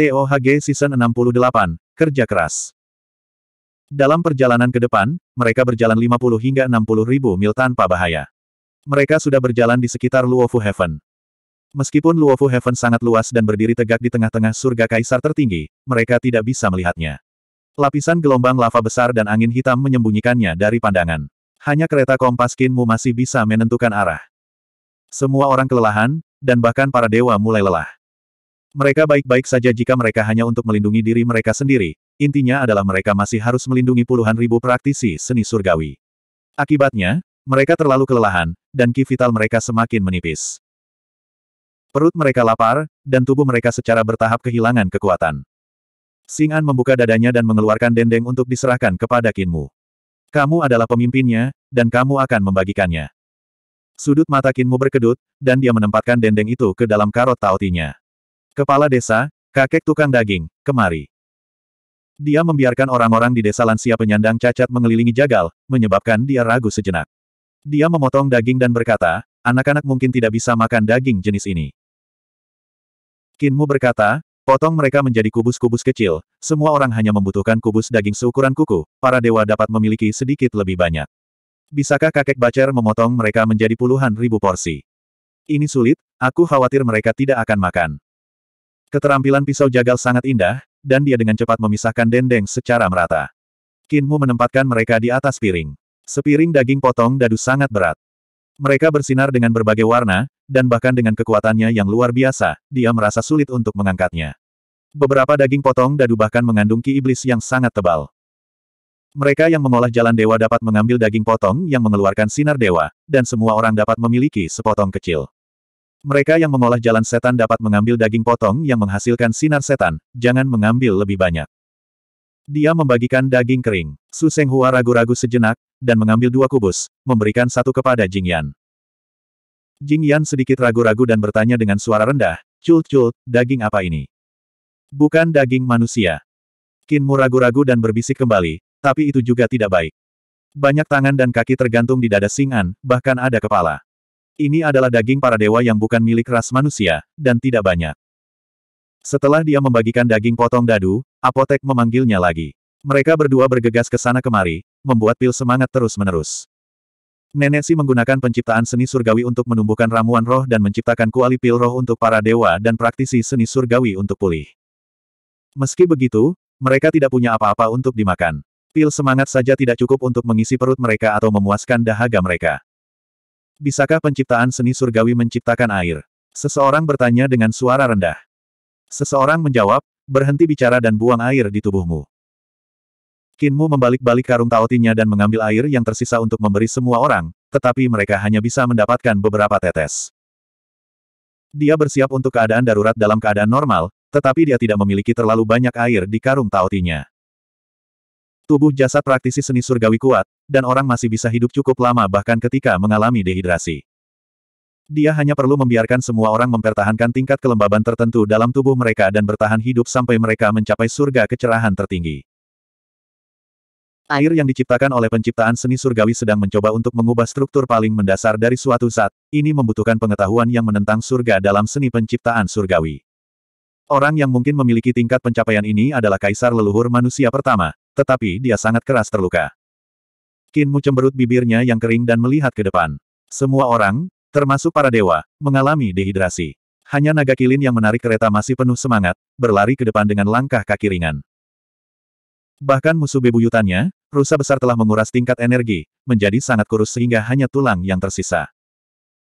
TOHG Season 68, Kerja Keras Dalam perjalanan ke depan, mereka berjalan 50 hingga 60 ribu mil tanpa bahaya. Mereka sudah berjalan di sekitar Luofu Heaven. Meskipun Luofu Heaven sangat luas dan berdiri tegak di tengah-tengah surga kaisar tertinggi, mereka tidak bisa melihatnya. Lapisan gelombang lava besar dan angin hitam menyembunyikannya dari pandangan. Hanya kereta kompas kinmu masih bisa menentukan arah. Semua orang kelelahan, dan bahkan para dewa mulai lelah. Mereka baik-baik saja jika mereka hanya untuk melindungi diri mereka sendiri, intinya adalah mereka masih harus melindungi puluhan ribu praktisi seni surgawi. Akibatnya, mereka terlalu kelelahan, dan ki vital mereka semakin menipis. Perut mereka lapar, dan tubuh mereka secara bertahap kehilangan kekuatan. Singan membuka dadanya dan mengeluarkan dendeng untuk diserahkan kepada Kinmu. Kamu adalah pemimpinnya, dan kamu akan membagikannya. Sudut mata Kinmu berkedut, dan dia menempatkan dendeng itu ke dalam karot tautinya. Kepala desa, kakek tukang daging, kemari. Dia membiarkan orang-orang di desa lansia penyandang cacat mengelilingi jagal, menyebabkan dia ragu sejenak. Dia memotong daging dan berkata, anak-anak mungkin tidak bisa makan daging jenis ini. Kinmu berkata, potong mereka menjadi kubus-kubus kecil, semua orang hanya membutuhkan kubus daging seukuran kuku, para dewa dapat memiliki sedikit lebih banyak. Bisakah kakek Bacer memotong mereka menjadi puluhan ribu porsi? Ini sulit, aku khawatir mereka tidak akan makan. Keterampilan pisau jagal sangat indah, dan dia dengan cepat memisahkan dendeng secara merata. Kinmu menempatkan mereka di atas piring. Sepiring daging potong dadu sangat berat. Mereka bersinar dengan berbagai warna, dan bahkan dengan kekuatannya yang luar biasa, dia merasa sulit untuk mengangkatnya. Beberapa daging potong dadu bahkan mengandung ki iblis yang sangat tebal. Mereka yang mengolah jalan dewa dapat mengambil daging potong yang mengeluarkan sinar dewa, dan semua orang dapat memiliki sepotong kecil. Mereka yang mengolah jalan setan dapat mengambil daging potong yang menghasilkan sinar setan, jangan mengambil lebih banyak. Dia membagikan daging kering. Su Hua ragu-ragu sejenak, dan mengambil dua kubus, memberikan satu kepada Jing Yan. Jing Yan sedikit ragu-ragu dan bertanya dengan suara rendah, Cult-cult, daging apa ini? Bukan daging manusia. Kinmu ragu-ragu dan berbisik kembali, tapi itu juga tidak baik. Banyak tangan dan kaki tergantung di dada Singan, bahkan ada kepala. Ini adalah daging para dewa yang bukan milik ras manusia, dan tidak banyak. Setelah dia membagikan daging potong dadu, apotek memanggilnya lagi. Mereka berdua bergegas ke sana kemari, membuat pil semangat terus-menerus. Nenek Si menggunakan penciptaan seni surgawi untuk menumbuhkan ramuan roh dan menciptakan kuali pil roh untuk para dewa dan praktisi seni surgawi untuk pulih. Meski begitu, mereka tidak punya apa-apa untuk dimakan. Pil semangat saja tidak cukup untuk mengisi perut mereka atau memuaskan dahaga mereka. Bisakah penciptaan seni surgawi menciptakan air? Seseorang bertanya dengan suara rendah. Seseorang menjawab, berhenti bicara dan buang air di tubuhmu. Kinmu membalik-balik karung taotinya dan mengambil air yang tersisa untuk memberi semua orang, tetapi mereka hanya bisa mendapatkan beberapa tetes. Dia bersiap untuk keadaan darurat dalam keadaan normal, tetapi dia tidak memiliki terlalu banyak air di karung taotinya. Tubuh jasad praktisi seni surgawi kuat, dan orang masih bisa hidup cukup lama bahkan ketika mengalami dehidrasi. Dia hanya perlu membiarkan semua orang mempertahankan tingkat kelembaban tertentu dalam tubuh mereka dan bertahan hidup sampai mereka mencapai surga kecerahan tertinggi. Air yang diciptakan oleh penciptaan seni surgawi sedang mencoba untuk mengubah struktur paling mendasar dari suatu zat, ini membutuhkan pengetahuan yang menentang surga dalam seni penciptaan surgawi. Orang yang mungkin memiliki tingkat pencapaian ini adalah kaisar leluhur manusia pertama, tetapi dia sangat keras terluka. Kinmu cemberut bibirnya yang kering dan melihat ke depan. Semua orang, termasuk para dewa, mengalami dehidrasi. Hanya naga kilin yang menarik kereta masih penuh semangat, berlari ke depan dengan langkah kaki ringan. Bahkan musuh bebuyutannya, rusa besar telah menguras tingkat energi, menjadi sangat kurus sehingga hanya tulang yang tersisa.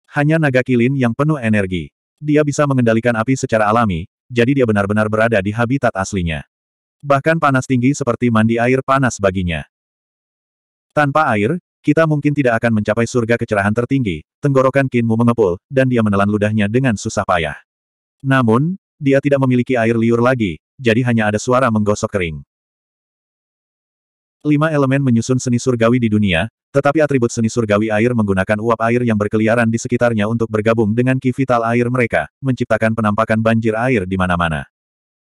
Hanya naga kilin yang penuh energi. Dia bisa mengendalikan api secara alami, jadi dia benar-benar berada di habitat aslinya bahkan panas tinggi seperti mandi air panas baginya. Tanpa air, kita mungkin tidak akan mencapai surga kecerahan tertinggi, tenggorokan Kinmu mengepul, dan dia menelan ludahnya dengan susah payah. Namun, dia tidak memiliki air liur lagi, jadi hanya ada suara menggosok kering. Lima elemen menyusun seni surgawi di dunia, tetapi atribut seni surgawi air menggunakan uap air yang berkeliaran di sekitarnya untuk bergabung dengan ki air mereka, menciptakan penampakan banjir air di mana-mana.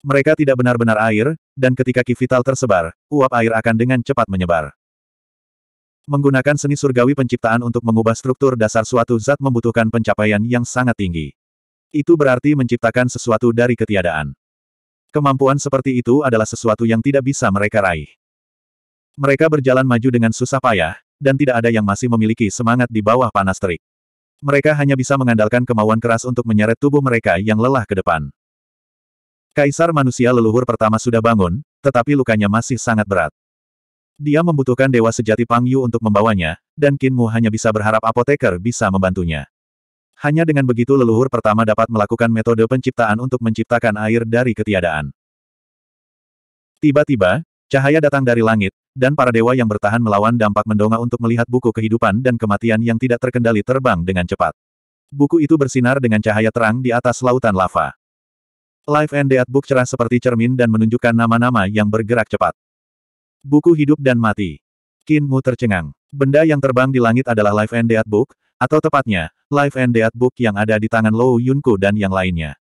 Mereka tidak benar-benar air, dan ketika ki vital tersebar, uap air akan dengan cepat menyebar. Menggunakan seni surgawi penciptaan untuk mengubah struktur dasar suatu zat membutuhkan pencapaian yang sangat tinggi. Itu berarti menciptakan sesuatu dari ketiadaan. Kemampuan seperti itu adalah sesuatu yang tidak bisa mereka raih. Mereka berjalan maju dengan susah payah, dan tidak ada yang masih memiliki semangat di bawah panas terik. Mereka hanya bisa mengandalkan kemauan keras untuk menyeret tubuh mereka yang lelah ke depan. Kaisar manusia leluhur pertama sudah bangun, tetapi lukanya masih sangat berat. Dia membutuhkan dewa sejati Pang Yu untuk membawanya, dan Qin Mu hanya bisa berharap apoteker bisa membantunya. Hanya dengan begitu leluhur pertama dapat melakukan metode penciptaan untuk menciptakan air dari ketiadaan. Tiba-tiba, cahaya datang dari langit, dan para dewa yang bertahan melawan dampak mendonga untuk melihat buku kehidupan dan kematian yang tidak terkendali terbang dengan cepat. Buku itu bersinar dengan cahaya terang di atas lautan lava. Life and Death Book cerah seperti cermin dan menunjukkan nama-nama yang bergerak cepat. Buku hidup dan mati. Qin Mu tercengang. Benda yang terbang di langit adalah Life and Death Book, atau tepatnya, Life and Death Book yang ada di tangan Lou Yunku dan yang lainnya.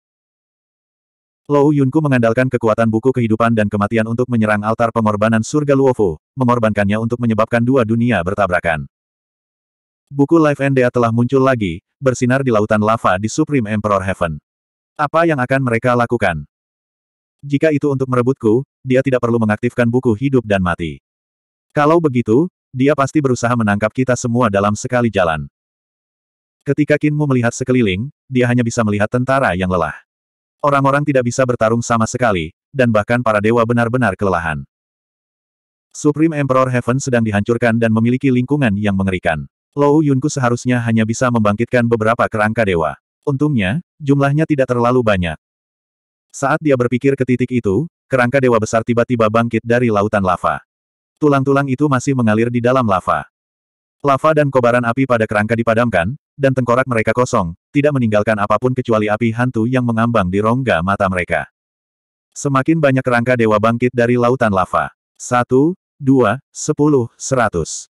Lou Yunku mengandalkan kekuatan buku kehidupan dan kematian untuk menyerang altar pengorbanan surga Luofu, mengorbankannya untuk menyebabkan dua dunia bertabrakan. Buku Life and Death telah muncul lagi, bersinar di lautan lava di Supreme Emperor Heaven. Apa yang akan mereka lakukan? Jika itu untuk merebutku, dia tidak perlu mengaktifkan buku hidup dan mati. Kalau begitu, dia pasti berusaha menangkap kita semua dalam sekali jalan. Ketika Kinmu melihat sekeliling, dia hanya bisa melihat tentara yang lelah. Orang-orang tidak bisa bertarung sama sekali, dan bahkan para dewa benar-benar kelelahan. Supreme Emperor Heaven sedang dihancurkan dan memiliki lingkungan yang mengerikan. Lou Yunku seharusnya hanya bisa membangkitkan beberapa kerangka dewa. Untungnya, jumlahnya tidak terlalu banyak. Saat dia berpikir ke titik itu, kerangka dewa besar tiba-tiba bangkit dari lautan lava. Tulang-tulang itu masih mengalir di dalam lava. Lava dan kobaran api pada kerangka dipadamkan, dan tengkorak mereka kosong, tidak meninggalkan apapun kecuali api hantu yang mengambang di rongga mata mereka. Semakin banyak kerangka dewa bangkit dari lautan lava. Satu, dua, sepuluh, seratus.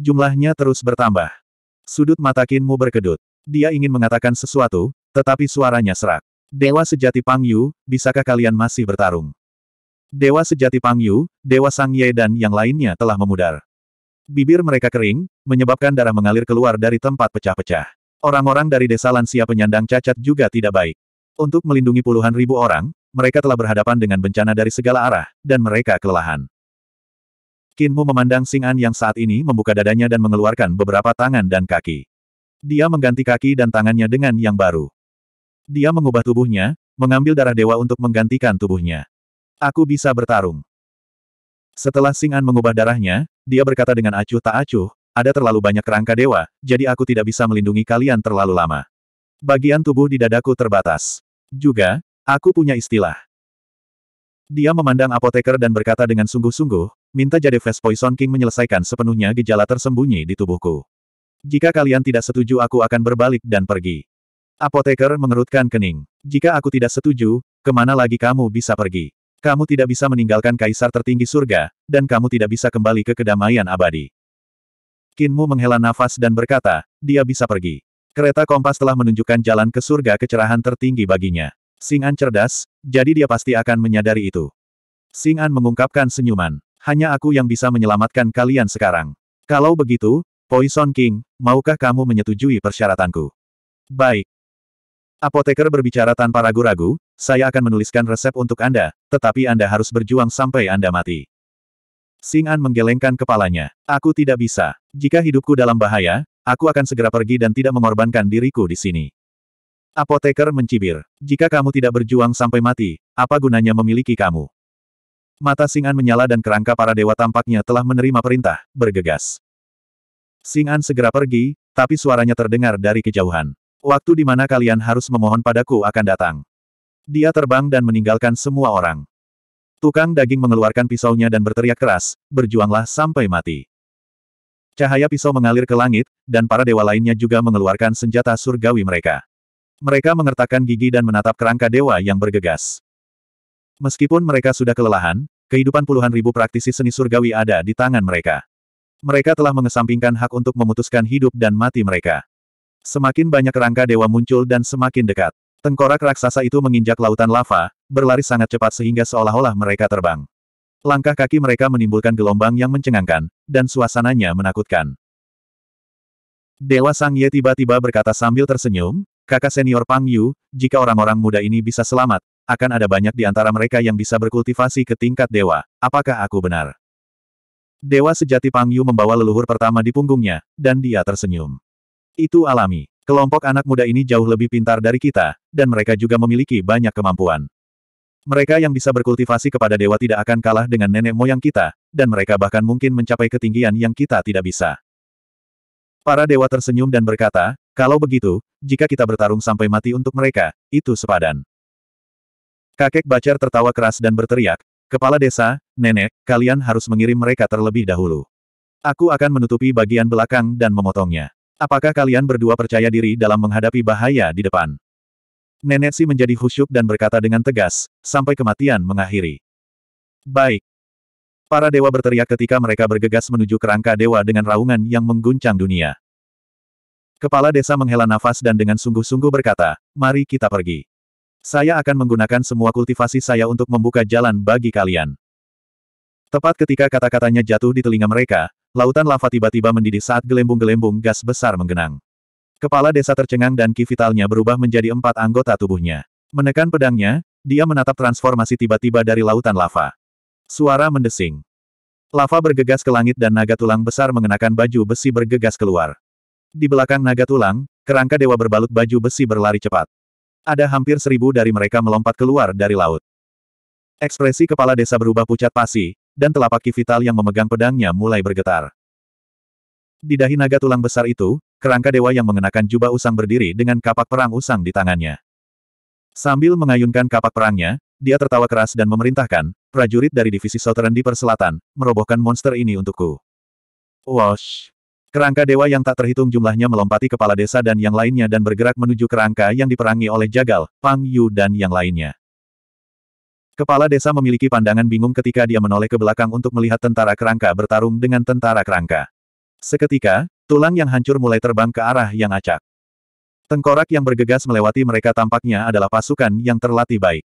Jumlahnya terus bertambah. Sudut mata Kinmu berkedut. Dia ingin mengatakan sesuatu, tetapi suaranya serak. Dewa sejati Pang Yu, bisakah kalian masih bertarung? Dewa sejati Pang Yu, Dewa Sang Ye dan yang lainnya telah memudar. Bibir mereka kering, menyebabkan darah mengalir keluar dari tempat pecah-pecah. Orang-orang dari desa lansia penyandang cacat juga tidak baik. Untuk melindungi puluhan ribu orang, mereka telah berhadapan dengan bencana dari segala arah, dan mereka kelelahan. Kinmu memandang Sing An yang saat ini membuka dadanya dan mengeluarkan beberapa tangan dan kaki. Dia mengganti kaki dan tangannya dengan yang baru. Dia mengubah tubuhnya, mengambil darah dewa untuk menggantikan tubuhnya. Aku bisa bertarung. Setelah Sing'an mengubah darahnya, dia berkata dengan acuh tak acuh, ada terlalu banyak kerangka dewa, jadi aku tidak bisa melindungi kalian terlalu lama. Bagian tubuh di dadaku terbatas. Juga, aku punya istilah. Dia memandang apoteker dan berkata dengan sungguh-sungguh, minta jadi Vespoison Poison King menyelesaikan sepenuhnya gejala tersembunyi di tubuhku. Jika kalian tidak setuju aku akan berbalik dan pergi. Apoteker mengerutkan kening. Jika aku tidak setuju, kemana lagi kamu bisa pergi? Kamu tidak bisa meninggalkan kaisar tertinggi surga, dan kamu tidak bisa kembali ke kedamaian abadi. Kinmu menghela nafas dan berkata, dia bisa pergi. Kereta kompas telah menunjukkan jalan ke surga kecerahan tertinggi baginya. Singan cerdas, jadi dia pasti akan menyadari itu. Singan mengungkapkan senyuman. Hanya aku yang bisa menyelamatkan kalian sekarang. Kalau begitu, Poison King, maukah kamu menyetujui persyaratanku? Baik. Apoteker berbicara tanpa ragu-ragu, saya akan menuliskan resep untuk Anda, tetapi Anda harus berjuang sampai Anda mati. Sing menggelengkan kepalanya. Aku tidak bisa. Jika hidupku dalam bahaya, aku akan segera pergi dan tidak mengorbankan diriku di sini. Apoteker mencibir. Jika kamu tidak berjuang sampai mati, apa gunanya memiliki kamu? Mata Sing menyala dan kerangka para dewa tampaknya telah menerima perintah, bergegas. Sing segera pergi, tapi suaranya terdengar dari kejauhan. Waktu di mana kalian harus memohon padaku akan datang. Dia terbang dan meninggalkan semua orang. Tukang daging mengeluarkan pisaunya dan berteriak keras, berjuanglah sampai mati. Cahaya pisau mengalir ke langit, dan para dewa lainnya juga mengeluarkan senjata surgawi mereka. Mereka mengertakkan gigi dan menatap kerangka dewa yang bergegas. Meskipun mereka sudah kelelahan, kehidupan puluhan ribu praktisi seni surgawi ada di tangan mereka. Mereka telah mengesampingkan hak untuk memutuskan hidup dan mati mereka. Semakin banyak rangka dewa muncul dan semakin dekat. Tengkorak raksasa itu menginjak lautan lava, berlari sangat cepat sehingga seolah-olah mereka terbang. Langkah kaki mereka menimbulkan gelombang yang mencengangkan, dan suasananya menakutkan. Dewa Sang Ye tiba-tiba berkata sambil tersenyum, kakak senior Pang Yu, jika orang-orang muda ini bisa selamat, akan ada banyak di antara mereka yang bisa berkultivasi ke tingkat dewa. Apakah aku benar? Dewa sejati Pang Yu membawa leluhur pertama di punggungnya, dan dia tersenyum. Itu alami. Kelompok anak muda ini jauh lebih pintar dari kita, dan mereka juga memiliki banyak kemampuan. Mereka yang bisa berkultivasi kepada dewa tidak akan kalah dengan nenek moyang kita, dan mereka bahkan mungkin mencapai ketinggian yang kita tidak bisa. Para dewa tersenyum dan berkata, kalau begitu, jika kita bertarung sampai mati untuk mereka, itu sepadan. Kakek Bacar tertawa keras dan berteriak, Kepala desa, nenek, kalian harus mengirim mereka terlebih dahulu. Aku akan menutupi bagian belakang dan memotongnya. Apakah kalian berdua percaya diri dalam menghadapi bahaya di depan? Nenek Si menjadi khusyuk dan berkata dengan tegas, sampai kematian mengakhiri. Baik. Para dewa berteriak ketika mereka bergegas menuju kerangka dewa dengan raungan yang mengguncang dunia. Kepala desa menghela nafas dan dengan sungguh-sungguh berkata, mari kita pergi. Saya akan menggunakan semua kultivasi saya untuk membuka jalan bagi kalian. Tepat ketika kata-katanya jatuh di telinga mereka, lautan lava tiba-tiba mendidih saat gelembung-gelembung gas besar menggenang. Kepala desa tercengang dan kivitalnya berubah menjadi empat anggota tubuhnya. Menekan pedangnya, dia menatap transformasi tiba-tiba dari lautan lava. Suara mendesing. Lava bergegas ke langit dan naga tulang besar mengenakan baju besi bergegas keluar. Di belakang naga tulang, kerangka dewa berbalut baju besi berlari cepat. Ada hampir seribu dari mereka melompat keluar dari laut. Ekspresi kepala desa berubah pucat pasi, dan telapak ki yang memegang pedangnya mulai bergetar. Di dahi naga tulang besar itu, kerangka dewa yang mengenakan jubah usang berdiri dengan kapak perang usang di tangannya. Sambil mengayunkan kapak perangnya, dia tertawa keras dan memerintahkan, prajurit dari divisi Southern di perselatan, merobohkan monster ini untukku. Wash! Kerangka dewa yang tak terhitung jumlahnya melompati kepala desa dan yang lainnya dan bergerak menuju kerangka yang diperangi oleh Jagal, Pang Yu dan yang lainnya. Kepala desa memiliki pandangan bingung ketika dia menoleh ke belakang untuk melihat tentara kerangka bertarung dengan tentara kerangka. Seketika, tulang yang hancur mulai terbang ke arah yang acak. Tengkorak yang bergegas melewati mereka tampaknya adalah pasukan yang terlatih baik.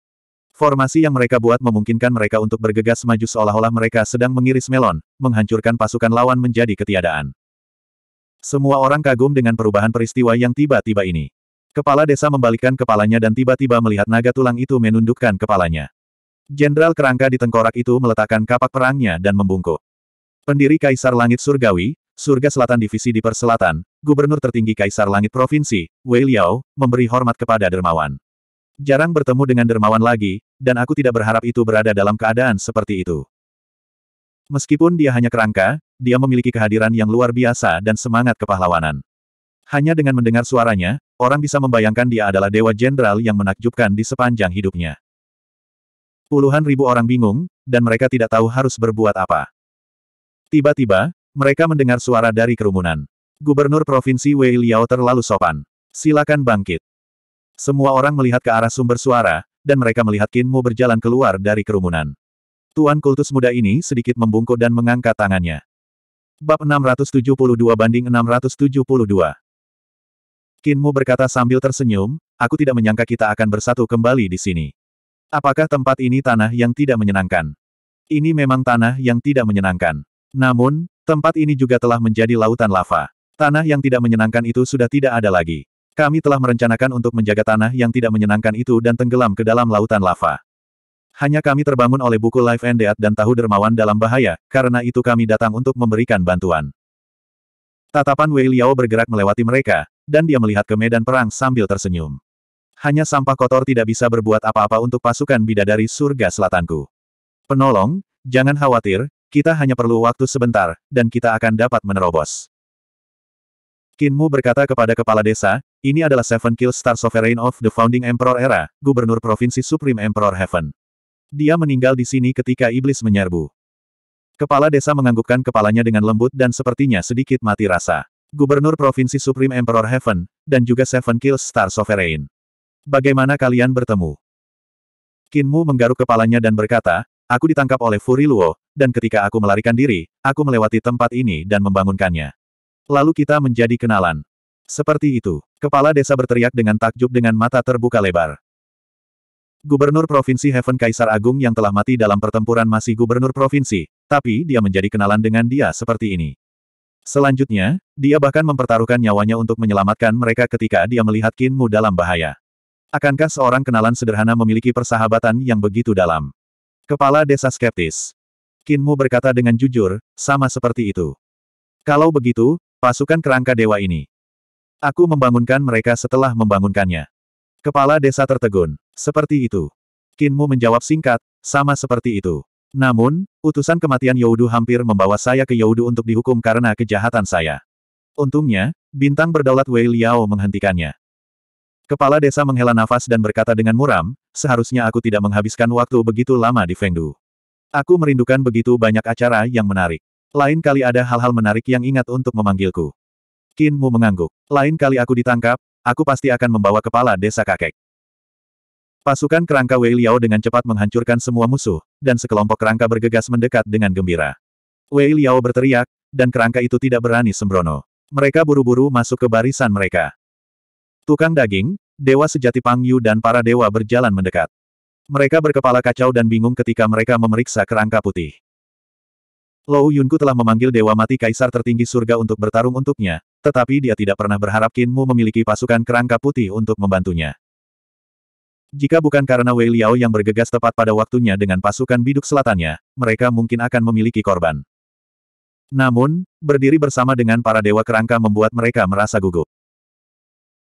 Formasi yang mereka buat memungkinkan mereka untuk bergegas maju seolah-olah mereka sedang mengiris melon, menghancurkan pasukan lawan menjadi ketiadaan. Semua orang kagum dengan perubahan peristiwa yang tiba-tiba ini. Kepala desa membalikkan kepalanya dan tiba-tiba melihat naga tulang itu menundukkan kepalanya. Jenderal kerangka di tengkorak itu meletakkan kapak perangnya dan membungkuk. Pendiri Kaisar Langit Surgawi, Surga Selatan Divisi di Perselatan, Gubernur Tertinggi Kaisar Langit Provinsi, Wei Liao, memberi hormat kepada Dermawan. Jarang bertemu dengan Dermawan lagi, dan aku tidak berharap itu berada dalam keadaan seperti itu. Meskipun dia hanya kerangka, dia memiliki kehadiran yang luar biasa dan semangat kepahlawanan. Hanya dengan mendengar suaranya, orang bisa membayangkan dia adalah dewa jenderal yang menakjubkan di sepanjang hidupnya. Puluhan ribu orang bingung, dan mereka tidak tahu harus berbuat apa. Tiba-tiba, mereka mendengar suara dari kerumunan. Gubernur Provinsi Wei Liao terlalu sopan. Silakan bangkit. Semua orang melihat ke arah sumber suara, dan mereka melihat Qin Mu berjalan keluar dari kerumunan. Tuan kultus muda ini sedikit membungkuk dan mengangkat tangannya. Bab 672 banding 672. Kinmu berkata sambil tersenyum, aku tidak menyangka kita akan bersatu kembali di sini. Apakah tempat ini tanah yang tidak menyenangkan? Ini memang tanah yang tidak menyenangkan. Namun, tempat ini juga telah menjadi lautan lava. Tanah yang tidak menyenangkan itu sudah tidak ada lagi. Kami telah merencanakan untuk menjaga tanah yang tidak menyenangkan itu dan tenggelam ke dalam lautan lava. Hanya kami terbangun oleh buku Life and Death dan tahu dermawan dalam bahaya, karena itu kami datang untuk memberikan bantuan. Tatapan Wei Liao bergerak melewati mereka, dan dia melihat ke medan perang sambil tersenyum. Hanya sampah kotor tidak bisa berbuat apa-apa untuk pasukan bidadari surga selatanku. Penolong, jangan khawatir, kita hanya perlu waktu sebentar, dan kita akan dapat menerobos. Kinmu berkata kepada kepala desa, ini adalah Seven Kill Star Sovereign of the Founding Emperor Era, Gubernur Provinsi Supreme Emperor Heaven. Dia meninggal di sini ketika iblis menyerbu. Kepala desa menganggukkan kepalanya dengan lembut dan sepertinya sedikit mati rasa. Gubernur Provinsi Supreme Emperor Heaven, dan juga Seven Kills Star Sovereign. Bagaimana kalian bertemu? Kinmu menggaruk kepalanya dan berkata, Aku ditangkap oleh Furi Luo, dan ketika aku melarikan diri, aku melewati tempat ini dan membangunkannya. Lalu kita menjadi kenalan. Seperti itu, kepala desa berteriak dengan takjub dengan mata terbuka lebar. Gubernur Provinsi Heaven Kaisar Agung yang telah mati dalam pertempuran masih gubernur provinsi, tapi dia menjadi kenalan dengan dia seperti ini. Selanjutnya, dia bahkan mempertaruhkan nyawanya untuk menyelamatkan mereka ketika dia melihat Qin Mu dalam bahaya. Akankah seorang kenalan sederhana memiliki persahabatan yang begitu dalam? Kepala desa skeptis. Qin Mu berkata dengan jujur, sama seperti itu. Kalau begitu, pasukan kerangka dewa ini. Aku membangunkan mereka setelah membangunkannya. Kepala desa tertegun. Seperti itu. Kinmu menjawab singkat, sama seperti itu. Namun, utusan kematian Youdu hampir membawa saya ke Youdu untuk dihukum karena kejahatan saya. Untungnya, bintang berdaulat Wei Liao menghentikannya. Kepala desa menghela nafas dan berkata dengan muram, seharusnya aku tidak menghabiskan waktu begitu lama di Fengdu. Aku merindukan begitu banyak acara yang menarik. Lain kali ada hal-hal menarik yang ingat untuk memanggilku. Kinmu mengangguk. Lain kali aku ditangkap, aku pasti akan membawa kepala desa kakek. Pasukan kerangka Wei Liao dengan cepat menghancurkan semua musuh, dan sekelompok kerangka bergegas mendekat dengan gembira. Wei Liao berteriak, dan kerangka itu tidak berani sembrono. Mereka buru-buru masuk ke barisan mereka. Tukang daging, Dewa Sejati Pang Yu dan para dewa berjalan mendekat. Mereka berkepala kacau dan bingung ketika mereka memeriksa kerangka putih. Lou Yunku telah memanggil Dewa Mati Kaisar tertinggi surga untuk bertarung untuknya, tetapi dia tidak pernah berharap Qin Mu memiliki pasukan kerangka putih untuk membantunya. Jika bukan karena Wei Liao yang bergegas tepat pada waktunya dengan pasukan biduk selatannya, mereka mungkin akan memiliki korban. Namun, berdiri bersama dengan para dewa kerangka membuat mereka merasa gugup.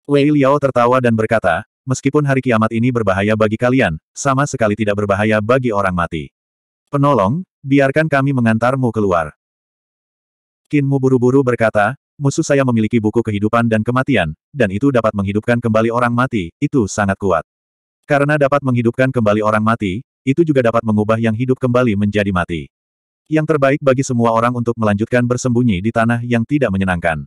Wei Liao tertawa dan berkata, meskipun hari kiamat ini berbahaya bagi kalian, sama sekali tidak berbahaya bagi orang mati. Penolong, biarkan kami mengantarmu keluar. Kinmu buru-buru berkata, musuh saya memiliki buku kehidupan dan kematian, dan itu dapat menghidupkan kembali orang mati, itu sangat kuat. Karena dapat menghidupkan kembali orang mati, itu juga dapat mengubah yang hidup kembali menjadi mati. Yang terbaik bagi semua orang untuk melanjutkan bersembunyi di tanah yang tidak menyenangkan.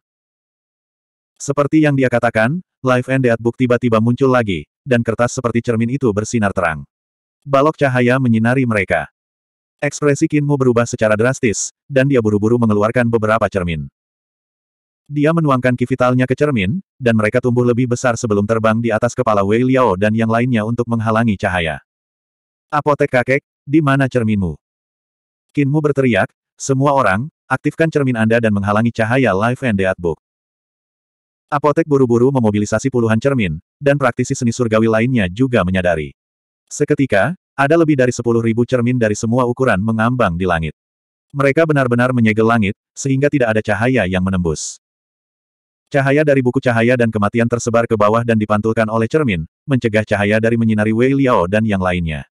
Seperti yang dia katakan, Life and Death Book tiba-tiba muncul lagi, dan kertas seperti cermin itu bersinar terang. Balok cahaya menyinari mereka. Ekspresi Kinmu berubah secara drastis, dan dia buru-buru mengeluarkan beberapa cermin. Dia menuangkan kivitalnya ke cermin, dan mereka tumbuh lebih besar sebelum terbang di atas kepala Wei Liao dan yang lainnya untuk menghalangi cahaya. Apotek kakek, di mana cerminmu? Kinmu berteriak, semua orang, aktifkan cermin Anda dan menghalangi cahaya Live and Death Book. Apotek buru-buru memobilisasi puluhan cermin, dan praktisi seni surgawi lainnya juga menyadari. Seketika, ada lebih dari sepuluh ribu cermin dari semua ukuran mengambang di langit. Mereka benar-benar menyegel langit, sehingga tidak ada cahaya yang menembus. Cahaya dari buku cahaya dan kematian tersebar ke bawah dan dipantulkan oleh cermin, mencegah cahaya dari menyinari Wei Liao dan yang lainnya.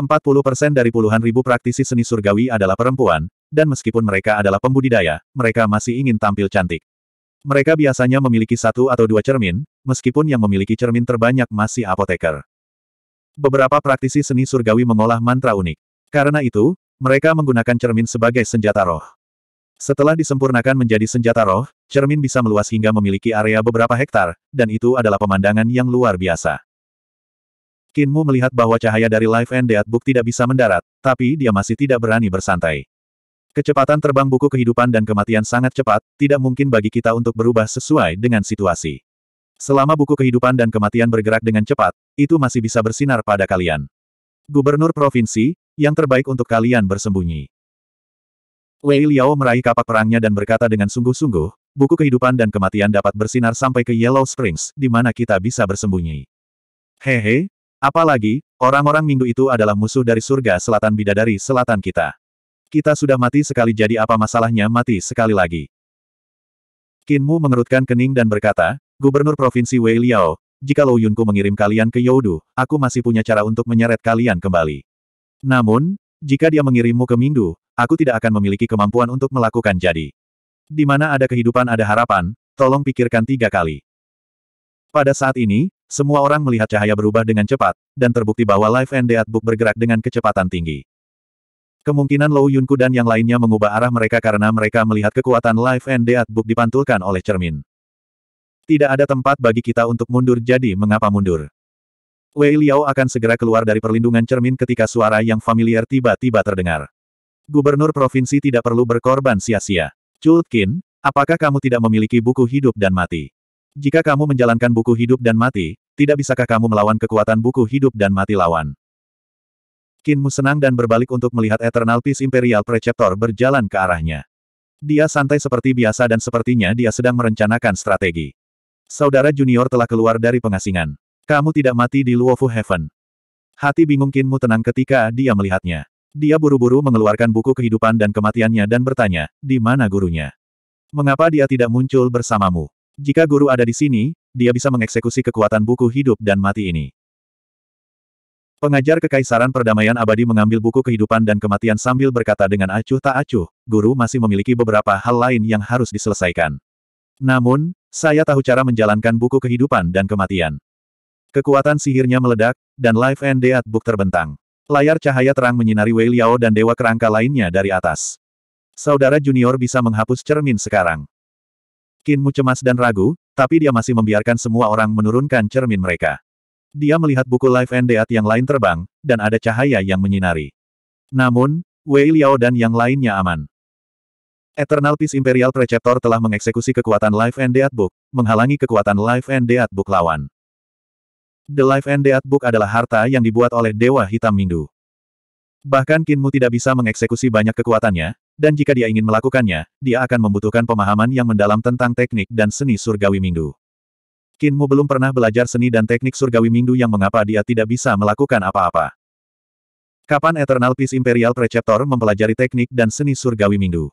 40% dari puluhan ribu praktisi seni surgawi adalah perempuan, dan meskipun mereka adalah pembudidaya, mereka masih ingin tampil cantik. Mereka biasanya memiliki satu atau dua cermin, meskipun yang memiliki cermin terbanyak masih apoteker. Beberapa praktisi seni surgawi mengolah mantra unik. Karena itu, mereka menggunakan cermin sebagai senjata roh. Setelah disempurnakan menjadi senjata roh, cermin bisa meluas hingga memiliki area beberapa hektar, dan itu adalah pemandangan yang luar biasa. Kinmu melihat bahwa cahaya dari Life and Death Book tidak bisa mendarat, tapi dia masih tidak berani bersantai. Kecepatan terbang buku kehidupan dan kematian sangat cepat, tidak mungkin bagi kita untuk berubah sesuai dengan situasi. Selama buku kehidupan dan kematian bergerak dengan cepat, itu masih bisa bersinar pada kalian. Gubernur provinsi, yang terbaik untuk kalian bersembunyi. Wei Liao meraih kapak perangnya dan berkata dengan sungguh-sungguh, buku kehidupan dan kematian dapat bersinar sampai ke Yellow Springs, di mana kita bisa bersembunyi. Hehe, apalagi, orang-orang minggu itu adalah musuh dari surga selatan bidadari selatan kita. Kita sudah mati sekali jadi apa masalahnya mati sekali lagi. Qin Mu mengerutkan kening dan berkata, Gubernur Provinsi Wei Liao, jika Lou Yunku mengirim kalian ke Youdu, aku masih punya cara untuk menyeret kalian kembali. Namun, jika dia mengirimmu ke Minggu, aku tidak akan memiliki kemampuan untuk melakukan jadi. Di mana ada kehidupan ada harapan, tolong pikirkan tiga kali. Pada saat ini, semua orang melihat cahaya berubah dengan cepat, dan terbukti bahwa Life and Death Book bergerak dengan kecepatan tinggi. Kemungkinan Lou Yunku dan yang lainnya mengubah arah mereka karena mereka melihat kekuatan Life and Death Book dipantulkan oleh cermin. Tidak ada tempat bagi kita untuk mundur jadi mengapa mundur? Wei Liao akan segera keluar dari perlindungan cermin ketika suara yang familiar tiba-tiba terdengar gubernur provinsi tidak perlu berkorban sia-sia. Chulkin, apakah kamu tidak memiliki buku hidup dan mati? Jika kamu menjalankan buku hidup dan mati, tidak bisakah kamu melawan kekuatan buku hidup dan mati lawan? Kinmu senang dan berbalik untuk melihat Eternal Peace Imperial Preceptor berjalan ke arahnya. Dia santai seperti biasa dan sepertinya dia sedang merencanakan strategi. Saudara junior telah keluar dari pengasingan. Kamu tidak mati di Luofu Heaven. Hati bingung Kinmu tenang ketika dia melihatnya. Dia buru-buru mengeluarkan buku kehidupan dan kematiannya dan bertanya, di mana gurunya? Mengapa dia tidak muncul bersamamu? Jika guru ada di sini, dia bisa mengeksekusi kekuatan buku hidup dan mati ini. Pengajar Kekaisaran Perdamaian Abadi mengambil buku kehidupan dan kematian sambil berkata dengan acuh tak acuh, guru masih memiliki beberapa hal lain yang harus diselesaikan. Namun, saya tahu cara menjalankan buku kehidupan dan kematian. Kekuatan sihirnya meledak, dan Life and Death Book terbentang. Layar cahaya terang menyinari Wei Liao dan dewa kerangka lainnya dari atas. Saudara junior bisa menghapus cermin sekarang. Kinmu cemas dan ragu, tapi dia masih membiarkan semua orang menurunkan cermin mereka. Dia melihat buku Life and Death yang lain terbang, dan ada cahaya yang menyinari. Namun, Wei Liao dan yang lainnya aman. Eternal Peace Imperial Preceptor telah mengeksekusi kekuatan Life and Death Book, menghalangi kekuatan Life and Death Book lawan. The Life and Death Book adalah harta yang dibuat oleh Dewa Hitam Minggu. Bahkan Kinmu tidak bisa mengeksekusi banyak kekuatannya, dan jika dia ingin melakukannya, dia akan membutuhkan pemahaman yang mendalam tentang teknik dan seni surgawi Minggu. Kinmu belum pernah belajar seni dan teknik surgawi Minggu yang mengapa dia tidak bisa melakukan apa-apa. Kapan Eternal Peace Imperial Preceptor mempelajari teknik dan seni surgawi Minggu?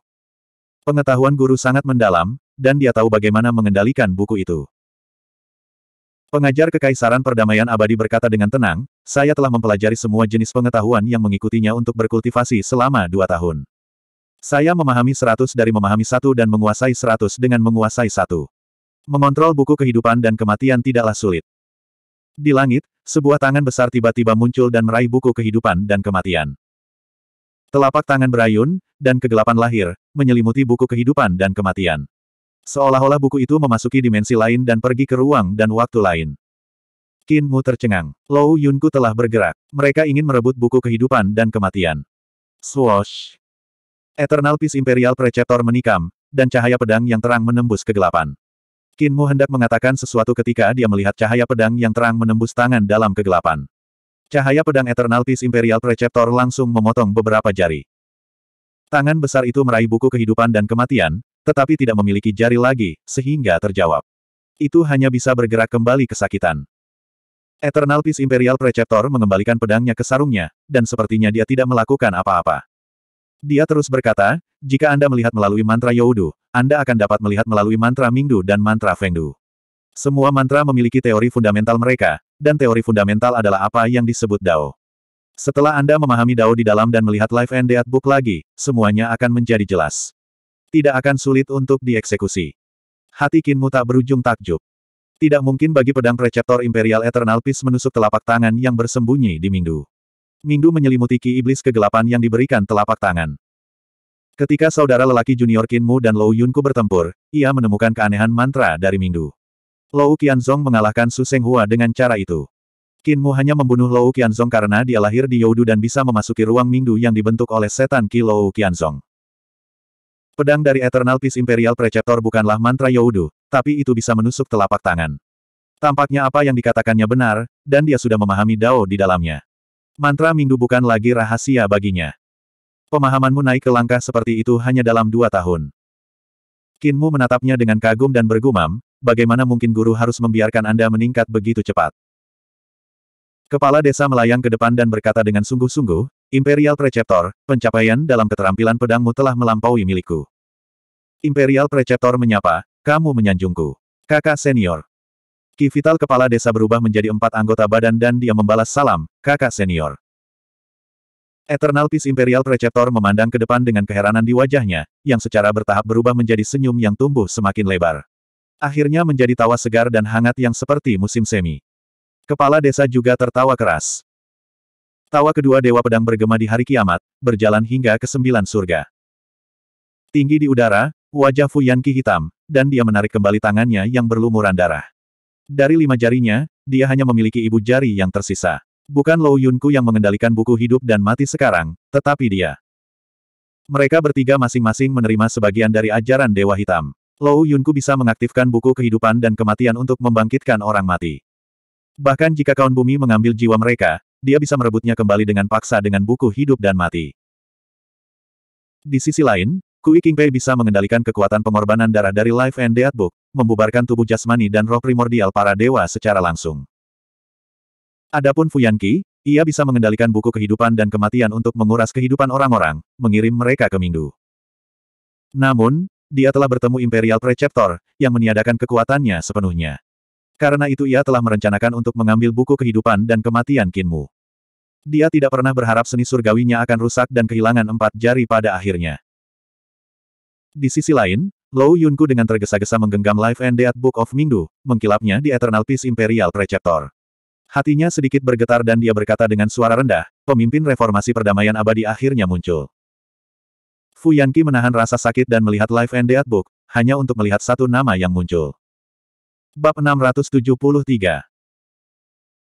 Pengetahuan guru sangat mendalam, dan dia tahu bagaimana mengendalikan buku itu. Pengajar Kekaisaran Perdamaian Abadi berkata dengan tenang, saya telah mempelajari semua jenis pengetahuan yang mengikutinya untuk berkultivasi selama dua tahun. Saya memahami seratus dari memahami satu dan menguasai seratus dengan menguasai satu. Mengontrol buku kehidupan dan kematian tidaklah sulit. Di langit, sebuah tangan besar tiba-tiba muncul dan meraih buku kehidupan dan kematian. Telapak tangan berayun, dan kegelapan lahir, menyelimuti buku kehidupan dan kematian. Seolah-olah buku itu memasuki dimensi lain dan pergi ke ruang dan waktu lain. Qin Mu tercengang. Lou Yunku telah bergerak. Mereka ingin merebut buku kehidupan dan kematian. Swoosh. Eternal Peace Imperial Preceptor menikam, dan cahaya pedang yang terang menembus kegelapan. Qin Mu hendak mengatakan sesuatu ketika dia melihat cahaya pedang yang terang menembus tangan dalam kegelapan. Cahaya pedang Eternal Peace Imperial Preceptor langsung memotong beberapa jari. Tangan besar itu meraih buku kehidupan dan kematian, tetapi tidak memiliki jari lagi, sehingga terjawab. Itu hanya bisa bergerak kembali kesakitan. Eternal Peace Imperial Preceptor mengembalikan pedangnya ke sarungnya, dan sepertinya dia tidak melakukan apa-apa. Dia terus berkata, jika Anda melihat melalui mantra Youdu, Anda akan dapat melihat melalui mantra Mingdu dan mantra Fengdu. Semua mantra memiliki teori fundamental mereka, dan teori fundamental adalah apa yang disebut Dao. Setelah Anda memahami Dao di dalam dan melihat Life and Death Book lagi, semuanya akan menjadi jelas tidak akan sulit untuk dieksekusi. Hati Kinmu tak berujung takjub. Tidak mungkin bagi pedang preceptor Imperial Eternal Peace menusuk telapak tangan yang bersembunyi di Mingdu. Mingdu menyelimuti ki iblis kegelapan yang diberikan telapak tangan. Ketika saudara lelaki junior Kinmu dan Lou Yunku bertempur, ia menemukan keanehan mantra dari Mingdu. Lou Qianzong mengalahkan Su Seng Hua dengan cara itu. Kinmu hanya membunuh Lou Qianzong karena dia lahir di Youdu dan bisa memasuki ruang Mingdu yang dibentuk oleh setan Ki Lou Qianzong. Pedang dari Eternal Peace Imperial Preceptor bukanlah mantra Youdu, tapi itu bisa menusuk telapak tangan. Tampaknya apa yang dikatakannya benar, dan dia sudah memahami Dao di dalamnya. Mantra Minggu bukan lagi rahasia baginya. Pemahamanmu naik ke langkah seperti itu hanya dalam dua tahun. Kinmu menatapnya dengan kagum dan bergumam, bagaimana mungkin guru harus membiarkan Anda meningkat begitu cepat. Kepala desa melayang ke depan dan berkata dengan sungguh-sungguh, Imperial Preceptor, pencapaian dalam keterampilan pedangmu telah melampaui milikku. Imperial Preceptor menyapa, kamu menyanjungku. Kakak senior. Kivital kepala desa berubah menjadi empat anggota badan dan dia membalas salam, kakak senior. Eternal Peace Imperial Preceptor memandang ke depan dengan keheranan di wajahnya, yang secara bertahap berubah menjadi senyum yang tumbuh semakin lebar. Akhirnya menjadi tawa segar dan hangat yang seperti musim semi. Kepala desa juga tertawa keras. Tawa kedua dewa pedang bergema di hari kiamat, berjalan hingga ke sembilan surga. Tinggi di udara, wajah Fu Yanqi hitam, dan dia menarik kembali tangannya yang berlumuran darah. Dari lima jarinya, dia hanya memiliki ibu jari yang tersisa. Bukan Lou Yunku yang mengendalikan buku hidup dan mati sekarang, tetapi dia. Mereka bertiga masing-masing menerima sebagian dari ajaran Dewa Hitam. Lou Yunku bisa mengaktifkan buku kehidupan dan kematian untuk membangkitkan orang mati. Bahkan jika kaun bumi mengambil jiwa mereka, dia bisa merebutnya kembali dengan paksa dengan buku hidup dan mati. Di sisi lain, Kui Kingpei bisa mengendalikan kekuatan pengorbanan darah dari Life and Death Book, membubarkan tubuh jasmani dan roh primordial para dewa secara langsung. Adapun Fuyanki, ia bisa mengendalikan buku kehidupan dan kematian untuk menguras kehidupan orang-orang, mengirim mereka ke Minggu. Namun, dia telah bertemu Imperial Preceptor, yang meniadakan kekuatannya sepenuhnya. Karena itu ia telah merencanakan untuk mengambil buku kehidupan dan kematian Kinmu. Dia tidak pernah berharap seni surgawinya akan rusak dan kehilangan empat jari pada akhirnya. Di sisi lain, Lou Yunku dengan tergesa-gesa menggenggam Life and Death Book of Mingdu, mengkilapnya di Eternal Peace Imperial Preceptor. Hatinya sedikit bergetar dan dia berkata dengan suara rendah, pemimpin reformasi perdamaian abadi akhirnya muncul. Fu Yanqi menahan rasa sakit dan melihat Life and Death Book, hanya untuk melihat satu nama yang muncul. Bab 673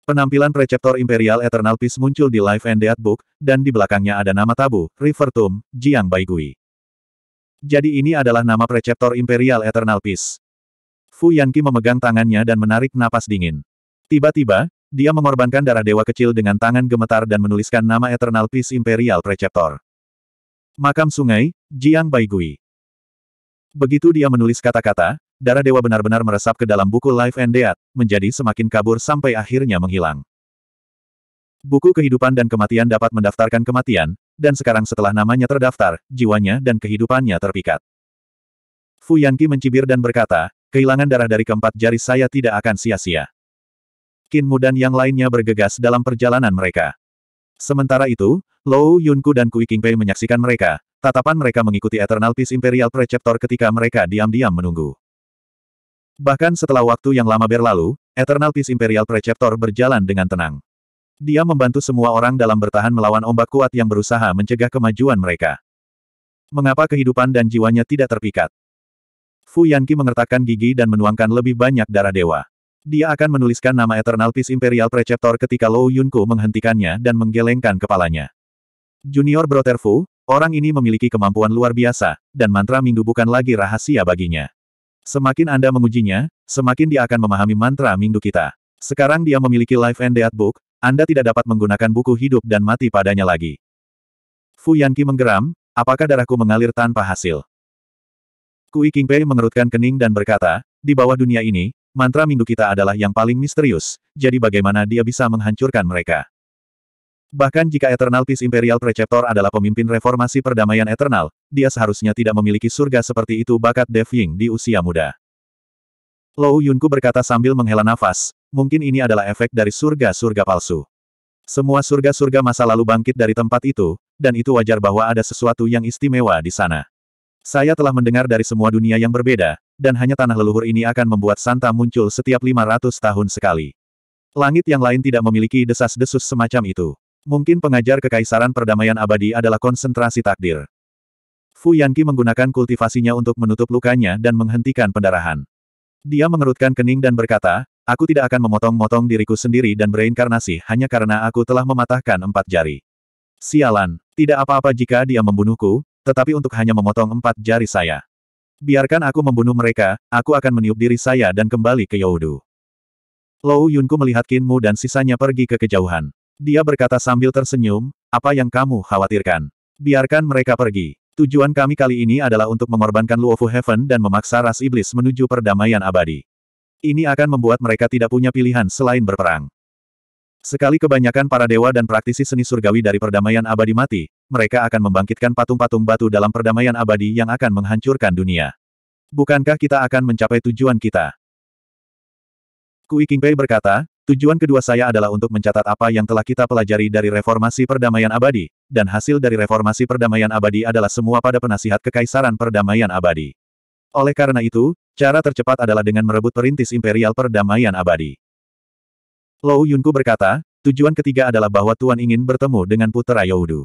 Penampilan Preceptor Imperial Eternal Peace muncul di Life and Death Book, dan di belakangnya ada nama tabu, River Tomb, Jiang Baigui. Jadi ini adalah nama Preceptor Imperial Eternal Peace. Fu Yanqi memegang tangannya dan menarik napas dingin. Tiba-tiba, dia mengorbankan darah dewa kecil dengan tangan gemetar dan menuliskan nama Eternal Peace Imperial Preceptor. Makam Sungai, Jiang Baigui. Begitu dia menulis kata-kata, darah dewa benar-benar meresap ke dalam buku Life and Death, menjadi semakin kabur sampai akhirnya menghilang. Buku kehidupan dan kematian dapat mendaftarkan kematian, dan sekarang setelah namanya terdaftar, jiwanya dan kehidupannya terpikat. Fu Yanqi mencibir dan berkata, kehilangan darah dari keempat jari saya tidak akan sia-sia. Mu dan yang lainnya bergegas dalam perjalanan mereka. Sementara itu, Lou Yunku dan Kui Kingpei menyaksikan mereka, tatapan mereka mengikuti Eternal Peace Imperial Preceptor ketika mereka diam-diam menunggu. Bahkan setelah waktu yang lama berlalu, Eternal Peace Imperial Preceptor berjalan dengan tenang. Dia membantu semua orang dalam bertahan melawan ombak kuat yang berusaha mencegah kemajuan mereka. Mengapa kehidupan dan jiwanya tidak terpikat? Fu Yanqi mengertakkan gigi dan menuangkan lebih banyak darah dewa. Dia akan menuliskan nama Eternal Peace Imperial Preceptor ketika Lou Yunku menghentikannya dan menggelengkan kepalanya. Junior Brother Fu, orang ini memiliki kemampuan luar biasa, dan mantra minggu bukan lagi rahasia baginya. Semakin Anda mengujinya, semakin dia akan memahami mantra minggu kita. Sekarang dia memiliki Life and Death Book, Anda tidak dapat menggunakan buku hidup dan mati padanya lagi. Fu Yanqi menggeram, apakah darahku mengalir tanpa hasil? Kui Qingpei mengerutkan kening dan berkata, di bawah dunia ini, mantra minggu kita adalah yang paling misterius, jadi bagaimana dia bisa menghancurkan mereka? Bahkan jika Eternal Peace Imperial Preceptor adalah pemimpin reformasi perdamaian Eternal, dia seharusnya tidak memiliki surga seperti itu bakat Dev Ying di usia muda. Lou Yunku berkata sambil menghela nafas, mungkin ini adalah efek dari surga-surga palsu. Semua surga-surga masa lalu bangkit dari tempat itu, dan itu wajar bahwa ada sesuatu yang istimewa di sana. Saya telah mendengar dari semua dunia yang berbeda, dan hanya tanah leluhur ini akan membuat Santa muncul setiap 500 tahun sekali. Langit yang lain tidak memiliki desas-desus semacam itu. Mungkin pengajar kekaisaran perdamaian abadi adalah konsentrasi takdir. Fu Yanqi menggunakan kultivasinya untuk menutup lukanya dan menghentikan pendarahan. Dia mengerutkan kening dan berkata, Aku tidak akan memotong-motong diriku sendiri dan bereinkarnasi hanya karena aku telah mematahkan empat jari. Sialan, tidak apa-apa jika dia membunuhku, tetapi untuk hanya memotong empat jari saya. Biarkan aku membunuh mereka, aku akan meniup diri saya dan kembali ke Yaudu. Lou Yunku melihat Kinmu dan sisanya pergi ke kejauhan. Dia berkata sambil tersenyum, apa yang kamu khawatirkan? Biarkan mereka pergi. Tujuan kami kali ini adalah untuk mengorbankan Luofu Heaven dan memaksa ras iblis menuju perdamaian abadi. Ini akan membuat mereka tidak punya pilihan selain berperang. Sekali kebanyakan para dewa dan praktisi seni surgawi dari perdamaian abadi mati, mereka akan membangkitkan patung-patung batu dalam perdamaian abadi yang akan menghancurkan dunia. Bukankah kita akan mencapai tujuan kita? Kui Kingpei berkata, Tujuan kedua saya adalah untuk mencatat apa yang telah kita pelajari dari reformasi perdamaian abadi, dan hasil dari reformasi perdamaian abadi adalah semua pada penasihat kekaisaran perdamaian abadi. Oleh karena itu, cara tercepat adalah dengan merebut perintis imperial perdamaian abadi. Lou Yunku berkata, tujuan ketiga adalah bahwa Tuan ingin bertemu dengan putera Yaudu.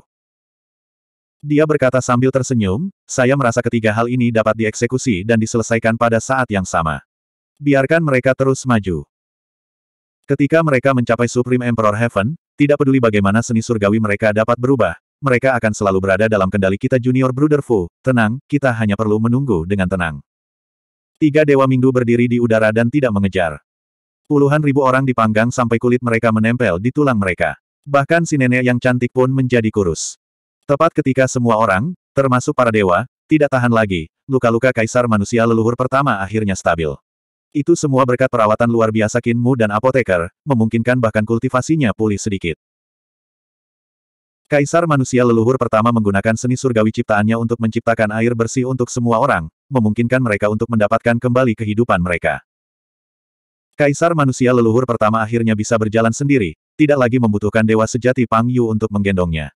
Dia berkata sambil tersenyum, saya merasa ketiga hal ini dapat dieksekusi dan diselesaikan pada saat yang sama. Biarkan mereka terus maju. Ketika mereka mencapai Supreme Emperor Heaven, tidak peduli bagaimana seni surgawi mereka dapat berubah, mereka akan selalu berada dalam kendali kita Junior Brother Fu. Tenang, kita hanya perlu menunggu dengan tenang. Tiga Dewa Minggu berdiri di udara dan tidak mengejar. Puluhan ribu orang dipanggang sampai kulit mereka menempel di tulang mereka. Bahkan si nenek yang cantik pun menjadi kurus. Tepat ketika semua orang, termasuk para dewa, tidak tahan lagi, luka-luka kaisar manusia leluhur pertama akhirnya stabil. Itu semua berkat perawatan luar biasa Kinmu dan apoteker, memungkinkan bahkan kultivasinya pulih sedikit. Kaisar manusia leluhur pertama menggunakan seni surgawi ciptaannya untuk menciptakan air bersih untuk semua orang, memungkinkan mereka untuk mendapatkan kembali kehidupan mereka. Kaisar manusia leluhur pertama akhirnya bisa berjalan sendiri, tidak lagi membutuhkan dewa sejati Pang Yu untuk menggendongnya.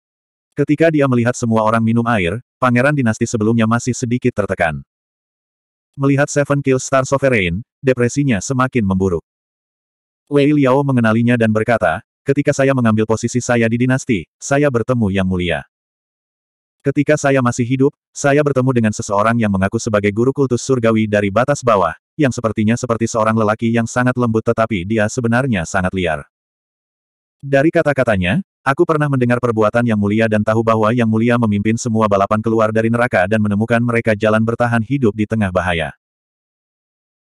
Ketika dia melihat semua orang minum air, pangeran dinasti sebelumnya masih sedikit tertekan. Melihat Seven Kill Star Sovereign, depresinya semakin memburuk. Wei Liao mengenalinya dan berkata, ketika saya mengambil posisi saya di dinasti, saya bertemu yang mulia. Ketika saya masih hidup, saya bertemu dengan seseorang yang mengaku sebagai guru kultus surgawi dari batas bawah, yang sepertinya seperti seorang lelaki yang sangat lembut tetapi dia sebenarnya sangat liar. Dari kata-katanya, Aku pernah mendengar perbuatan Yang Mulia dan tahu bahwa Yang Mulia memimpin semua balapan keluar dari neraka dan menemukan mereka jalan bertahan hidup di tengah bahaya.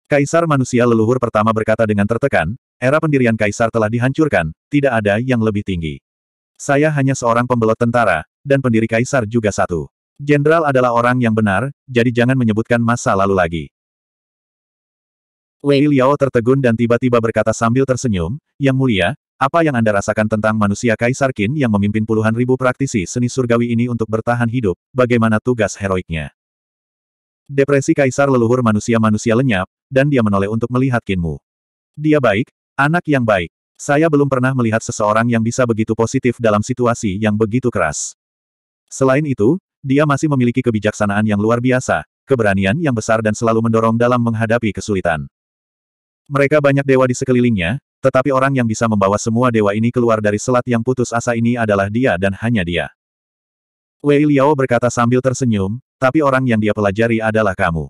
Kaisar manusia leluhur pertama berkata dengan tertekan, era pendirian Kaisar telah dihancurkan, tidak ada yang lebih tinggi. Saya hanya seorang pembelot tentara, dan pendiri Kaisar juga satu. Jenderal adalah orang yang benar, jadi jangan menyebutkan masa lalu lagi. Wei Liao tertegun dan tiba-tiba berkata sambil tersenyum, Yang Mulia, apa yang Anda rasakan tentang manusia Kaisar Qin yang memimpin puluhan ribu praktisi seni surgawi ini untuk bertahan hidup, bagaimana tugas heroiknya? Depresi Kaisar leluhur manusia-manusia lenyap, dan dia menoleh untuk melihat Qinmu. Dia baik, anak yang baik. Saya belum pernah melihat seseorang yang bisa begitu positif dalam situasi yang begitu keras. Selain itu, dia masih memiliki kebijaksanaan yang luar biasa, keberanian yang besar dan selalu mendorong dalam menghadapi kesulitan. Mereka banyak dewa di sekelilingnya, tetapi orang yang bisa membawa semua dewa ini keluar dari selat yang putus asa ini adalah dia dan hanya dia. Wei Liao berkata sambil tersenyum, tapi orang yang dia pelajari adalah kamu.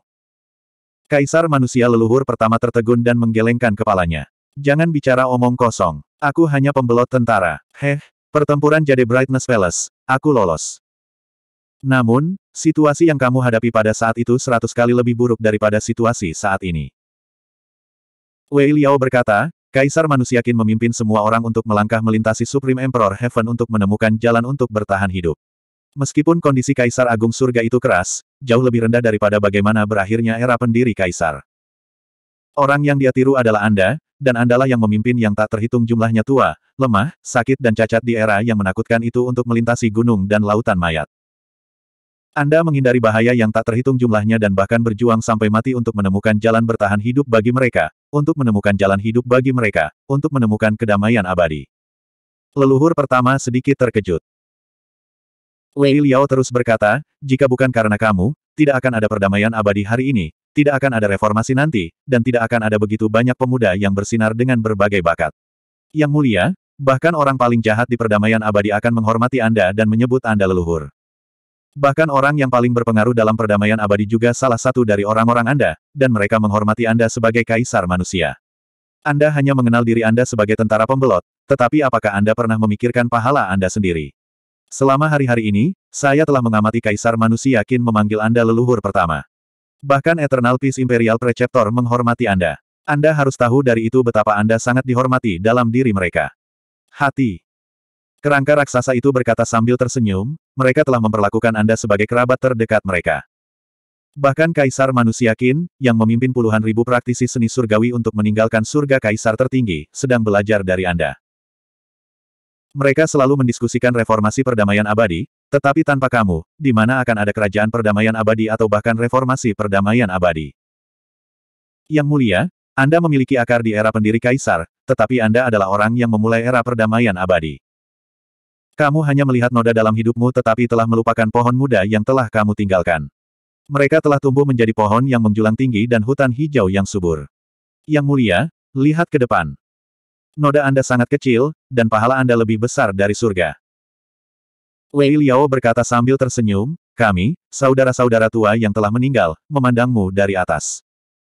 Kaisar manusia leluhur pertama tertegun dan menggelengkan kepalanya. Jangan bicara omong kosong. Aku hanya pembelot tentara. Heh, pertempuran jadi Brightness Palace. Aku lolos. Namun, situasi yang kamu hadapi pada saat itu seratus kali lebih buruk daripada situasi saat ini. Wei Liao berkata, Kaisar Manusia Qin memimpin semua orang untuk melangkah melintasi Supreme Emperor Heaven untuk menemukan jalan untuk bertahan hidup. Meskipun kondisi Kaisar Agung Surga itu keras, jauh lebih rendah daripada bagaimana berakhirnya era pendiri Kaisar. Orang yang dia tiru adalah Anda, dan Andalah yang memimpin yang tak terhitung jumlahnya tua, lemah, sakit dan cacat di era yang menakutkan itu untuk melintasi gunung dan lautan mayat. Anda menghindari bahaya yang tak terhitung jumlahnya dan bahkan berjuang sampai mati untuk menemukan jalan bertahan hidup bagi mereka, untuk menemukan jalan hidup bagi mereka, untuk menemukan kedamaian abadi. Leluhur pertama sedikit terkejut. Wei Liao terus berkata, jika bukan karena kamu, tidak akan ada perdamaian abadi hari ini, tidak akan ada reformasi nanti, dan tidak akan ada begitu banyak pemuda yang bersinar dengan berbagai bakat. Yang mulia, bahkan orang paling jahat di perdamaian abadi akan menghormati Anda dan menyebut Anda leluhur. Bahkan orang yang paling berpengaruh dalam perdamaian abadi juga salah satu dari orang-orang Anda, dan mereka menghormati Anda sebagai kaisar manusia. Anda hanya mengenal diri Anda sebagai tentara pembelot, tetapi apakah Anda pernah memikirkan pahala Anda sendiri? Selama hari-hari ini, saya telah mengamati Kaisar Manusia yakin memanggil Anda leluhur pertama. Bahkan Eternal Peace Imperial Preceptor menghormati Anda. Anda harus tahu dari itu betapa Anda sangat dihormati dalam diri mereka. Hati Kerangka raksasa itu berkata sambil tersenyum, mereka telah memperlakukan Anda sebagai kerabat terdekat mereka. Bahkan Kaisar Manusia Qin, yang memimpin puluhan ribu praktisi seni surgawi untuk meninggalkan surga Kaisar tertinggi, sedang belajar dari Anda. Mereka selalu mendiskusikan reformasi perdamaian abadi, tetapi tanpa kamu, di mana akan ada kerajaan perdamaian abadi atau bahkan reformasi perdamaian abadi. Yang mulia, Anda memiliki akar di era pendiri Kaisar, tetapi Anda adalah orang yang memulai era perdamaian abadi. Kamu hanya melihat noda dalam hidupmu tetapi telah melupakan pohon muda yang telah kamu tinggalkan. Mereka telah tumbuh menjadi pohon yang menjulang tinggi dan hutan hijau yang subur. Yang mulia, lihat ke depan. Noda Anda sangat kecil, dan pahala Anda lebih besar dari surga. Wei Liao berkata sambil tersenyum, kami, saudara-saudara tua yang telah meninggal, memandangmu dari atas.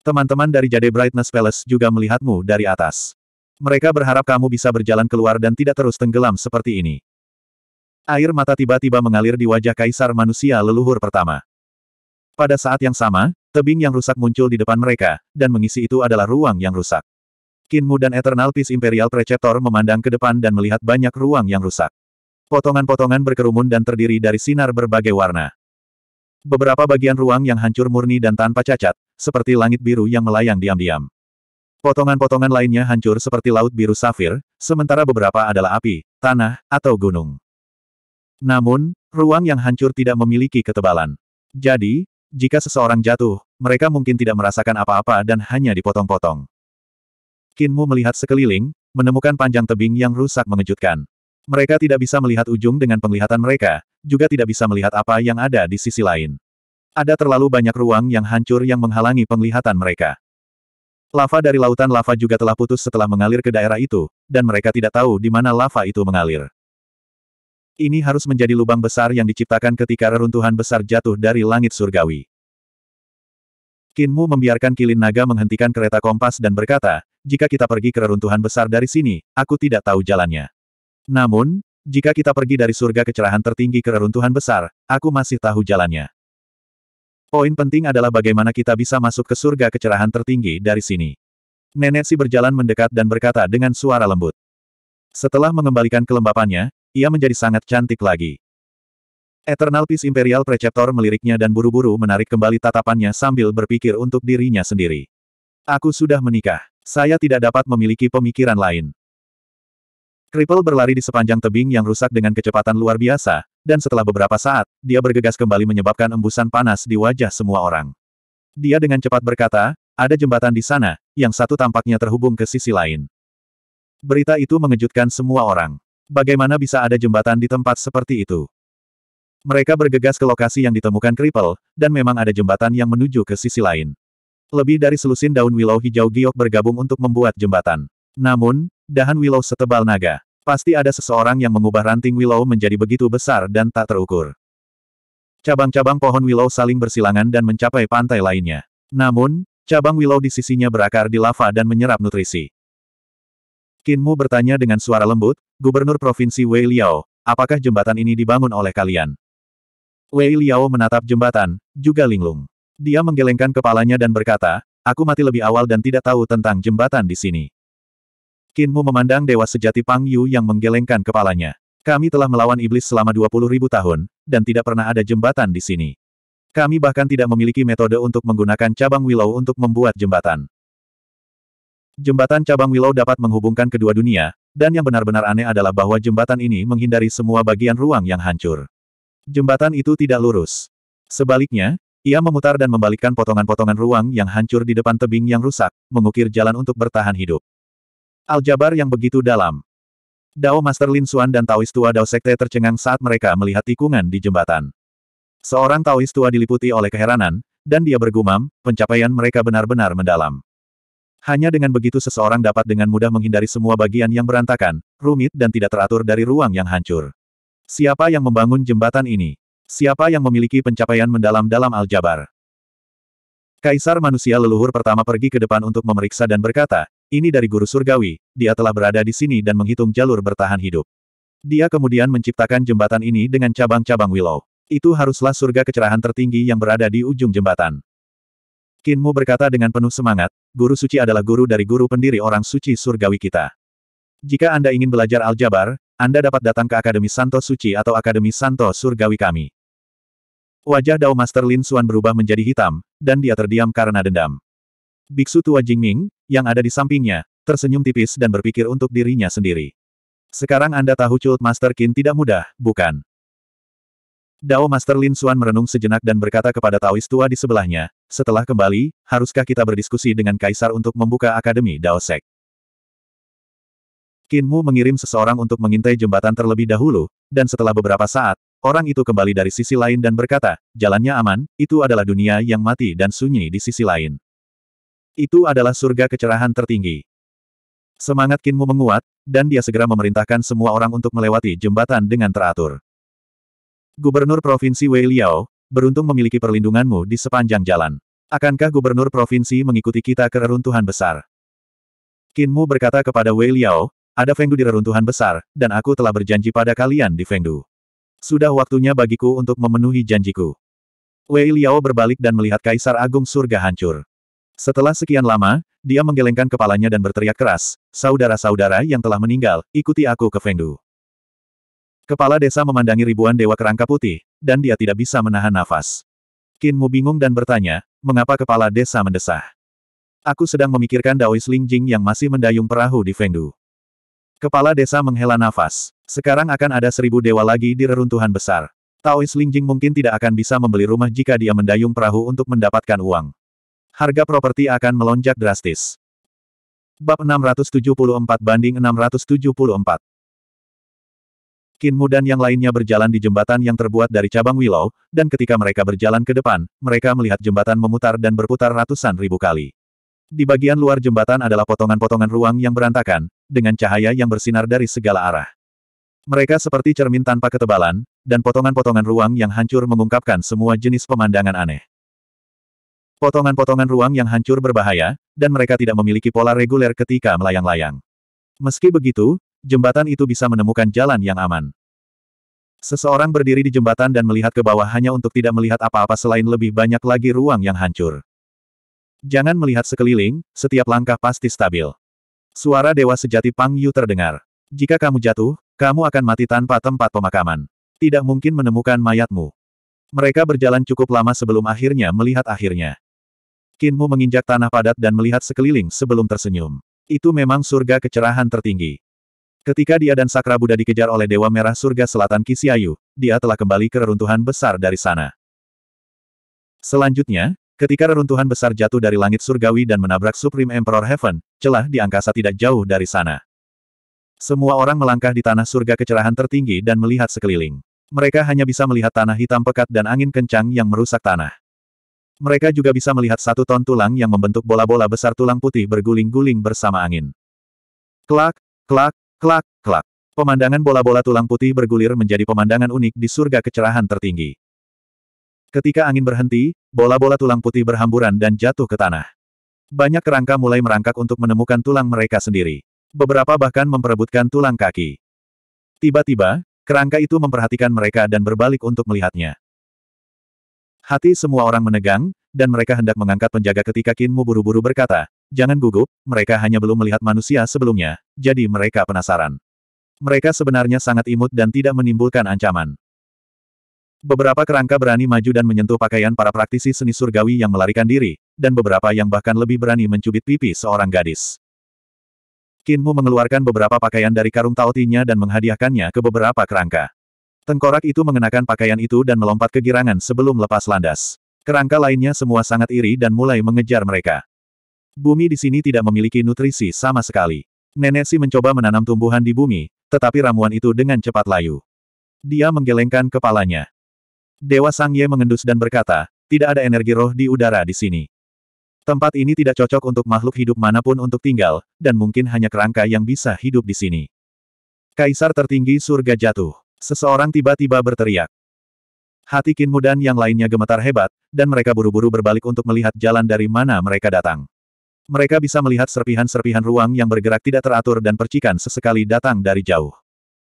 Teman-teman dari Jade Brightness Palace juga melihatmu dari atas. Mereka berharap kamu bisa berjalan keluar dan tidak terus tenggelam seperti ini. Air mata tiba-tiba mengalir di wajah kaisar manusia leluhur pertama. Pada saat yang sama, tebing yang rusak muncul di depan mereka, dan mengisi itu adalah ruang yang rusak. Kinmu dan Eternal Peace Imperial Preceptor memandang ke depan dan melihat banyak ruang yang rusak. Potongan-potongan berkerumun dan terdiri dari sinar berbagai warna. Beberapa bagian ruang yang hancur murni dan tanpa cacat, seperti langit biru yang melayang diam-diam. Potongan-potongan lainnya hancur seperti laut biru safir, sementara beberapa adalah api, tanah, atau gunung. Namun, ruang yang hancur tidak memiliki ketebalan. Jadi, jika seseorang jatuh, mereka mungkin tidak merasakan apa-apa dan hanya dipotong-potong. Kinmu melihat sekeliling, menemukan panjang tebing yang rusak mengejutkan. Mereka tidak bisa melihat ujung dengan penglihatan mereka, juga tidak bisa melihat apa yang ada di sisi lain. Ada terlalu banyak ruang yang hancur yang menghalangi penglihatan mereka. Lava dari lautan lava juga telah putus setelah mengalir ke daerah itu, dan mereka tidak tahu di mana lava itu mengalir. Ini harus menjadi lubang besar yang diciptakan ketika reruntuhan besar jatuh dari langit surgawi. Kinmu membiarkan kilin naga menghentikan kereta kompas dan berkata, jika kita pergi ke reruntuhan besar dari sini, aku tidak tahu jalannya. Namun, jika kita pergi dari surga kecerahan tertinggi ke reruntuhan besar, aku masih tahu jalannya. Poin penting adalah bagaimana kita bisa masuk ke surga kecerahan tertinggi dari sini. Nenek si berjalan mendekat dan berkata dengan suara lembut. Setelah mengembalikan kelembapannya, ia menjadi sangat cantik lagi. Eternal Peace Imperial Preceptor meliriknya dan buru-buru menarik kembali tatapannya sambil berpikir untuk dirinya sendiri. Aku sudah menikah. Saya tidak dapat memiliki pemikiran lain. Cripple berlari di sepanjang tebing yang rusak dengan kecepatan luar biasa, dan setelah beberapa saat, dia bergegas kembali menyebabkan embusan panas di wajah semua orang. Dia dengan cepat berkata, ada jembatan di sana, yang satu tampaknya terhubung ke sisi lain. Berita itu mengejutkan semua orang. Bagaimana bisa ada jembatan di tempat seperti itu? Mereka bergegas ke lokasi yang ditemukan Kripel, dan memang ada jembatan yang menuju ke sisi lain. Lebih dari selusin daun willow hijau giok bergabung untuk membuat jembatan. Namun, dahan willow setebal naga. Pasti ada seseorang yang mengubah ranting willow menjadi begitu besar dan tak terukur. Cabang-cabang pohon willow saling bersilangan dan mencapai pantai lainnya. Namun, cabang willow di sisinya berakar di lava dan menyerap nutrisi. Mu bertanya dengan suara lembut, Gubernur Provinsi Wei Liao, apakah jembatan ini dibangun oleh kalian? Wei Liao menatap jembatan, juga linglung. Dia menggelengkan kepalanya dan berkata, aku mati lebih awal dan tidak tahu tentang jembatan di sini. Mu memandang Dewa Sejati Pang Yu yang menggelengkan kepalanya. Kami telah melawan iblis selama 20 ribu tahun, dan tidak pernah ada jembatan di sini. Kami bahkan tidak memiliki metode untuk menggunakan cabang willow untuk membuat jembatan. Jembatan cabang Willow dapat menghubungkan kedua dunia, dan yang benar-benar aneh adalah bahwa jembatan ini menghindari semua bagian ruang yang hancur. Jembatan itu tidak lurus. Sebaliknya, ia memutar dan membalikkan potongan-potongan ruang yang hancur di depan tebing yang rusak, mengukir jalan untuk bertahan hidup. Aljabar yang begitu dalam. Dao Master Lin Suan dan Taois tua Dao Sekte tercengang saat mereka melihat tikungan di jembatan. Seorang Taois tua diliputi oleh keheranan, dan dia bergumam, pencapaian mereka benar-benar mendalam. Hanya dengan begitu seseorang dapat dengan mudah menghindari semua bagian yang berantakan, rumit dan tidak teratur dari ruang yang hancur. Siapa yang membangun jembatan ini? Siapa yang memiliki pencapaian mendalam dalam aljabar? Kaisar manusia leluhur pertama pergi ke depan untuk memeriksa dan berkata, ini dari guru surgawi, dia telah berada di sini dan menghitung jalur bertahan hidup. Dia kemudian menciptakan jembatan ini dengan cabang-cabang willow. Itu haruslah surga kecerahan tertinggi yang berada di ujung jembatan. Kinmu berkata dengan penuh semangat, guru suci adalah guru dari guru pendiri orang suci surgawi kita. Jika Anda ingin belajar aljabar, Anda dapat datang ke Akademi Santo Suci atau Akademi Santo Surgawi kami. Wajah Dao Master Lin Xuan berubah menjadi hitam, dan dia terdiam karena dendam. Biksu tua Jingming, yang ada di sampingnya, tersenyum tipis dan berpikir untuk dirinya sendiri. Sekarang Anda tahu Cult Master Qin tidak mudah, bukan? Dao Master Lin Suan merenung sejenak dan berkata kepada Taois tua di sebelahnya, setelah kembali, haruskah kita berdiskusi dengan Kaisar untuk membuka Akademi Dao Sek? Mu mengirim seseorang untuk mengintai jembatan terlebih dahulu, dan setelah beberapa saat, orang itu kembali dari sisi lain dan berkata, jalannya aman, itu adalah dunia yang mati dan sunyi di sisi lain. Itu adalah surga kecerahan tertinggi. Semangat Mu menguat, dan dia segera memerintahkan semua orang untuk melewati jembatan dengan teratur. Gubernur Provinsi Wei Liao, beruntung memiliki perlindunganmu di sepanjang jalan. Akankah Gubernur Provinsi mengikuti kita ke reruntuhan besar? Kinmu berkata kepada Wei Liao, ada Fengdu di reruntuhan besar, dan aku telah berjanji pada kalian di Fengdu. Sudah waktunya bagiku untuk memenuhi janjiku. Wei Liao berbalik dan melihat Kaisar Agung Surga hancur. Setelah sekian lama, dia menggelengkan kepalanya dan berteriak keras, saudara-saudara yang telah meninggal, ikuti aku ke Fengdu. Kepala desa memandangi ribuan dewa kerangka putih, dan dia tidak bisa menahan nafas. Kinmu bingung dan bertanya, mengapa kepala desa mendesah? Aku sedang memikirkan Daois Lingjing yang masih mendayung perahu di Fengdu. Kepala desa menghela nafas. Sekarang akan ada seribu dewa lagi di reruntuhan besar. Taois Lingjing mungkin tidak akan bisa membeli rumah jika dia mendayung perahu untuk mendapatkan uang. Harga properti akan melonjak drastis. Bab 674 banding 674 Kinmu dan yang lainnya berjalan di jembatan yang terbuat dari cabang Willow, dan ketika mereka berjalan ke depan, mereka melihat jembatan memutar dan berputar ratusan ribu kali. Di bagian luar jembatan adalah potongan-potongan ruang yang berantakan, dengan cahaya yang bersinar dari segala arah. Mereka seperti cermin tanpa ketebalan, dan potongan-potongan ruang yang hancur mengungkapkan semua jenis pemandangan aneh. Potongan-potongan ruang yang hancur berbahaya, dan mereka tidak memiliki pola reguler ketika melayang-layang. Meski begitu, jembatan itu bisa menemukan jalan yang aman. Seseorang berdiri di jembatan dan melihat ke bawah hanya untuk tidak melihat apa-apa selain lebih banyak lagi ruang yang hancur. Jangan melihat sekeliling, setiap langkah pasti stabil. Suara dewa sejati Pang Yu terdengar. Jika kamu jatuh, kamu akan mati tanpa tempat pemakaman. Tidak mungkin menemukan mayatmu. Mereka berjalan cukup lama sebelum akhirnya melihat akhirnya. Kinmu menginjak tanah padat dan melihat sekeliling sebelum tersenyum. Itu memang surga kecerahan tertinggi. Ketika dia dan Sakra Buddha dikejar oleh Dewa Merah Surga Selatan Kisiayu, dia telah kembali ke reruntuhan besar dari sana. Selanjutnya, ketika reruntuhan besar jatuh dari langit surgawi dan menabrak Supreme Emperor Heaven, celah di angkasa tidak jauh dari sana. Semua orang melangkah di tanah surga kecerahan tertinggi dan melihat sekeliling. Mereka hanya bisa melihat tanah hitam pekat dan angin kencang yang merusak tanah. Mereka juga bisa melihat satu ton tulang yang membentuk bola-bola besar tulang putih berguling-guling bersama angin. Klak, klak, Klak, klak. Pemandangan bola-bola tulang putih bergulir menjadi pemandangan unik di surga kecerahan tertinggi. Ketika angin berhenti, bola-bola tulang putih berhamburan dan jatuh ke tanah. Banyak kerangka mulai merangkak untuk menemukan tulang mereka sendiri. Beberapa bahkan memperebutkan tulang kaki. Tiba-tiba, kerangka itu memperhatikan mereka dan berbalik untuk melihatnya. Hati semua orang menegang, dan mereka hendak mengangkat penjaga ketika Kinmu buru-buru berkata, Jangan gugup, mereka hanya belum melihat manusia sebelumnya, jadi mereka penasaran. Mereka sebenarnya sangat imut dan tidak menimbulkan ancaman. Beberapa kerangka berani maju dan menyentuh pakaian para praktisi seni surgawi yang melarikan diri, dan beberapa yang bahkan lebih berani mencubit pipi seorang gadis. Kinmu mengeluarkan beberapa pakaian dari karung tautinya dan menghadiahkannya ke beberapa kerangka. Tengkorak itu mengenakan pakaian itu dan melompat ke girangan sebelum lepas landas. Kerangka lainnya semua sangat iri dan mulai mengejar mereka. Bumi di sini tidak memiliki nutrisi sama sekali. Nenek Si mencoba menanam tumbuhan di bumi, tetapi ramuan itu dengan cepat layu. Dia menggelengkan kepalanya. Dewa Sang Ye mengendus dan berkata, tidak ada energi roh di udara di sini. Tempat ini tidak cocok untuk makhluk hidup manapun untuk tinggal, dan mungkin hanya kerangka yang bisa hidup di sini. Kaisar tertinggi surga jatuh. Seseorang tiba-tiba berteriak. Hati Kinmu dan yang lainnya gemetar hebat, dan mereka buru-buru berbalik untuk melihat jalan dari mana mereka datang. Mereka bisa melihat serpihan-serpihan ruang yang bergerak tidak teratur dan percikan sesekali datang dari jauh.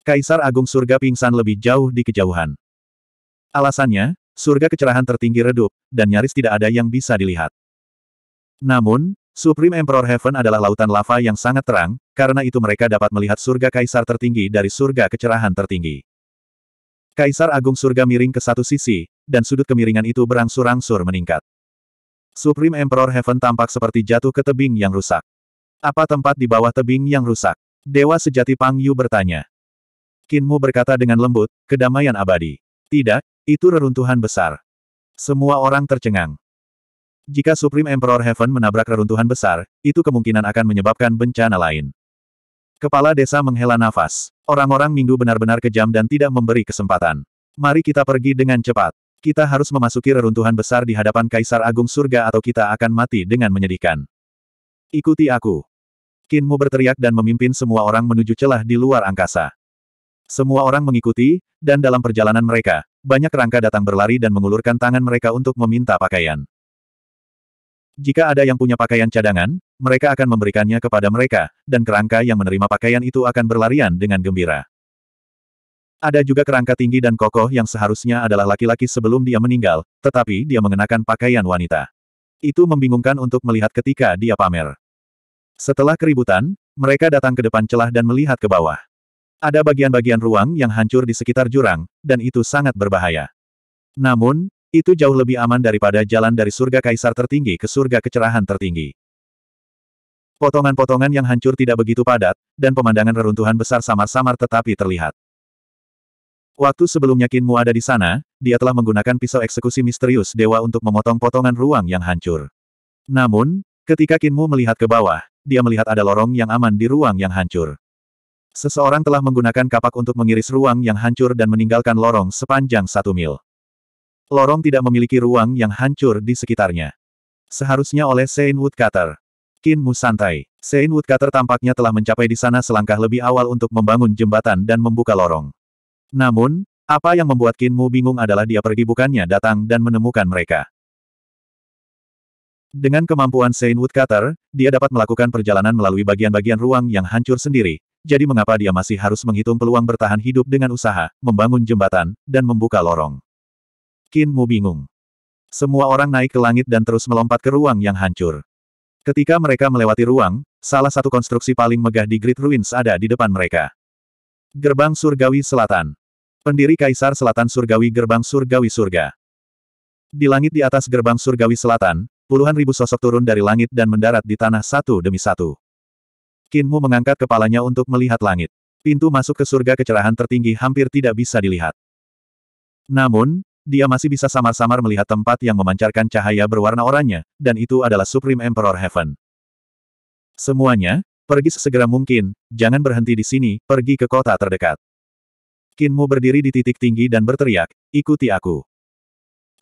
Kaisar Agung Surga pingsan lebih jauh di kejauhan. Alasannya, surga kecerahan tertinggi redup, dan nyaris tidak ada yang bisa dilihat. Namun, Supreme Emperor Heaven adalah lautan lava yang sangat terang, karena itu mereka dapat melihat surga kaisar tertinggi dari surga kecerahan tertinggi. Kaisar Agung Surga miring ke satu sisi, dan sudut kemiringan itu berangsur-angsur meningkat. Supreme Emperor Heaven tampak seperti jatuh ke tebing yang rusak. Apa tempat di bawah tebing yang rusak? Dewa sejati Pang Yu bertanya. Kinmu berkata dengan lembut, kedamaian abadi. Tidak, itu reruntuhan besar. Semua orang tercengang. Jika Supreme Emperor Heaven menabrak reruntuhan besar, itu kemungkinan akan menyebabkan bencana lain. Kepala desa menghela nafas. Orang-orang Minggu benar-benar kejam dan tidak memberi kesempatan. Mari kita pergi dengan cepat. Kita harus memasuki reruntuhan besar di hadapan Kaisar Agung Surga atau kita akan mati dengan menyedihkan. Ikuti aku. Kinmu berteriak dan memimpin semua orang menuju celah di luar angkasa. Semua orang mengikuti, dan dalam perjalanan mereka, banyak rangka datang berlari dan mengulurkan tangan mereka untuk meminta pakaian. Jika ada yang punya pakaian cadangan, mereka akan memberikannya kepada mereka, dan kerangka yang menerima pakaian itu akan berlarian dengan gembira. Ada juga kerangka tinggi dan kokoh yang seharusnya adalah laki-laki sebelum dia meninggal, tetapi dia mengenakan pakaian wanita. Itu membingungkan untuk melihat ketika dia pamer. Setelah keributan, mereka datang ke depan celah dan melihat ke bawah. Ada bagian-bagian ruang yang hancur di sekitar jurang, dan itu sangat berbahaya. Namun, itu jauh lebih aman daripada jalan dari surga kaisar tertinggi ke surga kecerahan tertinggi. Potongan-potongan yang hancur tidak begitu padat, dan pemandangan reruntuhan besar samar-samar tetapi terlihat. Waktu sebelumnya Kinmu ada di sana, dia telah menggunakan pisau eksekusi misterius dewa untuk memotong potongan ruang yang hancur. Namun, ketika Kinmu melihat ke bawah, dia melihat ada lorong yang aman di ruang yang hancur. Seseorang telah menggunakan kapak untuk mengiris ruang yang hancur dan meninggalkan lorong sepanjang satu mil. Lorong tidak memiliki ruang yang hancur di sekitarnya. Seharusnya oleh Sein Woodcutter. Kinmu santai. Sein Woodcutter tampaknya telah mencapai di sana selangkah lebih awal untuk membangun jembatan dan membuka lorong. Namun, apa yang membuat Kinmu bingung adalah dia pergi bukannya datang dan menemukan mereka. Dengan kemampuan Saint Woodcutter, dia dapat melakukan perjalanan melalui bagian-bagian ruang yang hancur sendiri, jadi mengapa dia masih harus menghitung peluang bertahan hidup dengan usaha, membangun jembatan, dan membuka lorong. Kinmu bingung. Semua orang naik ke langit dan terus melompat ke ruang yang hancur. Ketika mereka melewati ruang, salah satu konstruksi paling megah di Great Ruins ada di depan mereka. Gerbang Surgawi Selatan Pendiri Kaisar Selatan Surgawi Gerbang Surgawi Surga. Di langit di atas gerbang Surgawi Selatan, puluhan ribu sosok turun dari langit dan mendarat di tanah satu demi satu. Kinmu mengangkat kepalanya untuk melihat langit. Pintu masuk ke surga kecerahan tertinggi hampir tidak bisa dilihat. Namun, dia masih bisa samar-samar melihat tempat yang memancarkan cahaya berwarna oranye, dan itu adalah Supreme Emperor Heaven. Semuanya, pergi sesegera mungkin, jangan berhenti di sini, pergi ke kota terdekat. Kinmu berdiri di titik tinggi dan berteriak, ikuti aku.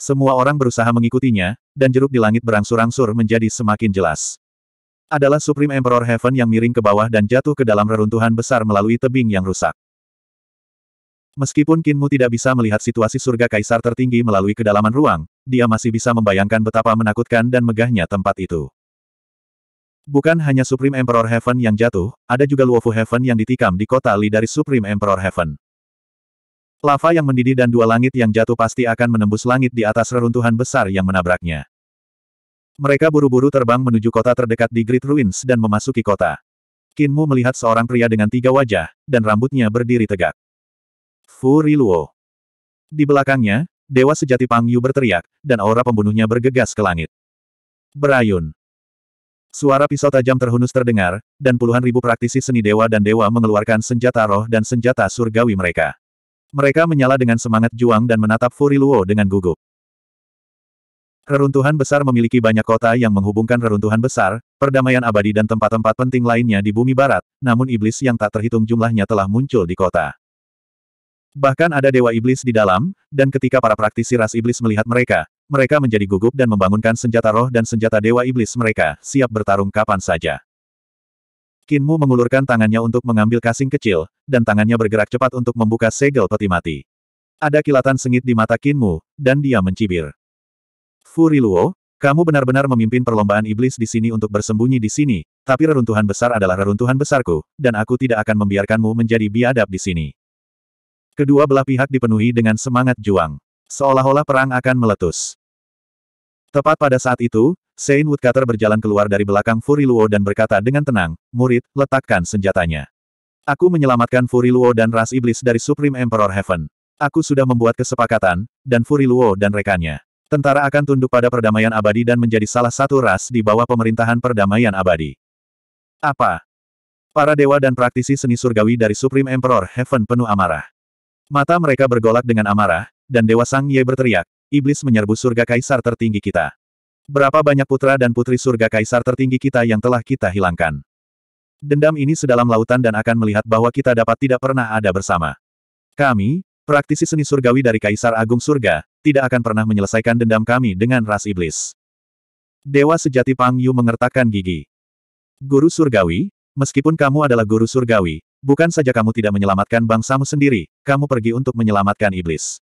Semua orang berusaha mengikutinya, dan jeruk di langit berangsur-angsur menjadi semakin jelas. Adalah Supreme Emperor Heaven yang miring ke bawah dan jatuh ke dalam reruntuhan besar melalui tebing yang rusak. Meskipun Kinmu tidak bisa melihat situasi surga kaisar tertinggi melalui kedalaman ruang, dia masih bisa membayangkan betapa menakutkan dan megahnya tempat itu. Bukan hanya Supreme Emperor Heaven yang jatuh, ada juga Luofu Heaven yang ditikam di kota Li dari Supreme Emperor Heaven. Lava yang mendidih dan dua langit yang jatuh pasti akan menembus langit di atas reruntuhan besar yang menabraknya. Mereka buru-buru terbang menuju kota terdekat di Great Ruins dan memasuki kota. Kinmu melihat seorang pria dengan tiga wajah, dan rambutnya berdiri tegak. Fu Riluo. Di belakangnya, Dewa Sejati Pang Yu berteriak, dan aura pembunuhnya bergegas ke langit. Berayun. Suara pisau tajam terhunus terdengar, dan puluhan ribu praktisi seni dewa dan dewa mengeluarkan senjata roh dan senjata surgawi mereka. Mereka menyala dengan semangat juang dan menatap Furi Luo dengan gugup. Reruntuhan besar memiliki banyak kota yang menghubungkan reruntuhan besar, perdamaian abadi dan tempat-tempat penting lainnya di bumi barat, namun iblis yang tak terhitung jumlahnya telah muncul di kota. Bahkan ada dewa iblis di dalam, dan ketika para praktisi ras iblis melihat mereka, mereka menjadi gugup dan membangunkan senjata roh dan senjata dewa iblis mereka, siap bertarung kapan saja. Kinmu mengulurkan tangannya untuk mengambil kasing kecil, dan tangannya bergerak cepat untuk membuka segel peti mati. Ada kilatan sengit di mata Kinmu, dan dia mencibir. Furi Luo, kamu benar-benar memimpin perlombaan iblis di sini untuk bersembunyi di sini, tapi reruntuhan besar adalah reruntuhan besarku, dan aku tidak akan membiarkanmu menjadi biadab di sini. Kedua belah pihak dipenuhi dengan semangat juang. Seolah-olah perang akan meletus. Tepat pada saat itu, Sein Woodcutter berjalan keluar dari belakang Furiluo dan berkata dengan tenang, murid, letakkan senjatanya. Aku menyelamatkan Furiluo dan ras iblis dari Supreme Emperor Heaven. Aku sudah membuat kesepakatan, dan Furiluo dan rekannya. Tentara akan tunduk pada perdamaian abadi dan menjadi salah satu ras di bawah pemerintahan perdamaian abadi. Apa? Para dewa dan praktisi seni surgawi dari Supreme Emperor Heaven penuh amarah. Mata mereka bergolak dengan amarah, dan Dewa Sang Ye berteriak, Iblis menyerbu surga kaisar tertinggi kita. Berapa banyak putra dan putri surga kaisar tertinggi kita yang telah kita hilangkan? Dendam ini sedalam lautan dan akan melihat bahwa kita dapat tidak pernah ada bersama. Kami, praktisi seni surgawi dari Kaisar Agung Surga, tidak akan pernah menyelesaikan dendam kami dengan ras iblis. Dewa sejati Pang Yu mengertakkan gigi. Guru surgawi, meskipun kamu adalah guru surgawi, bukan saja kamu tidak menyelamatkan bangsamu sendiri, kamu pergi untuk menyelamatkan iblis.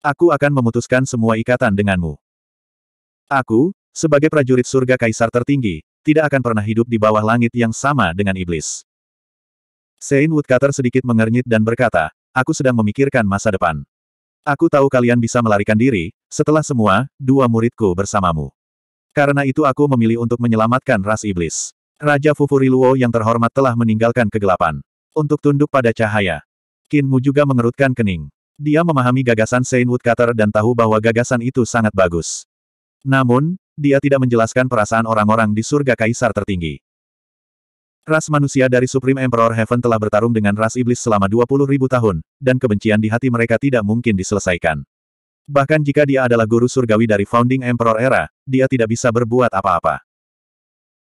Aku akan memutuskan semua ikatan denganmu. Aku, sebagai prajurit surga kaisar tertinggi, tidak akan pernah hidup di bawah langit yang sama dengan iblis. Sein Woodcutter sedikit mengernyit dan berkata, aku sedang memikirkan masa depan. Aku tahu kalian bisa melarikan diri, setelah semua, dua muridku bersamamu. Karena itu aku memilih untuk menyelamatkan ras iblis. Raja Fufuriluo yang terhormat telah meninggalkan kegelapan. Untuk tunduk pada cahaya. Kinmu juga mengerutkan kening. Dia memahami gagasan Sein Woodcutter dan tahu bahwa gagasan itu sangat bagus. Namun, dia tidak menjelaskan perasaan orang-orang di surga kaisar tertinggi. Ras manusia dari Supreme Emperor Heaven telah bertarung dengan ras iblis selama 20 ribu tahun, dan kebencian di hati mereka tidak mungkin diselesaikan. Bahkan jika dia adalah guru surgawi dari Founding Emperor Era, dia tidak bisa berbuat apa-apa.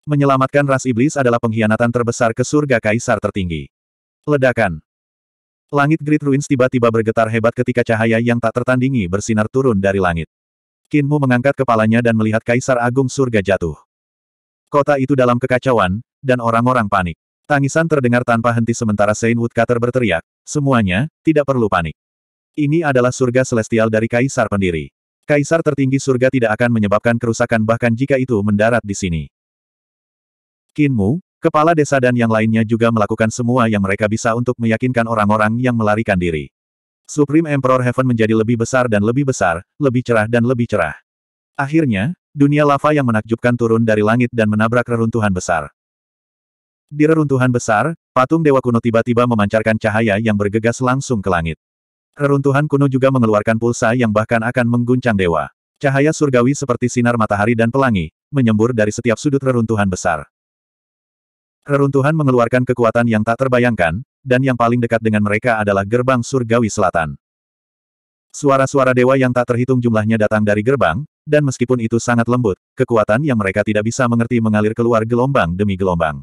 Menyelamatkan ras iblis adalah pengkhianatan terbesar ke surga kaisar tertinggi. Ledakan. Langit Great Ruins tiba-tiba bergetar hebat ketika cahaya yang tak tertandingi bersinar turun dari langit. Kinmu mengangkat kepalanya dan melihat Kaisar Agung Surga jatuh. Kota itu dalam kekacauan, dan orang-orang panik. Tangisan terdengar tanpa henti sementara Saint Woodcutter berteriak, semuanya, tidak perlu panik. Ini adalah surga celestial dari Kaisar pendiri. Kaisar tertinggi surga tidak akan menyebabkan kerusakan bahkan jika itu mendarat di sini. Kinmu, kepala desa dan yang lainnya juga melakukan semua yang mereka bisa untuk meyakinkan orang-orang yang melarikan diri. Supreme Emperor Heaven menjadi lebih besar dan lebih besar, lebih cerah dan lebih cerah. Akhirnya, dunia lava yang menakjubkan turun dari langit dan menabrak reruntuhan besar. Di reruntuhan besar, patung dewa kuno tiba-tiba memancarkan cahaya yang bergegas langsung ke langit. Reruntuhan kuno juga mengeluarkan pulsa yang bahkan akan mengguncang dewa. Cahaya surgawi seperti sinar matahari dan pelangi, menyembur dari setiap sudut reruntuhan besar. Reruntuhan mengeluarkan kekuatan yang tak terbayangkan, dan yang paling dekat dengan mereka adalah gerbang surgawi selatan. Suara-suara dewa yang tak terhitung jumlahnya datang dari gerbang, dan meskipun itu sangat lembut, kekuatan yang mereka tidak bisa mengerti mengalir keluar gelombang demi gelombang.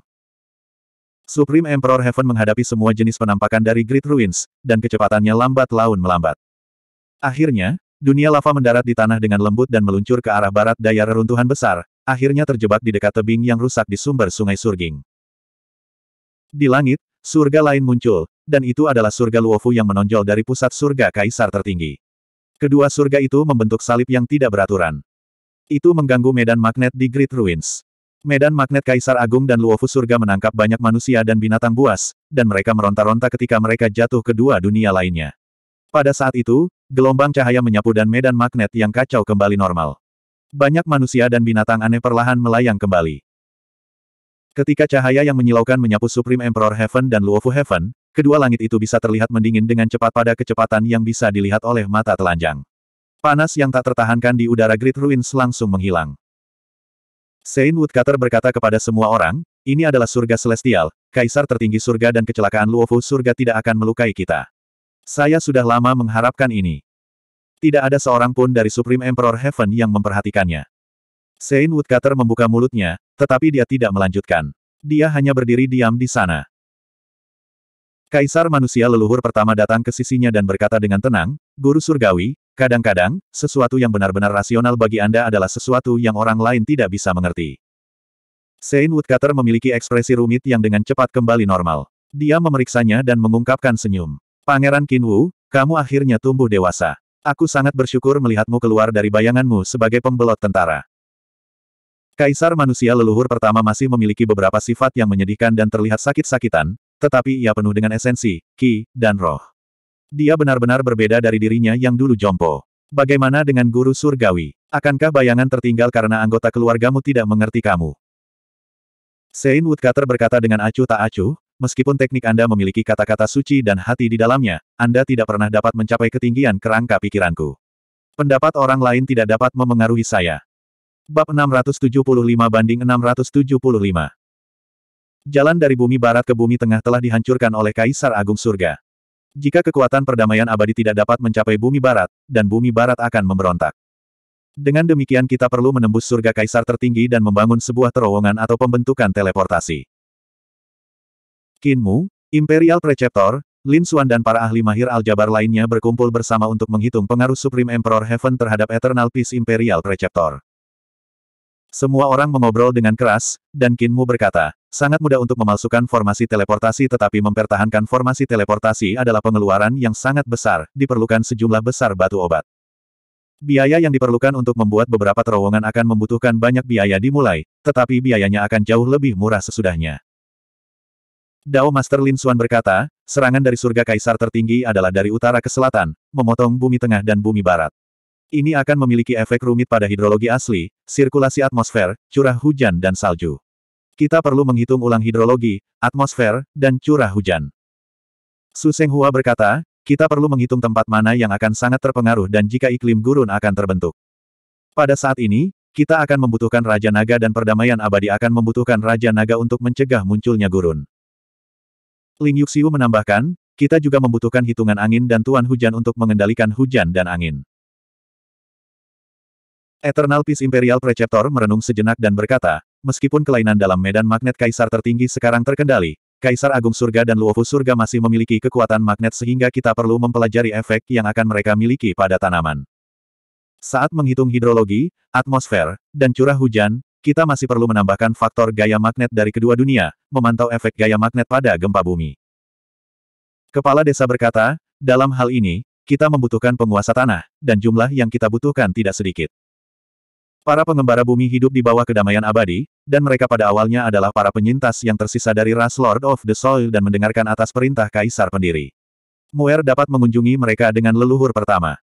Supreme Emperor Heaven menghadapi semua jenis penampakan dari Great Ruins, dan kecepatannya lambat laun melambat. Akhirnya, dunia lava mendarat di tanah dengan lembut dan meluncur ke arah barat daya reruntuhan besar, akhirnya terjebak di dekat tebing yang rusak di sumber sungai Surging. Di langit, Surga lain muncul, dan itu adalah surga Luofu yang menonjol dari pusat surga kaisar tertinggi. Kedua surga itu membentuk salib yang tidak beraturan. Itu mengganggu medan magnet di Great Ruins. Medan magnet Kaisar Agung dan Luofu surga menangkap banyak manusia dan binatang buas, dan mereka meronta-ronta ketika mereka jatuh ke dua dunia lainnya. Pada saat itu, gelombang cahaya menyapu dan medan magnet yang kacau kembali normal. Banyak manusia dan binatang aneh perlahan melayang kembali. Ketika cahaya yang menyilaukan menyapu Supreme Emperor Heaven dan Luofu Heaven, kedua langit itu bisa terlihat mendingin dengan cepat pada kecepatan yang bisa dilihat oleh mata telanjang. Panas yang tak tertahankan di udara Great Ruins langsung menghilang. Saint Woodcutter berkata kepada semua orang, ini adalah surga celestial, kaisar tertinggi surga dan kecelakaan Luofu surga tidak akan melukai kita. Saya sudah lama mengharapkan ini. Tidak ada seorang pun dari Supreme Emperor Heaven yang memperhatikannya. Sein Woodcutter membuka mulutnya, tetapi dia tidak melanjutkan. Dia hanya berdiri diam di sana. Kaisar manusia leluhur pertama datang ke sisinya dan berkata dengan tenang, Guru Surgawi, kadang-kadang, sesuatu yang benar-benar rasional bagi Anda adalah sesuatu yang orang lain tidak bisa mengerti. Sein Woodcutter memiliki ekspresi rumit yang dengan cepat kembali normal. Dia memeriksanya dan mengungkapkan senyum. Pangeran Kinwu, kamu akhirnya tumbuh dewasa. Aku sangat bersyukur melihatmu keluar dari bayanganmu sebagai pembelot tentara. Kaisar manusia leluhur pertama masih memiliki beberapa sifat yang menyedihkan dan terlihat sakit-sakitan, tetapi ia penuh dengan esensi, ki, dan roh. Dia benar-benar berbeda dari dirinya yang dulu jompo. Bagaimana dengan guru surgawi? Akankah bayangan tertinggal karena anggota keluargamu tidak mengerti kamu? Sein Woodcutter berkata dengan acuh tak acuh, meskipun teknik Anda memiliki kata-kata suci dan hati di dalamnya, Anda tidak pernah dapat mencapai ketinggian kerangka pikiranku. Pendapat orang lain tidak dapat memengaruhi saya. Bab 675 banding 675 Jalan dari bumi barat ke bumi tengah telah dihancurkan oleh Kaisar Agung Surga. Jika kekuatan perdamaian abadi tidak dapat mencapai bumi barat, dan bumi barat akan memberontak. Dengan demikian kita perlu menembus surga Kaisar tertinggi dan membangun sebuah terowongan atau pembentukan teleportasi. Kinmu, Imperial Preceptor, Lin Xuan dan para ahli mahir aljabar lainnya berkumpul bersama untuk menghitung pengaruh Supreme Emperor Heaven terhadap Eternal Peace Imperial Preceptor. Semua orang mengobrol dengan keras, dan Kinmu berkata, sangat mudah untuk memalsukan formasi teleportasi tetapi mempertahankan formasi teleportasi adalah pengeluaran yang sangat besar, diperlukan sejumlah besar batu obat. Biaya yang diperlukan untuk membuat beberapa terowongan akan membutuhkan banyak biaya dimulai, tetapi biayanya akan jauh lebih murah sesudahnya. Dao Master Lin Xuan berkata, serangan dari surga kaisar tertinggi adalah dari utara ke selatan, memotong bumi tengah dan bumi barat. Ini akan memiliki efek rumit pada hidrologi asli, sirkulasi atmosfer, curah hujan dan salju. Kita perlu menghitung ulang hidrologi, atmosfer, dan curah hujan. Su Senghua berkata, kita perlu menghitung tempat mana yang akan sangat terpengaruh dan jika iklim gurun akan terbentuk. Pada saat ini, kita akan membutuhkan Raja Naga dan perdamaian abadi akan membutuhkan Raja Naga untuk mencegah munculnya gurun. Ling Yuxiu menambahkan, kita juga membutuhkan hitungan angin dan tuan hujan untuk mengendalikan hujan dan angin. Eternal Peace Imperial Preceptor merenung sejenak dan berkata, meskipun kelainan dalam medan magnet Kaisar tertinggi sekarang terkendali, Kaisar Agung Surga dan Luofu Surga masih memiliki kekuatan magnet sehingga kita perlu mempelajari efek yang akan mereka miliki pada tanaman. Saat menghitung hidrologi, atmosfer, dan curah hujan, kita masih perlu menambahkan faktor gaya magnet dari kedua dunia, memantau efek gaya magnet pada gempa bumi. Kepala desa berkata, dalam hal ini, kita membutuhkan penguasa tanah, dan jumlah yang kita butuhkan tidak sedikit. Para pengembara bumi hidup di bawah kedamaian abadi, dan mereka pada awalnya adalah para penyintas yang tersisa dari ras Lord of the Soil dan mendengarkan atas perintah Kaisar Pendiri. Muer dapat mengunjungi mereka dengan leluhur pertama.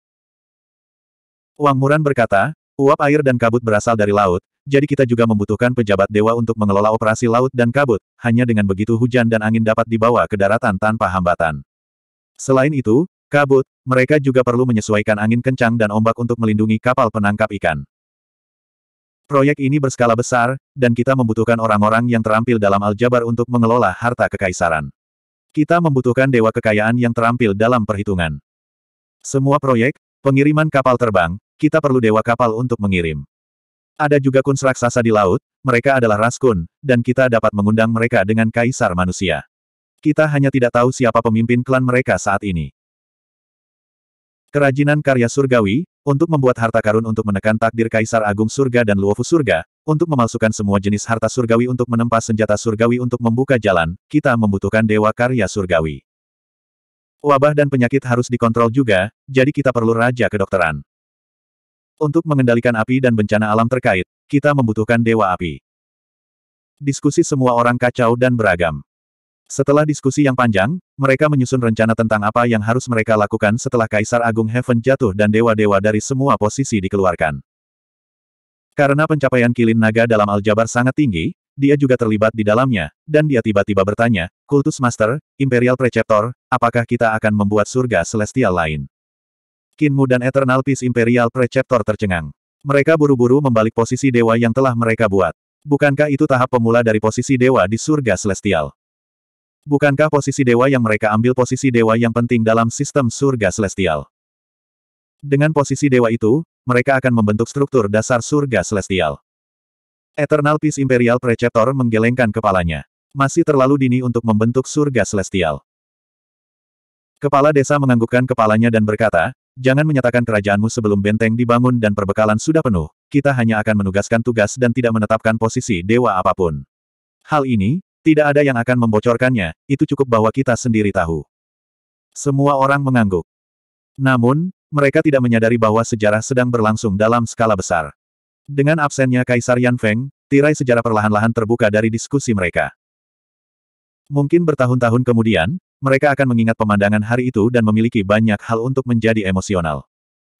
Wang Muran berkata, uap air dan kabut berasal dari laut, jadi kita juga membutuhkan pejabat dewa untuk mengelola operasi laut dan kabut, hanya dengan begitu hujan dan angin dapat dibawa ke daratan tanpa hambatan. Selain itu, kabut, mereka juga perlu menyesuaikan angin kencang dan ombak untuk melindungi kapal penangkap ikan. Proyek ini berskala besar, dan kita membutuhkan orang-orang yang terampil dalam aljabar untuk mengelola harta kekaisaran. Kita membutuhkan dewa kekayaan yang terampil dalam perhitungan. Semua proyek, pengiriman kapal terbang, kita perlu dewa kapal untuk mengirim. Ada juga kuns raksasa di laut, mereka adalah raskun, dan kita dapat mengundang mereka dengan kaisar manusia. Kita hanya tidak tahu siapa pemimpin klan mereka saat ini. Kerajinan karya surgawi, untuk membuat harta karun untuk menekan takdir Kaisar Agung Surga dan Luofu Surga, untuk memalsukan semua jenis harta surgawi untuk menempa senjata surgawi untuk membuka jalan, kita membutuhkan dewa karya surgawi. Wabah dan penyakit harus dikontrol juga, jadi kita perlu raja kedokteran. Untuk mengendalikan api dan bencana alam terkait, kita membutuhkan dewa api. Diskusi semua orang kacau dan beragam. Setelah diskusi yang panjang, mereka menyusun rencana tentang apa yang harus mereka lakukan setelah Kaisar Agung Heaven jatuh dan dewa-dewa dari semua posisi dikeluarkan. Karena pencapaian Kilin Naga dalam aljabar sangat tinggi, dia juga terlibat di dalamnya, dan dia tiba-tiba bertanya, Kultus Master, Imperial Preceptor, apakah kita akan membuat surga celestial lain? Kinmu dan Eternal Peace Imperial Preceptor tercengang. Mereka buru-buru membalik posisi dewa yang telah mereka buat. Bukankah itu tahap pemula dari posisi dewa di surga celestial? Bukankah posisi dewa yang mereka ambil posisi dewa yang penting dalam sistem surga celestial? Dengan posisi dewa itu, mereka akan membentuk struktur dasar surga celestial. Eternal Peace Imperial Preceptor menggelengkan kepalanya. Masih terlalu dini untuk membentuk surga celestial. Kepala desa menganggukkan kepalanya dan berkata, Jangan menyatakan kerajaanmu sebelum benteng dibangun dan perbekalan sudah penuh, kita hanya akan menugaskan tugas dan tidak menetapkan posisi dewa apapun. Hal ini, tidak ada yang akan membocorkannya, itu cukup bahwa kita sendiri tahu. Semua orang mengangguk. Namun, mereka tidak menyadari bahwa sejarah sedang berlangsung dalam skala besar. Dengan absennya Kaisar Yan Feng, tirai sejarah perlahan-lahan terbuka dari diskusi mereka. Mungkin bertahun-tahun kemudian, mereka akan mengingat pemandangan hari itu dan memiliki banyak hal untuk menjadi emosional.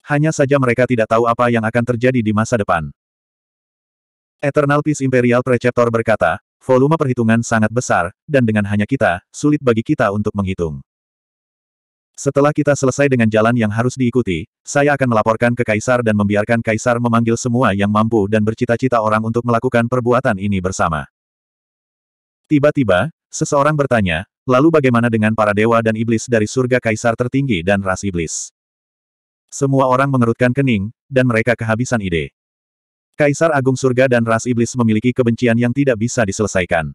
Hanya saja mereka tidak tahu apa yang akan terjadi di masa depan. Eternal Peace Imperial Preceptor berkata, volume perhitungan sangat besar, dan dengan hanya kita, sulit bagi kita untuk menghitung. Setelah kita selesai dengan jalan yang harus diikuti, saya akan melaporkan ke Kaisar dan membiarkan Kaisar memanggil semua yang mampu dan bercita-cita orang untuk melakukan perbuatan ini bersama. Tiba-tiba, seseorang bertanya, lalu bagaimana dengan para dewa dan iblis dari surga Kaisar tertinggi dan ras iblis? Semua orang mengerutkan kening, dan mereka kehabisan ide. Kaisar Agung Surga dan Ras Iblis memiliki kebencian yang tidak bisa diselesaikan.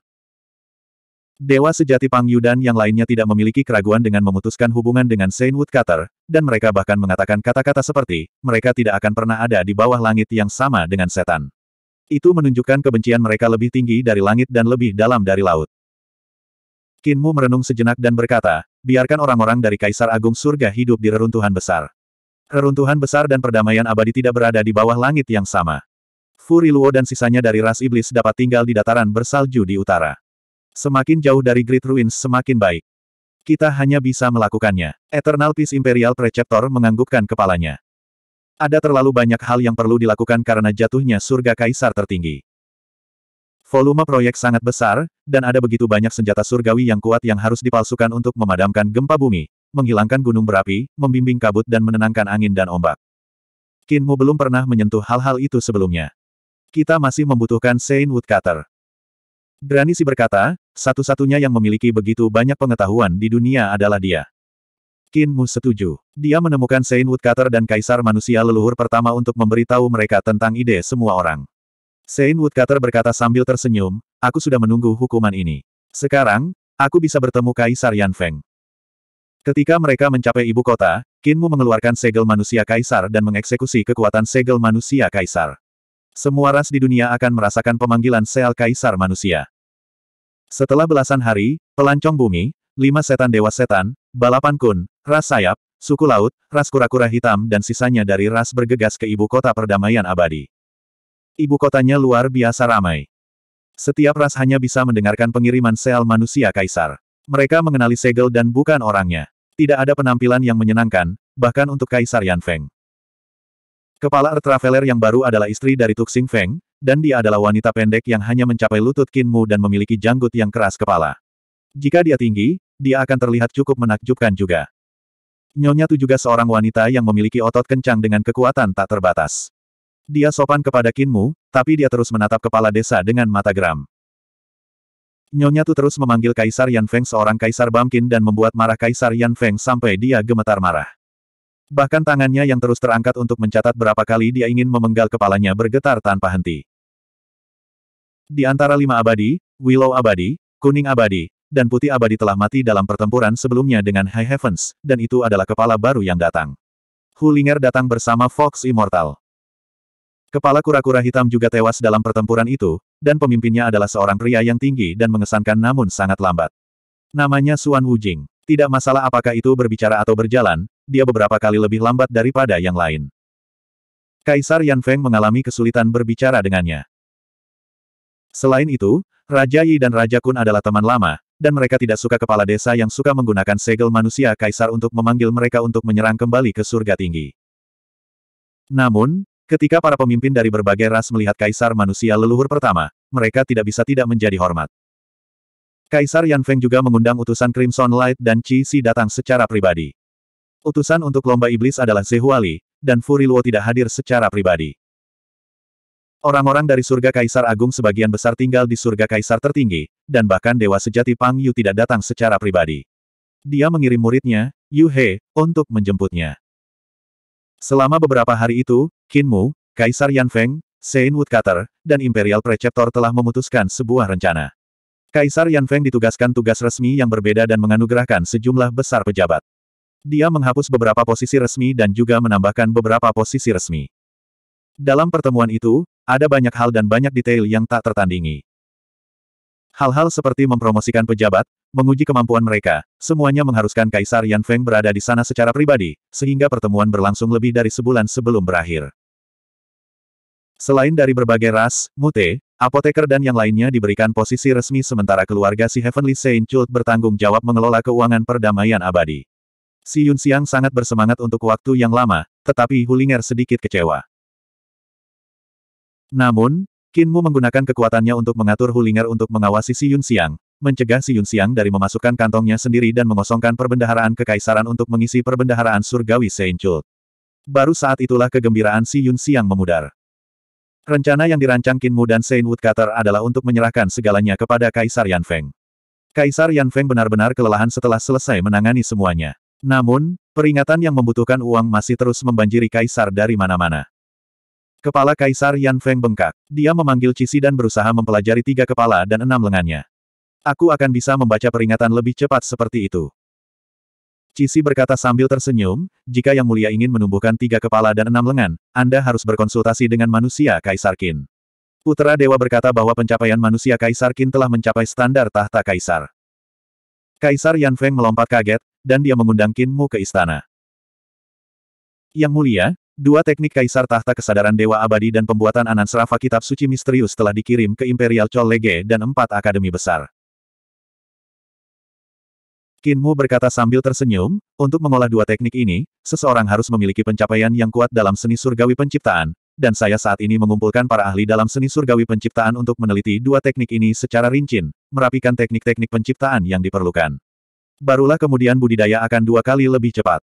Dewa sejati Pang Yu dan yang lainnya tidak memiliki keraguan dengan memutuskan hubungan dengan Saint Woodcutter, dan mereka bahkan mengatakan kata-kata seperti, mereka tidak akan pernah ada di bawah langit yang sama dengan setan. Itu menunjukkan kebencian mereka lebih tinggi dari langit dan lebih dalam dari laut. Kinmu merenung sejenak dan berkata, biarkan orang-orang dari Kaisar Agung Surga hidup di reruntuhan besar. Reruntuhan besar dan perdamaian abadi tidak berada di bawah langit yang sama. Riluo dan sisanya dari ras iblis dapat tinggal di dataran bersalju di utara. Semakin jauh dari Great Ruins semakin baik. Kita hanya bisa melakukannya. Eternal Peace Imperial Preceptor menganggukkan kepalanya. Ada terlalu banyak hal yang perlu dilakukan karena jatuhnya surga kaisar tertinggi. Volume proyek sangat besar, dan ada begitu banyak senjata surgawi yang kuat yang harus dipalsukan untuk memadamkan gempa bumi, menghilangkan gunung berapi, membimbing kabut dan menenangkan angin dan ombak. Kinmu belum pernah menyentuh hal-hal itu sebelumnya. Kita masih membutuhkan Saint Woodcutter. si berkata, satu-satunya yang memiliki begitu banyak pengetahuan di dunia adalah dia. Kinmu setuju. Dia menemukan Saint Woodcutter dan Kaisar Manusia Leluhur pertama untuk memberitahu mereka tentang ide semua orang. Saint Woodcutter berkata sambil tersenyum, aku sudah menunggu hukuman ini. Sekarang, aku bisa bertemu Kaisar Yan Feng. Ketika mereka mencapai ibu kota, Kinmu mengeluarkan segel manusia kaisar dan mengeksekusi kekuatan segel manusia kaisar. Semua ras di dunia akan merasakan pemanggilan sel kaisar manusia. Setelah belasan hari, pelancong bumi, lima setan dewa setan, balapan kun, ras sayap, suku laut, ras kura-kura hitam dan sisanya dari ras bergegas ke ibu kota perdamaian abadi. Ibu kotanya luar biasa ramai. Setiap ras hanya bisa mendengarkan pengiriman sel manusia kaisar. Mereka mengenali segel dan bukan orangnya. Tidak ada penampilan yang menyenangkan, bahkan untuk Kaisar Yan Feng. Kepala Earth Traveler yang baru adalah istri dari Tuk Sing Feng, dan dia adalah wanita pendek yang hanya mencapai lutut Kinmu dan memiliki janggut yang keras kepala. Jika dia tinggi, dia akan terlihat cukup menakjubkan juga. Nyonya Tu juga seorang wanita yang memiliki otot kencang dengan kekuatan tak terbatas. Dia sopan kepada Kinmu, tapi dia terus menatap kepala desa dengan mata geram. Nyonya Tu terus memanggil Kaisar Yan Feng seorang Kaisar Bamkin dan membuat marah Kaisar Yan Feng sampai dia gemetar marah. Bahkan tangannya yang terus terangkat untuk mencatat berapa kali dia ingin memenggal kepalanya bergetar tanpa henti. Di antara lima abadi, Willow abadi, Kuning abadi, dan Putih abadi telah mati dalam pertempuran sebelumnya dengan High Heavens, dan itu adalah kepala baru yang datang. Hulinger datang bersama Fox Immortal. Kepala kura-kura hitam juga tewas dalam pertempuran itu, dan pemimpinnya adalah seorang pria yang tinggi dan mengesankan namun sangat lambat. Namanya Suan Wujing. Tidak masalah apakah itu berbicara atau berjalan, dia beberapa kali lebih lambat daripada yang lain. Kaisar Yan Feng mengalami kesulitan berbicara dengannya. Selain itu, Raja Yi dan Raja Kun adalah teman lama, dan mereka tidak suka kepala desa yang suka menggunakan segel manusia kaisar untuk memanggil mereka untuk menyerang kembali ke surga tinggi. Namun, ketika para pemimpin dari berbagai ras melihat kaisar manusia leluhur pertama, mereka tidak bisa tidak menjadi hormat. Kaisar Yan Feng juga mengundang utusan Crimson Light dan Qi Si datang secara pribadi. Utusan untuk Lomba Iblis adalah Zehuali, dan Furiluo tidak hadir secara pribadi. Orang-orang dari surga Kaisar Agung sebagian besar tinggal di surga Kaisar tertinggi, dan bahkan Dewa Sejati Pang Yu tidak datang secara pribadi. Dia mengirim muridnya, Yu He, untuk menjemputnya. Selama beberapa hari itu, Qin Mu, Kaisar Yan Feng, Sein Woodcutter, dan Imperial Preceptor telah memutuskan sebuah rencana. Kaisar Yan Feng ditugaskan tugas resmi yang berbeda dan menganugerahkan sejumlah besar pejabat. Dia menghapus beberapa posisi resmi dan juga menambahkan beberapa posisi resmi. Dalam pertemuan itu, ada banyak hal dan banyak detail yang tak tertandingi. Hal-hal seperti mempromosikan pejabat, menguji kemampuan mereka, semuanya mengharuskan Kaisar Yan Feng berada di sana secara pribadi, sehingga pertemuan berlangsung lebih dari sebulan sebelum berakhir. Selain dari berbagai ras, mute, apoteker dan yang lainnya diberikan posisi resmi sementara keluarga si Heavenly Saint Chult bertanggung jawab mengelola keuangan perdamaian abadi. Si Yun Xiang sangat bersemangat untuk waktu yang lama, tetapi Hulinger sedikit kecewa. Namun, Kinmu menggunakan kekuatannya untuk mengatur Hulinger untuk mengawasi Si Yun Xiang, mencegah Si Yun Xiang dari memasukkan kantongnya sendiri dan mengosongkan perbendaharaan kekaisaran untuk mengisi perbendaharaan surgawi Seinchult. Baru saat itulah kegembiraan Si Yun Xiang memudar. Rencana yang dirancang Kinmu dan Sein Woodcutter adalah untuk menyerahkan segalanya kepada Kaisar Yan Feng. Kaisar Yan Feng benar-benar kelelahan setelah selesai menangani semuanya. Namun, peringatan yang membutuhkan uang masih terus membanjiri kaisar dari mana-mana. Kepala kaisar Yan Feng bengkak. Dia memanggil Cici dan berusaha mempelajari tiga kepala dan enam lengannya. Aku akan bisa membaca peringatan lebih cepat seperti itu. Cici berkata sambil tersenyum, jika Yang Mulia ingin menumbuhkan tiga kepala dan enam lengan, Anda harus berkonsultasi dengan manusia Kaisar Qin. Putra Dewa berkata bahwa pencapaian manusia Kaisar Qin telah mencapai standar tahta Kaisar. Kaisar Yan Feng melompat kaget, dan dia mengundang Kinmu ke istana. Yang mulia, dua teknik kaisar tahta kesadaran Dewa Abadi dan pembuatan Anan Serafa Kitab Suci Misterius telah dikirim ke Imperial Lege dan empat akademi besar. Kinmu berkata sambil tersenyum, untuk mengolah dua teknik ini, seseorang harus memiliki pencapaian yang kuat dalam seni surgawi penciptaan, dan saya saat ini mengumpulkan para ahli dalam seni surgawi penciptaan untuk meneliti dua teknik ini secara rinci, merapikan teknik-teknik penciptaan yang diperlukan. Barulah kemudian budidaya akan dua kali lebih cepat.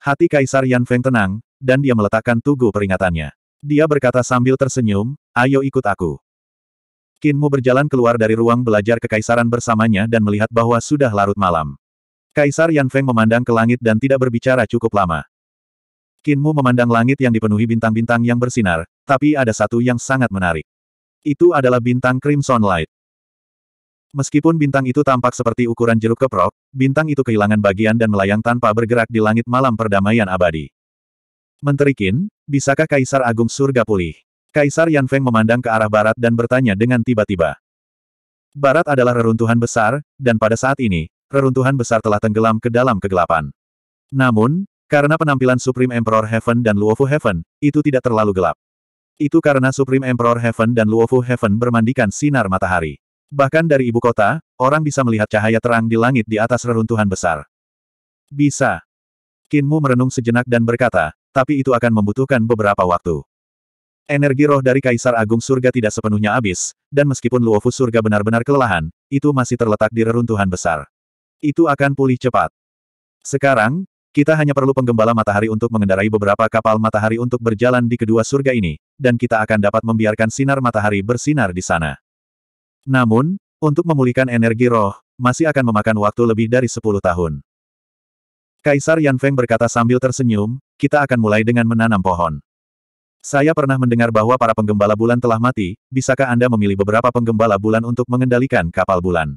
Hati Kaisar Yan Feng tenang, dan dia meletakkan tugu peringatannya. Dia berkata sambil tersenyum, ayo ikut aku. Qin Mu berjalan keluar dari ruang belajar kekaisaran bersamanya dan melihat bahwa sudah larut malam. Kaisar Yan Feng memandang ke langit dan tidak berbicara cukup lama. Qin Mu memandang langit yang dipenuhi bintang-bintang yang bersinar, tapi ada satu yang sangat menarik. Itu adalah bintang Crimson Light. Meskipun bintang itu tampak seperti ukuran jeruk keprok, bintang itu kehilangan bagian dan melayang tanpa bergerak di langit malam perdamaian abadi. Menteri Qin, bisakah Kaisar Agung Surga pulih? Kaisar Yan Feng memandang ke arah barat dan bertanya dengan tiba-tiba. Barat adalah reruntuhan besar, dan pada saat ini, reruntuhan besar telah tenggelam ke dalam kegelapan. Namun, karena penampilan Supreme Emperor Heaven dan Luofu Heaven, itu tidak terlalu gelap. Itu karena Supreme Emperor Heaven dan Luofu Heaven bermandikan sinar matahari. Bahkan dari ibu kota, orang bisa melihat cahaya terang di langit di atas reruntuhan besar. Bisa. Kinmu merenung sejenak dan berkata, tapi itu akan membutuhkan beberapa waktu. Energi roh dari Kaisar Agung Surga tidak sepenuhnya habis, dan meskipun Luofu Surga benar-benar kelelahan, itu masih terletak di reruntuhan besar. Itu akan pulih cepat. Sekarang, kita hanya perlu penggembala matahari untuk mengendarai beberapa kapal matahari untuk berjalan di kedua surga ini, dan kita akan dapat membiarkan sinar matahari bersinar di sana. Namun, untuk memulihkan energi roh, masih akan memakan waktu lebih dari 10 tahun. Kaisar Yan Feng berkata sambil tersenyum, kita akan mulai dengan menanam pohon. Saya pernah mendengar bahwa para penggembala bulan telah mati, bisakah Anda memilih beberapa penggembala bulan untuk mengendalikan kapal bulan?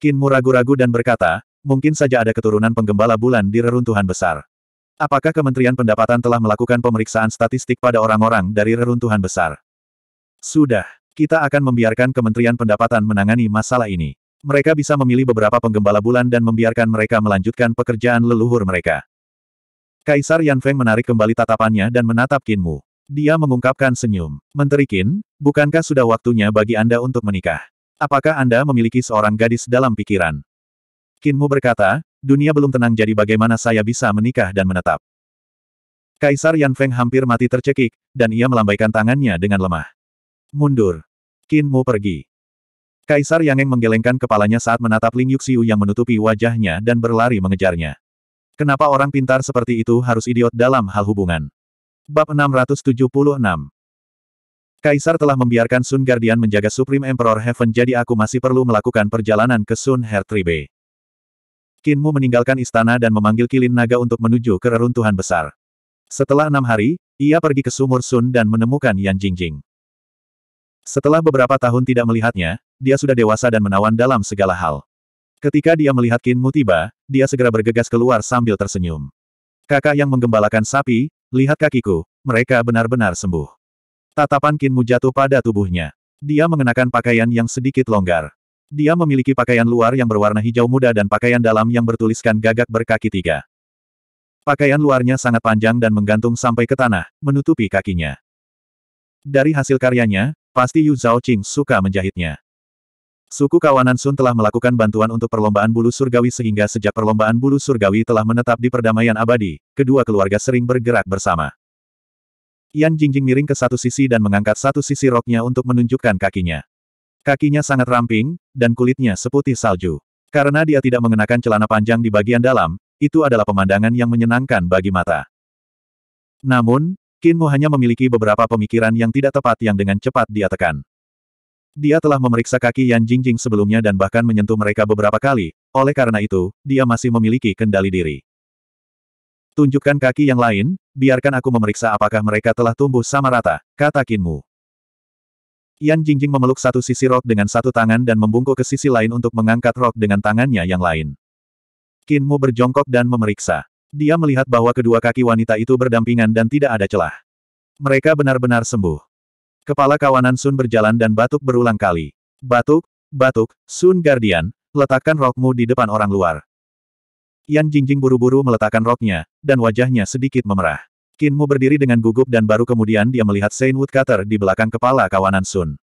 Kinmu ragu-ragu dan berkata, mungkin saja ada keturunan penggembala bulan di reruntuhan besar. Apakah Kementerian Pendapatan telah melakukan pemeriksaan statistik pada orang-orang dari reruntuhan besar? Sudah. Kita akan membiarkan Kementerian Pendapatan menangani masalah ini. Mereka bisa memilih beberapa penggembala bulan dan membiarkan mereka melanjutkan pekerjaan leluhur mereka. Kaisar Yan Feng menarik kembali tatapannya dan menatap Qin Mu. Dia mengungkapkan senyum. Menteri Qin, bukankah sudah waktunya bagi Anda untuk menikah? Apakah Anda memiliki seorang gadis dalam pikiran? Qin Mu berkata, dunia belum tenang jadi bagaimana saya bisa menikah dan menetap. Kaisar Yan Feng hampir mati tercekik, dan ia melambaikan tangannya dengan lemah. Mundur. Kinmu pergi. Kaisar Yang Eng menggelengkan kepalanya saat menatap Ling Yuxiu yang menutupi wajahnya dan berlari mengejarnya. Kenapa orang pintar seperti itu harus idiot dalam hal hubungan? Bab 676 Kaisar telah membiarkan Sun Guardian menjaga Supreme Emperor Heaven jadi aku masih perlu melakukan perjalanan ke Sun Her Tribe. Kinmu meninggalkan istana dan memanggil Kilin Naga untuk menuju ke reruntuhan besar. Setelah enam hari, ia pergi ke sumur Sun dan menemukan Yan Jingjing. Setelah beberapa tahun tidak melihatnya, dia sudah dewasa dan menawan dalam segala hal. Ketika dia melihat Qin Mu tiba, dia segera bergegas keluar sambil tersenyum. Kakak yang menggembalakan sapi, lihat kakiku, mereka benar-benar sembuh. Tatapan Qin Mu jatuh pada tubuhnya. Dia mengenakan pakaian yang sedikit longgar. Dia memiliki pakaian luar yang berwarna hijau muda dan pakaian dalam yang bertuliskan gagak berkaki tiga. Pakaian luarnya sangat panjang dan menggantung sampai ke tanah, menutupi kakinya. Dari hasil karyanya, Pasti Yu Zhaoqing suka menjahitnya. Suku kawanan Sun telah melakukan bantuan untuk perlombaan bulu surgawi sehingga sejak perlombaan bulu surgawi telah menetap di perdamaian abadi, kedua keluarga sering bergerak bersama. Yan Jingjing miring ke satu sisi dan mengangkat satu sisi roknya untuk menunjukkan kakinya. Kakinya sangat ramping, dan kulitnya seputih salju. Karena dia tidak mengenakan celana panjang di bagian dalam, itu adalah pemandangan yang menyenangkan bagi mata. Namun, Kinmu hanya memiliki beberapa pemikiran yang tidak tepat yang dengan cepat dia tekan. Dia telah memeriksa kaki Yan Jingjing sebelumnya dan bahkan menyentuh mereka beberapa kali, oleh karena itu, dia masih memiliki kendali diri. Tunjukkan kaki yang lain, biarkan aku memeriksa apakah mereka telah tumbuh sama rata, kata Kinmu. Yan Jingjing memeluk satu sisi rok dengan satu tangan dan membungkuk ke sisi lain untuk mengangkat rok dengan tangannya yang lain. Kinmu berjongkok dan memeriksa. Dia melihat bahwa kedua kaki wanita itu berdampingan dan tidak ada celah. Mereka benar-benar sembuh. Kepala kawanan Sun berjalan dan batuk berulang kali. Batuk, batuk, Sun Guardian, letakkan rokmu di depan orang luar. Yan Jingjing buru-buru meletakkan roknya, dan wajahnya sedikit memerah. Kinmu berdiri dengan gugup dan baru kemudian dia melihat Saint Woodcutter di belakang kepala kawanan Sun.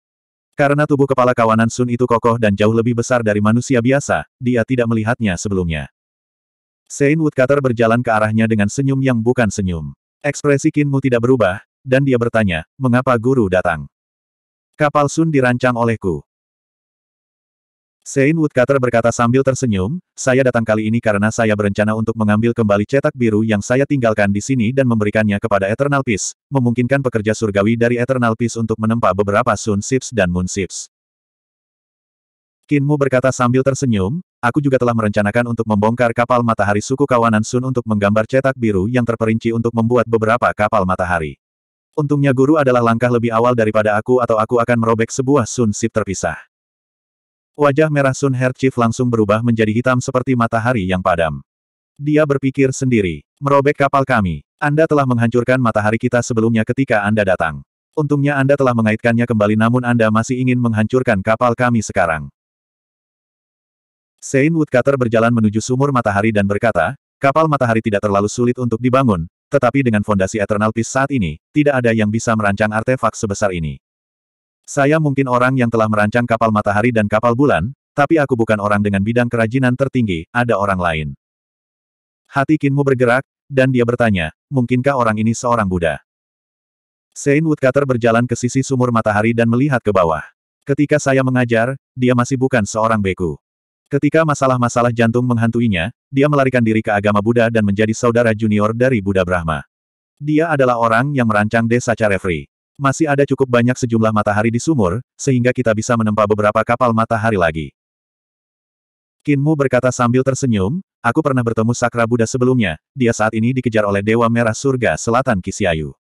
Karena tubuh kepala kawanan Sun itu kokoh dan jauh lebih besar dari manusia biasa, dia tidak melihatnya sebelumnya. Sein Woodcutter berjalan ke arahnya dengan senyum yang bukan senyum. Ekspresi Kinmu tidak berubah, dan dia bertanya, mengapa guru datang? Kapal Sun dirancang olehku. Sein Woodcutter berkata sambil tersenyum, saya datang kali ini karena saya berencana untuk mengambil kembali cetak biru yang saya tinggalkan di sini dan memberikannya kepada Eternal Peace, memungkinkan pekerja surgawi dari Eternal Peace untuk menempa beberapa Sun Ships dan Moon Ships. Kinmu berkata sambil tersenyum, aku juga telah merencanakan untuk membongkar kapal matahari suku kawanan Sun untuk menggambar cetak biru yang terperinci untuk membuat beberapa kapal matahari. Untungnya guru adalah langkah lebih awal daripada aku atau aku akan merobek sebuah Sun Sip terpisah. Wajah merah Sun Herchief langsung berubah menjadi hitam seperti matahari yang padam. Dia berpikir sendiri, merobek kapal kami. Anda telah menghancurkan matahari kita sebelumnya ketika Anda datang. Untungnya Anda telah mengaitkannya kembali namun Anda masih ingin menghancurkan kapal kami sekarang. Sein Woodcutter berjalan menuju sumur matahari dan berkata, kapal matahari tidak terlalu sulit untuk dibangun, tetapi dengan fondasi Eternal Peace saat ini, tidak ada yang bisa merancang artefak sebesar ini. Saya mungkin orang yang telah merancang kapal matahari dan kapal bulan, tapi aku bukan orang dengan bidang kerajinan tertinggi, ada orang lain. Hati Kinmu bergerak, dan dia bertanya, mungkinkah orang ini seorang Buddha? Sein Woodcutter berjalan ke sisi sumur matahari dan melihat ke bawah. Ketika saya mengajar, dia masih bukan seorang beku. Ketika masalah-masalah jantung menghantuinya, dia melarikan diri ke agama Buddha dan menjadi saudara junior dari Buddha Brahma. Dia adalah orang yang merancang desa Carefree. Masih ada cukup banyak sejumlah matahari di sumur, sehingga kita bisa menempa beberapa kapal matahari lagi. Kinmu berkata sambil tersenyum, aku pernah bertemu Sakra Buddha sebelumnya, dia saat ini dikejar oleh Dewa Merah Surga Selatan Kisiayu.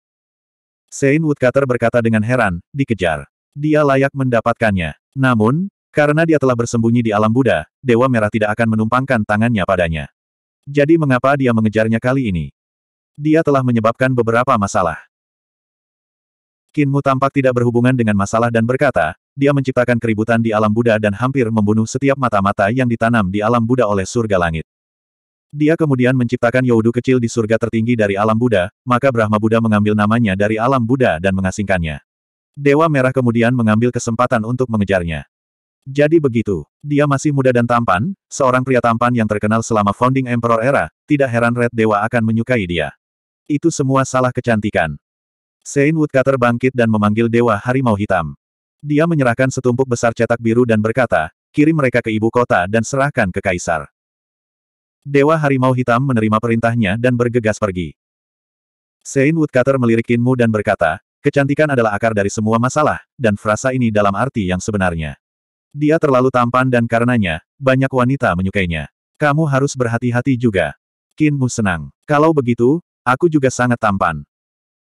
Sein Woodcutter berkata dengan heran, dikejar. Dia layak mendapatkannya. Namun, karena dia telah bersembunyi di alam Buddha, Dewa Merah tidak akan menumpangkan tangannya padanya. Jadi mengapa dia mengejarnya kali ini? Dia telah menyebabkan beberapa masalah. Kinmu tampak tidak berhubungan dengan masalah dan berkata, dia menciptakan keributan di alam Buddha dan hampir membunuh setiap mata-mata yang ditanam di alam Buddha oleh surga langit. Dia kemudian menciptakan Yaudu kecil di surga tertinggi dari alam Buddha, maka Brahma Buddha mengambil namanya dari alam Buddha dan mengasingkannya. Dewa Merah kemudian mengambil kesempatan untuk mengejarnya. Jadi begitu, dia masih muda dan tampan, seorang pria tampan yang terkenal selama founding emperor era, tidak heran Red Dewa akan menyukai dia. Itu semua salah kecantikan. Sein Woodcutter bangkit dan memanggil Dewa Harimau Hitam. Dia menyerahkan setumpuk besar cetak biru dan berkata, kirim mereka ke ibu kota dan serahkan ke Kaisar. Dewa Harimau Hitam menerima perintahnya dan bergegas pergi. Sein Woodcutter melirik Kinmu dan berkata, kecantikan adalah akar dari semua masalah, dan frasa ini dalam arti yang sebenarnya. Dia terlalu tampan dan karenanya, banyak wanita menyukainya. Kamu harus berhati-hati juga. Kinmu senang. Kalau begitu, aku juga sangat tampan.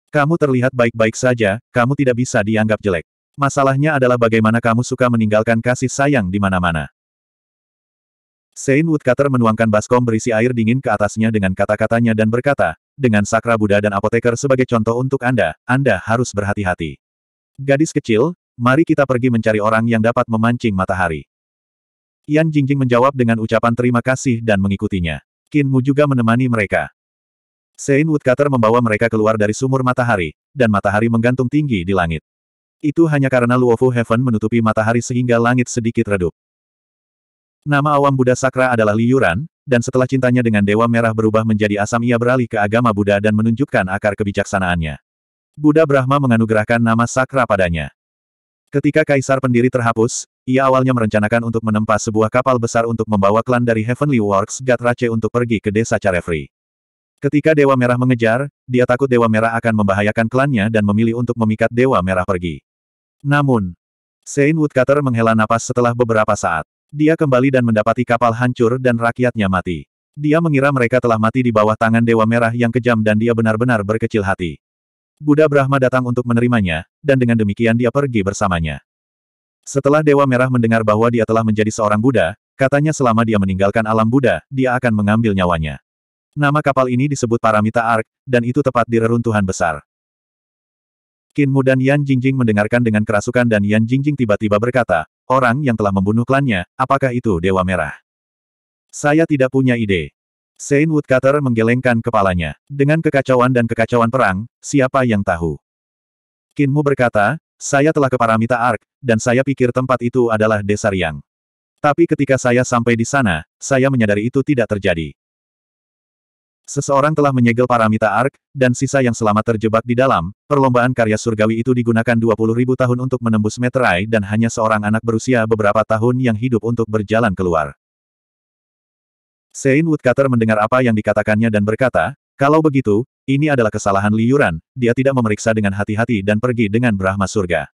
Kamu terlihat baik-baik saja, kamu tidak bisa dianggap jelek. Masalahnya adalah bagaimana kamu suka meninggalkan kasih sayang di mana-mana. Sein Woodcutter menuangkan baskom berisi air dingin ke atasnya dengan kata-katanya dan berkata, dengan Sakra Buddha dan Apoteker sebagai contoh untuk Anda, Anda harus berhati-hati. Gadis kecil, mari kita pergi mencari orang yang dapat memancing matahari. Yan Jingjing menjawab dengan ucapan terima kasih dan mengikutinya. Qin Mu juga menemani mereka. Sein Woodcutter membawa mereka keluar dari sumur matahari, dan matahari menggantung tinggi di langit. Itu hanya karena Luofu Heaven menutupi matahari sehingga langit sedikit redup. Nama awam Buddha Sakra adalah Liuran, dan setelah cintanya dengan Dewa Merah berubah menjadi asam ia beralih ke agama Buddha dan menunjukkan akar kebijaksanaannya. Buddha Brahma menganugerahkan nama Sakra padanya. Ketika Kaisar Pendiri terhapus, ia awalnya merencanakan untuk menempa sebuah kapal besar untuk membawa klan dari Heavenly Works Gatrace untuk pergi ke desa Carefree. Ketika Dewa Merah mengejar, dia takut Dewa Merah akan membahayakan klannya dan memilih untuk memikat Dewa Merah pergi. Namun, Sein Woodcutter menghela napas setelah beberapa saat. Dia kembali dan mendapati kapal hancur dan rakyatnya mati. Dia mengira mereka telah mati di bawah tangan Dewa Merah yang kejam dan dia benar-benar berkecil hati. Buddha Brahma datang untuk menerimanya, dan dengan demikian dia pergi bersamanya. Setelah Dewa Merah mendengar bahwa dia telah menjadi seorang Buddha, katanya selama dia meninggalkan alam Buddha, dia akan mengambil nyawanya. Nama kapal ini disebut Paramita Ark, dan itu tepat di reruntuhan besar. Kinmu dan Yan Jingjing mendengarkan dengan kerasukan dan Yan Jingjing tiba-tiba berkata, orang yang telah membunuh klannya, apakah itu Dewa Merah? Saya tidak punya ide. Sein Woodcutter menggelengkan kepalanya. Dengan kekacauan dan kekacauan perang, siapa yang tahu? Kinmu berkata, saya telah ke Paramita Ark, dan saya pikir tempat itu adalah desa Riang. Tapi ketika saya sampai di sana, saya menyadari itu tidak terjadi. Seseorang telah menyegel Paramita Ark, dan sisa yang selamat terjebak di dalam, perlombaan karya surgawi itu digunakan ribu tahun untuk menembus meterai dan hanya seorang anak berusia beberapa tahun yang hidup untuk berjalan keluar. Sein Woodcutter mendengar apa yang dikatakannya dan berkata, kalau begitu, ini adalah kesalahan liuran, dia tidak memeriksa dengan hati-hati dan pergi dengan Brahma surga.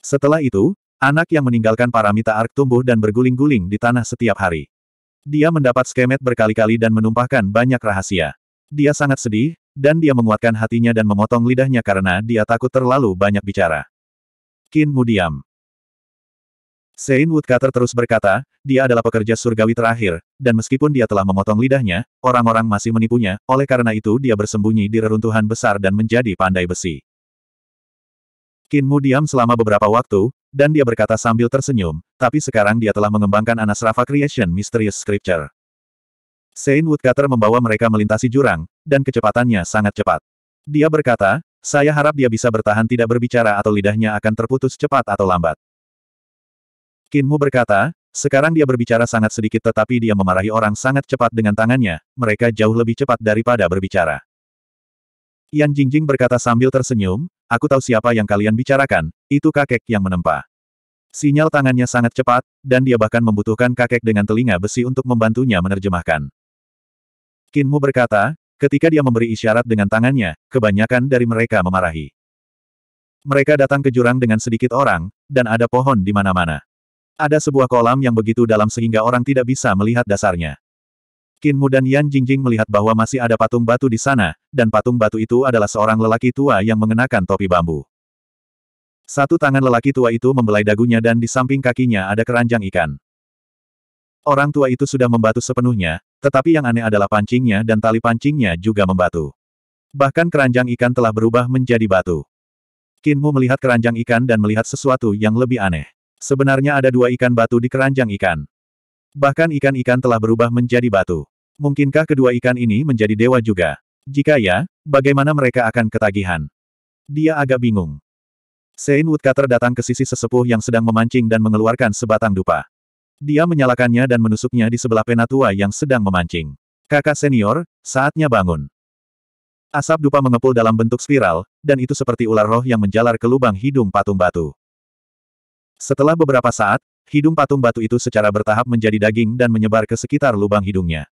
Setelah itu, anak yang meninggalkan paramita ark tumbuh dan berguling-guling di tanah setiap hari. Dia mendapat skemet berkali-kali dan menumpahkan banyak rahasia. Dia sangat sedih, dan dia menguatkan hatinya dan memotong lidahnya karena dia takut terlalu banyak bicara. Kinmu diam. Sein Woodcutter terus berkata, dia adalah pekerja surgawi terakhir, dan meskipun dia telah memotong lidahnya, orang-orang masih menipunya, oleh karena itu dia bersembunyi di reruntuhan besar dan menjadi pandai besi. Kinmu diam selama beberapa waktu, dan dia berkata sambil tersenyum, tapi sekarang dia telah mengembangkan Anasrafa Creation Mysterious Scripture. Sein Woodcutter membawa mereka melintasi jurang, dan kecepatannya sangat cepat. Dia berkata, saya harap dia bisa bertahan tidak berbicara atau lidahnya akan terputus cepat atau lambat. Kinmu berkata, sekarang dia berbicara sangat sedikit tetapi dia memarahi orang sangat cepat dengan tangannya, mereka jauh lebih cepat daripada berbicara. Yan Jingjing berkata sambil tersenyum, aku tahu siapa yang kalian bicarakan, itu kakek yang menempa. Sinyal tangannya sangat cepat, dan dia bahkan membutuhkan kakek dengan telinga besi untuk membantunya menerjemahkan. Kinmu berkata, ketika dia memberi isyarat dengan tangannya, kebanyakan dari mereka memarahi. Mereka datang ke jurang dengan sedikit orang, dan ada pohon di mana-mana. Ada sebuah kolam yang begitu dalam sehingga orang tidak bisa melihat dasarnya. Kinmu dan Yan Jingjing melihat bahwa masih ada patung batu di sana, dan patung batu itu adalah seorang lelaki tua yang mengenakan topi bambu. Satu tangan lelaki tua itu membelai dagunya dan di samping kakinya ada keranjang ikan. Orang tua itu sudah membatu sepenuhnya, tetapi yang aneh adalah pancingnya dan tali pancingnya juga membatu. Bahkan keranjang ikan telah berubah menjadi batu. Kinmu melihat keranjang ikan dan melihat sesuatu yang lebih aneh. Sebenarnya ada dua ikan batu di keranjang ikan. Bahkan ikan-ikan telah berubah menjadi batu. Mungkinkah kedua ikan ini menjadi dewa juga? Jika ya, bagaimana mereka akan ketagihan? Dia agak bingung. Sein Woodcutter datang ke sisi sesepuh yang sedang memancing dan mengeluarkan sebatang dupa. Dia menyalakannya dan menusuknya di sebelah penatua yang sedang memancing. Kakak senior, saatnya bangun. Asap dupa mengepul dalam bentuk spiral, dan itu seperti ular roh yang menjalar ke lubang hidung patung batu. Setelah beberapa saat, hidung patung batu itu secara bertahap menjadi daging dan menyebar ke sekitar lubang hidungnya.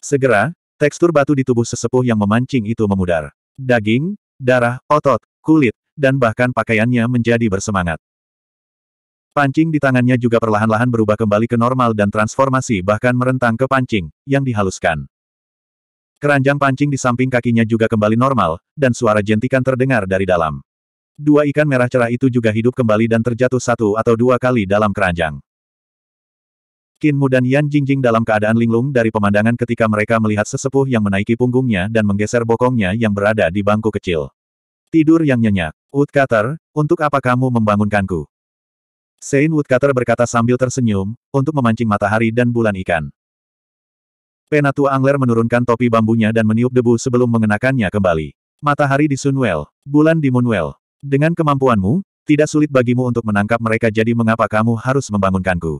Segera, tekstur batu di tubuh sesepuh yang memancing itu memudar. Daging, darah, otot, kulit, dan bahkan pakaiannya menjadi bersemangat. Pancing di tangannya juga perlahan-lahan berubah kembali ke normal dan transformasi bahkan merentang ke pancing, yang dihaluskan. Keranjang pancing di samping kakinya juga kembali normal, dan suara jentikan terdengar dari dalam. Dua ikan merah cerah itu juga hidup kembali dan terjatuh satu atau dua kali dalam keranjang. Kinmu dan Yan Jingjing dalam keadaan linglung dari pemandangan ketika mereka melihat sesepuh yang menaiki punggungnya dan menggeser bokongnya yang berada di bangku kecil. Tidur yang nyenyak. Woodcutter, untuk apa kamu membangunkanku? Sein Woodcutter berkata sambil tersenyum, untuk memancing matahari dan bulan ikan. Penatua Angler menurunkan topi bambunya dan meniup debu sebelum mengenakannya kembali. Matahari di Sunwell, bulan di Moonwell, dengan kemampuanmu, tidak sulit bagimu untuk menangkap mereka jadi mengapa kamu harus membangunkanku?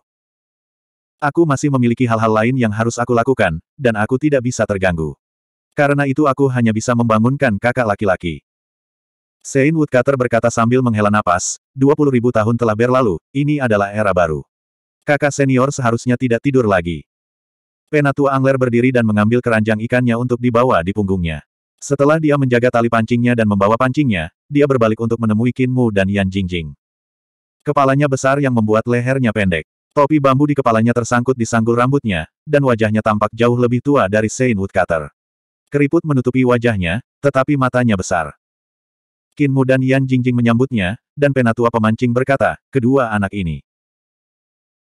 Aku masih memiliki hal-hal lain yang harus aku lakukan, dan aku tidak bisa terganggu. Karena itu aku hanya bisa membangunkan kakak laki-laki. Sein Woodcutter berkata sambil menghela napas, 20 ribu tahun telah berlalu, ini adalah era baru. Kakak senior seharusnya tidak tidur lagi. Penatua Angler berdiri dan mengambil keranjang ikannya untuk dibawa di punggungnya. Setelah dia menjaga tali pancingnya dan membawa pancingnya, dia berbalik untuk menemui Mu dan Yan Jingjing. Kepalanya besar yang membuat lehernya pendek. Topi bambu di kepalanya tersangkut di sanggul rambutnya, dan wajahnya tampak jauh lebih tua dari Sein Woodcutter. Keriput menutupi wajahnya, tetapi matanya besar. Mu dan Yan Jingjing menyambutnya, dan penatua pemancing berkata, kedua anak ini.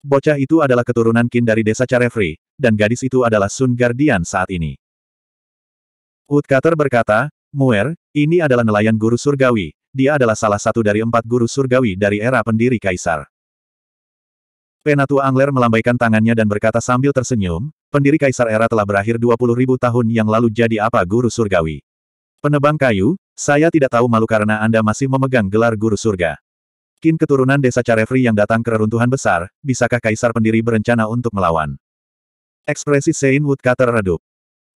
Bocah itu adalah keturunan Kin dari desa Carefree, dan gadis itu adalah Sun Guardian saat ini. Woodcutter berkata, Muer, ini adalah nelayan guru surgawi, dia adalah salah satu dari empat guru surgawi dari era pendiri Kaisar. Penatu Angler melambaikan tangannya dan berkata sambil tersenyum, pendiri Kaisar era telah berakhir ribu tahun yang lalu jadi apa guru surgawi? Penebang kayu, saya tidak tahu malu karena Anda masih memegang gelar guru surga. Kin keturunan desa Carefree yang datang ke reruntuhan besar, bisakah Kaisar pendiri berencana untuk melawan? Ekspresi Sein Woodcutter redup.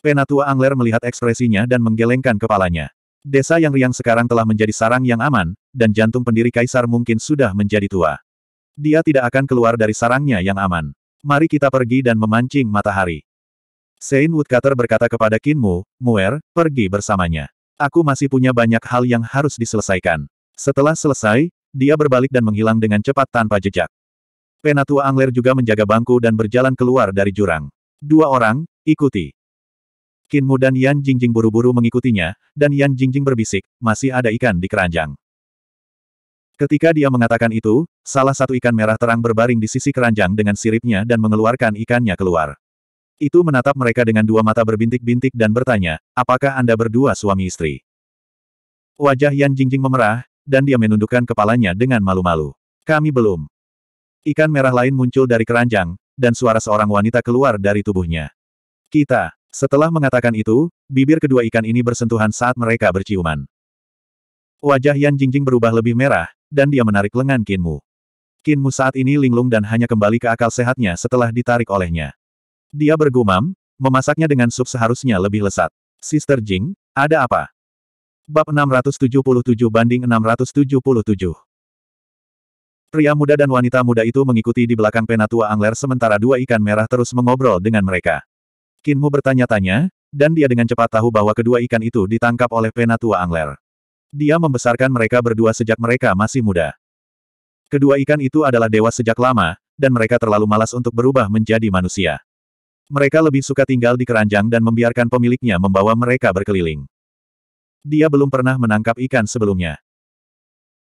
Penatua Angler melihat ekspresinya dan menggelengkan kepalanya. Desa yang riang sekarang telah menjadi sarang yang aman, dan jantung pendiri kaisar mungkin sudah menjadi tua. Dia tidak akan keluar dari sarangnya yang aman. Mari kita pergi dan memancing matahari. Sein Woodcutter berkata kepada Kinmu, Muer, pergi bersamanya. Aku masih punya banyak hal yang harus diselesaikan. Setelah selesai, dia berbalik dan menghilang dengan cepat tanpa jejak. Penatua Angler juga menjaga bangku dan berjalan keluar dari jurang. Dua orang, ikuti. Kinmu dan Yan Jingjing buru-buru mengikutinya, dan Yan Jingjing berbisik, masih ada ikan di keranjang. Ketika dia mengatakan itu, salah satu ikan merah terang berbaring di sisi keranjang dengan siripnya dan mengeluarkan ikannya keluar. Itu menatap mereka dengan dua mata berbintik-bintik dan bertanya, apakah Anda berdua suami istri? Wajah Yan Jingjing memerah, dan dia menundukkan kepalanya dengan malu-malu. Kami belum. Ikan merah lain muncul dari keranjang, dan suara seorang wanita keluar dari tubuhnya. Kita. Setelah mengatakan itu, bibir kedua ikan ini bersentuhan saat mereka berciuman. Wajah Yan Jingjing berubah lebih merah, dan dia menarik lengan Kinmu. Kinmu saat ini linglung dan hanya kembali ke akal sehatnya setelah ditarik olehnya. Dia bergumam, memasaknya dengan sup seharusnya lebih lesat. Sister Jing, ada apa? Bab 677 banding 677 Pria muda dan wanita muda itu mengikuti di belakang penatua angler sementara dua ikan merah terus mengobrol dengan mereka. Kinmu bertanya-tanya, dan dia dengan cepat tahu bahwa kedua ikan itu ditangkap oleh penatua angler. Dia membesarkan mereka berdua sejak mereka masih muda. Kedua ikan itu adalah dewa sejak lama, dan mereka terlalu malas untuk berubah menjadi manusia. Mereka lebih suka tinggal di keranjang dan membiarkan pemiliknya membawa mereka berkeliling. Dia belum pernah menangkap ikan sebelumnya.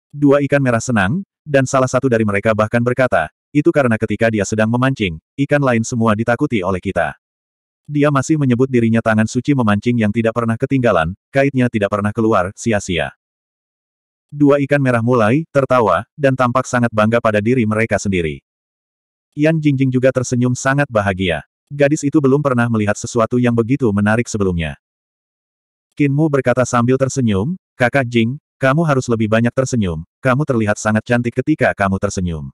Dua ikan merah senang, dan salah satu dari mereka bahkan berkata, itu karena ketika dia sedang memancing, ikan lain semua ditakuti oleh kita. Dia masih menyebut dirinya tangan suci memancing yang tidak pernah ketinggalan, kaitnya tidak pernah keluar, sia-sia. Dua ikan merah mulai, tertawa, dan tampak sangat bangga pada diri mereka sendiri. Yan Jingjing juga tersenyum sangat bahagia. Gadis itu belum pernah melihat sesuatu yang begitu menarik sebelumnya. Kinmu berkata sambil tersenyum, kakak Jing, kamu harus lebih banyak tersenyum, kamu terlihat sangat cantik ketika kamu tersenyum.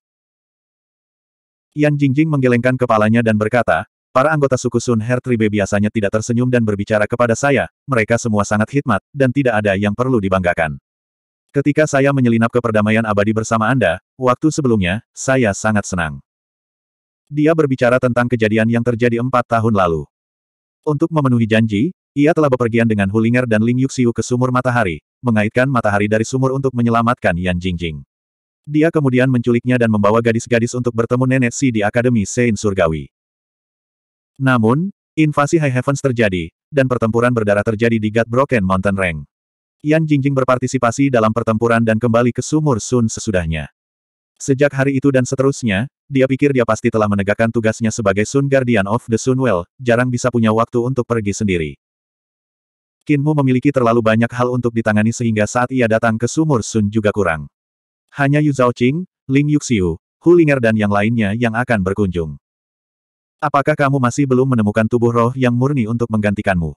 Yan Jingjing menggelengkan kepalanya dan berkata, Para anggota suku Sun Her Tribe biasanya tidak tersenyum dan berbicara kepada saya, mereka semua sangat hikmat, dan tidak ada yang perlu dibanggakan. Ketika saya menyelinap ke perdamaian abadi bersama Anda, waktu sebelumnya, saya sangat senang. Dia berbicara tentang kejadian yang terjadi empat tahun lalu. Untuk memenuhi janji, ia telah bepergian dengan Hulinger dan Ling Yuxiu ke sumur matahari, mengaitkan matahari dari sumur untuk menyelamatkan Yan Jingjing. Dia kemudian menculiknya dan membawa gadis-gadis untuk bertemu nenek Si di Akademi Sein Surgawi. Namun, invasi High Heavens terjadi, dan pertempuran berdarah terjadi di Broken Mountain Rank. Yan Jingjing berpartisipasi dalam pertempuran dan kembali ke sumur Sun sesudahnya. Sejak hari itu dan seterusnya, dia pikir dia pasti telah menegakkan tugasnya sebagai Sun Guardian of the Sunwell, jarang bisa punya waktu untuk pergi sendiri. Kinmu memiliki terlalu banyak hal untuk ditangani sehingga saat ia datang ke sumur Sun juga kurang. Hanya Yu Zhaoqing, Ling Yuxiu, Hu Linger dan yang lainnya yang akan berkunjung. Apakah kamu masih belum menemukan tubuh roh yang murni untuk menggantikanmu?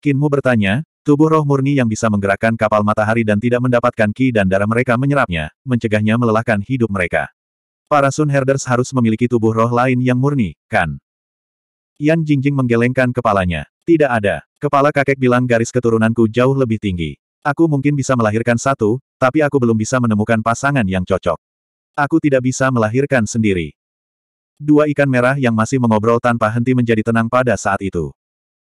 Kinmu bertanya, tubuh roh murni yang bisa menggerakkan kapal matahari dan tidak mendapatkan ki dan darah mereka menyerapnya, mencegahnya melelahkan hidup mereka. Para Sun Herders harus memiliki tubuh roh lain yang murni, kan? Yan Jingjing menggelengkan kepalanya. Tidak ada. Kepala kakek bilang garis keturunanku jauh lebih tinggi. Aku mungkin bisa melahirkan satu, tapi aku belum bisa menemukan pasangan yang cocok. Aku tidak bisa melahirkan sendiri. Dua ikan merah yang masih mengobrol tanpa henti menjadi tenang pada saat itu.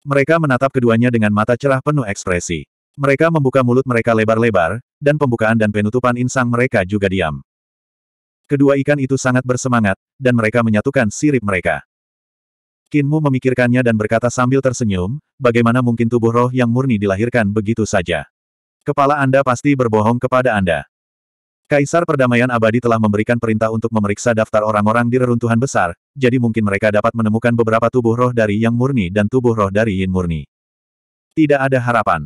Mereka menatap keduanya dengan mata cerah penuh ekspresi. Mereka membuka mulut mereka lebar-lebar, dan pembukaan dan penutupan insang mereka juga diam. Kedua ikan itu sangat bersemangat, dan mereka menyatukan sirip mereka. Kinmu memikirkannya dan berkata sambil tersenyum, bagaimana mungkin tubuh roh yang murni dilahirkan begitu saja. Kepala Anda pasti berbohong kepada Anda. Kaisar Perdamaian Abadi telah memberikan perintah untuk memeriksa daftar orang-orang di reruntuhan besar, jadi mungkin mereka dapat menemukan beberapa tubuh roh dari Yang Murni dan tubuh roh dari Yin Murni. Tidak ada harapan.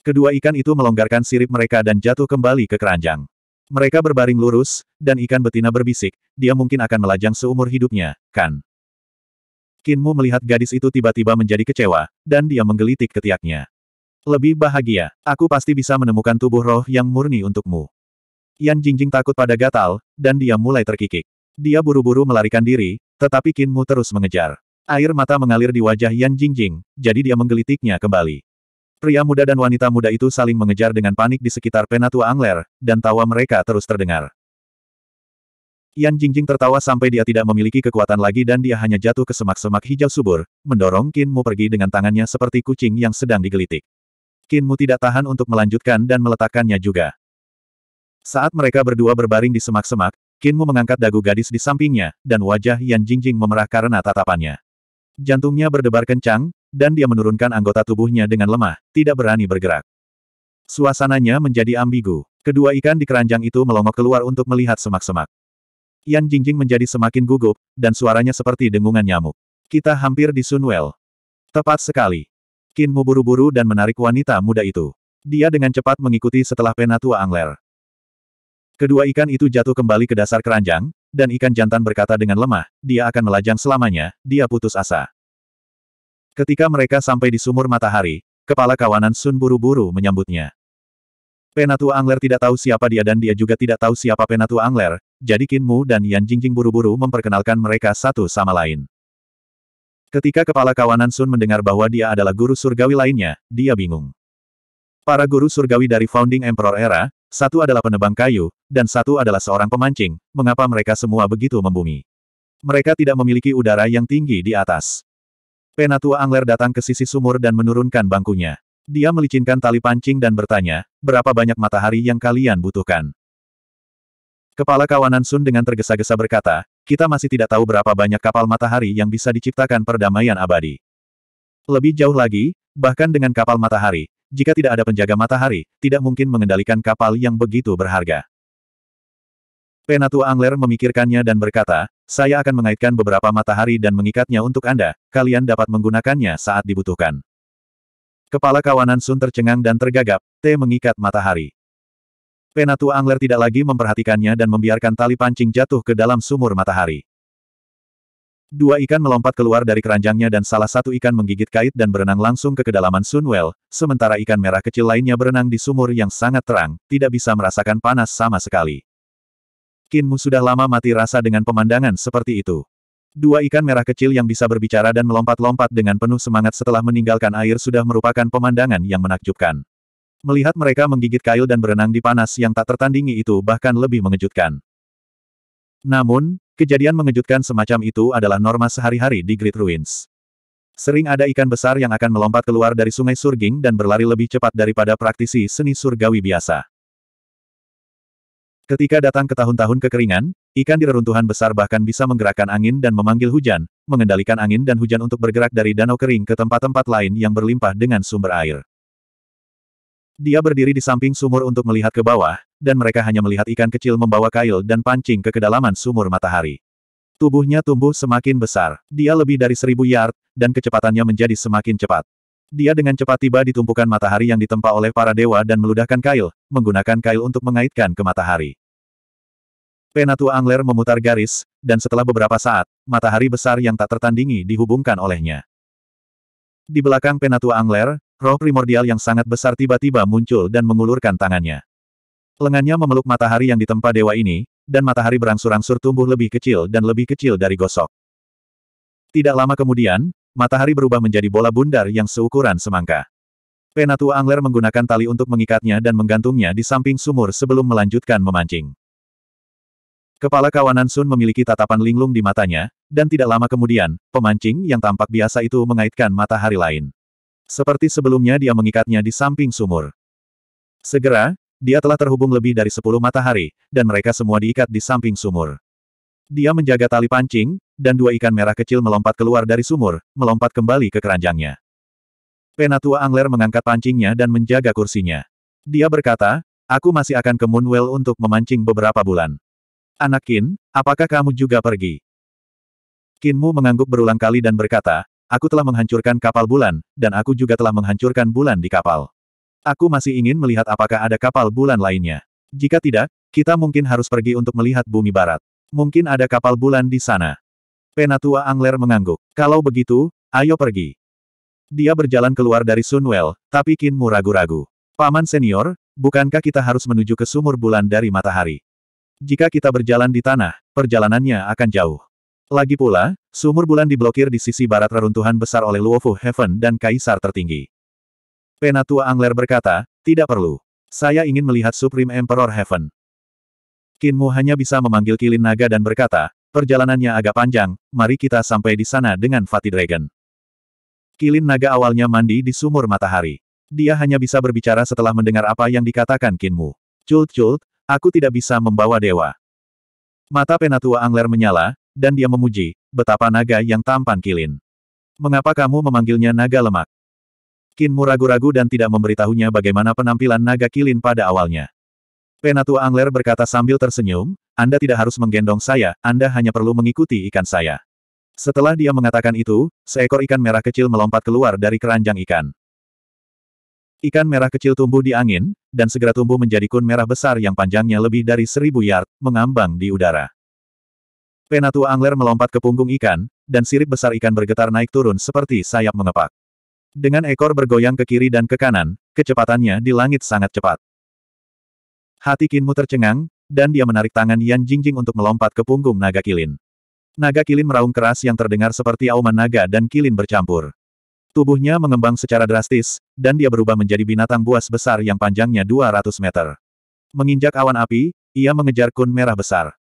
Kedua ikan itu melonggarkan sirip mereka dan jatuh kembali ke keranjang. Mereka berbaring lurus, dan ikan betina berbisik, dia mungkin akan melajang seumur hidupnya, kan? Kinmu melihat gadis itu tiba-tiba menjadi kecewa, dan dia menggelitik ketiaknya. Lebih bahagia, aku pasti bisa menemukan tubuh roh yang murni untukmu. Yan Jingjing takut pada gatal, dan dia mulai terkikik. Dia buru-buru melarikan diri, tetapi Qin Mu terus mengejar. Air mata mengalir di wajah Yan Jingjing, jadi dia menggelitiknya kembali. Pria muda dan wanita muda itu saling mengejar dengan panik di sekitar penatua Angler, dan tawa mereka terus terdengar. Yan Jingjing tertawa sampai dia tidak memiliki kekuatan lagi dan dia hanya jatuh ke semak-semak hijau subur, mendorong Qin Mu pergi dengan tangannya seperti kucing yang sedang digelitik. Qin Mu tidak tahan untuk melanjutkan dan meletakkannya juga. Saat mereka berdua berbaring di semak-semak, Kinmu mengangkat dagu gadis di sampingnya, dan wajah Yan Jingjing memerah karena tatapannya. Jantungnya berdebar kencang, dan dia menurunkan anggota tubuhnya dengan lemah, tidak berani bergerak. Suasananya menjadi ambigu. Kedua ikan di keranjang itu melongok keluar untuk melihat semak-semak. Yan Jingjing menjadi semakin gugup, dan suaranya seperti dengungan nyamuk. Kita hampir di Sunwell. Tepat sekali. Kinmu buru-buru dan menarik wanita muda itu. Dia dengan cepat mengikuti setelah penatua Angler. Kedua ikan itu jatuh kembali ke dasar keranjang, dan ikan jantan berkata dengan lemah, dia akan melajang selamanya, dia putus asa. Ketika mereka sampai di sumur matahari, kepala kawanan Sun buru-buru menyambutnya. Penatu Angler tidak tahu siapa dia dan dia juga tidak tahu siapa Penatu Angler, jadi Qin Mu dan Yan Jingjing buru-buru memperkenalkan mereka satu sama lain. Ketika kepala kawanan Sun mendengar bahwa dia adalah guru surgawi lainnya, dia bingung. Para guru surgawi dari Founding Emperor Era, satu adalah penebang kayu, dan satu adalah seorang pemancing, mengapa mereka semua begitu membumi. Mereka tidak memiliki udara yang tinggi di atas. Penatua Angler datang ke sisi sumur dan menurunkan bangkunya. Dia melicinkan tali pancing dan bertanya, berapa banyak matahari yang kalian butuhkan? Kepala kawanan Sun dengan tergesa-gesa berkata, kita masih tidak tahu berapa banyak kapal matahari yang bisa diciptakan perdamaian abadi. Lebih jauh lagi, bahkan dengan kapal matahari, jika tidak ada penjaga matahari, tidak mungkin mengendalikan kapal yang begitu berharga. Penatua Angler memikirkannya dan berkata, saya akan mengaitkan beberapa matahari dan mengikatnya untuk Anda, kalian dapat menggunakannya saat dibutuhkan. Kepala kawanan Sun tercengang dan tergagap, T mengikat matahari. Penatua Angler tidak lagi memperhatikannya dan membiarkan tali pancing jatuh ke dalam sumur matahari. Dua ikan melompat keluar dari keranjangnya dan salah satu ikan menggigit kait dan berenang langsung ke kedalaman Sunwell, sementara ikan merah kecil lainnya berenang di sumur yang sangat terang, tidak bisa merasakan panas sama sekali. Kinmu sudah lama mati rasa dengan pemandangan seperti itu. Dua ikan merah kecil yang bisa berbicara dan melompat-lompat dengan penuh semangat setelah meninggalkan air sudah merupakan pemandangan yang menakjubkan. Melihat mereka menggigit kail dan berenang di panas yang tak tertandingi itu bahkan lebih mengejutkan. Namun, kejadian mengejutkan semacam itu adalah norma sehari-hari di Great Ruins. Sering ada ikan besar yang akan melompat keluar dari sungai Surging dan berlari lebih cepat daripada praktisi seni surgawi biasa. Ketika datang ke tahun-tahun kekeringan, ikan di reruntuhan besar bahkan bisa menggerakkan angin dan memanggil hujan, mengendalikan angin dan hujan untuk bergerak dari danau kering ke tempat-tempat lain yang berlimpah dengan sumber air. Dia berdiri di samping sumur untuk melihat ke bawah, dan mereka hanya melihat ikan kecil membawa kail dan pancing ke kedalaman sumur matahari. Tubuhnya tumbuh semakin besar. Dia lebih dari seribu yard, dan kecepatannya menjadi semakin cepat. Dia dengan cepat tiba di tumpukan matahari yang ditempa oleh para dewa dan meludahkan kail, menggunakan kail untuk mengaitkan ke matahari. Penatu Angler memutar garis, dan setelah beberapa saat, matahari besar yang tak tertandingi dihubungkan olehnya. Di belakang Penatu Angler, roh primordial yang sangat besar tiba-tiba muncul dan mengulurkan tangannya. Lengannya memeluk matahari yang ditempa dewa ini, dan matahari berangsur-angsur tumbuh lebih kecil dan lebih kecil dari gosok. Tidak lama kemudian, matahari berubah menjadi bola bundar yang seukuran semangka. Penatua Angler menggunakan tali untuk mengikatnya dan menggantungnya di samping sumur sebelum melanjutkan memancing. Kepala kawanan Sun memiliki tatapan linglung di matanya, dan tidak lama kemudian, pemancing yang tampak biasa itu mengaitkan matahari lain. Seperti sebelumnya dia mengikatnya di samping sumur. Segera, dia telah terhubung lebih dari sepuluh matahari, dan mereka semua diikat di samping sumur. Dia menjaga tali pancing, dan dua ikan merah kecil melompat keluar dari sumur, melompat kembali ke keranjangnya. Penatua Angler mengangkat pancingnya dan menjaga kursinya. Dia berkata, aku masih akan ke Moonwell untuk memancing beberapa bulan. Anak Kin, apakah kamu juga pergi? Kinmu mengangguk berulang kali dan berkata, aku telah menghancurkan kapal bulan, dan aku juga telah menghancurkan bulan di kapal. Aku masih ingin melihat apakah ada kapal bulan lainnya. Jika tidak, kita mungkin harus pergi untuk melihat bumi barat. Mungkin ada kapal bulan di sana. Penatua Angler mengangguk. Kalau begitu, ayo pergi. Dia berjalan keluar dari Sunwell, tapi Kinmu ragu-ragu. Paman senior, bukankah kita harus menuju ke sumur bulan dari matahari? Jika kita berjalan di tanah, perjalanannya akan jauh. Lagi pula, sumur bulan diblokir di sisi barat reruntuhan besar oleh Luofu Heaven dan Kaisar tertinggi. Penatua Angler berkata, tidak perlu. Saya ingin melihat Supreme Emperor Heaven. Kinmu hanya bisa memanggil kilin naga dan berkata, perjalanannya agak panjang, mari kita sampai di sana dengan Fatih Dragon. Kilin naga awalnya mandi di sumur matahari. Dia hanya bisa berbicara setelah mendengar apa yang dikatakan Kinmu. Cult-cult, aku tidak bisa membawa dewa. Mata penatua Angler menyala, dan dia memuji, betapa naga yang tampan Kilin. Mengapa kamu memanggilnya naga lemak? Kinmu ragu-ragu dan tidak memberitahunya bagaimana penampilan naga kilin pada awalnya. Penatua Angler berkata sambil tersenyum, Anda tidak harus menggendong saya, Anda hanya perlu mengikuti ikan saya. Setelah dia mengatakan itu, seekor ikan merah kecil melompat keluar dari keranjang ikan. Ikan merah kecil tumbuh di angin, dan segera tumbuh menjadi kun merah besar yang panjangnya lebih dari seribu yard, mengambang di udara. Penatua angler melompat ke punggung ikan, dan sirip besar ikan bergetar naik turun seperti sayap mengepak. Dengan ekor bergoyang ke kiri dan ke kanan, kecepatannya di langit sangat cepat. Hati Kinmu tercengang, dan dia menarik tangan Yan Jingjing untuk melompat ke punggung naga kilin. Naga kilin meraung keras yang terdengar seperti auman naga dan kilin bercampur. Tubuhnya mengembang secara drastis, dan dia berubah menjadi binatang buas besar yang panjangnya 200 meter. Menginjak awan api, ia mengejar kun merah besar.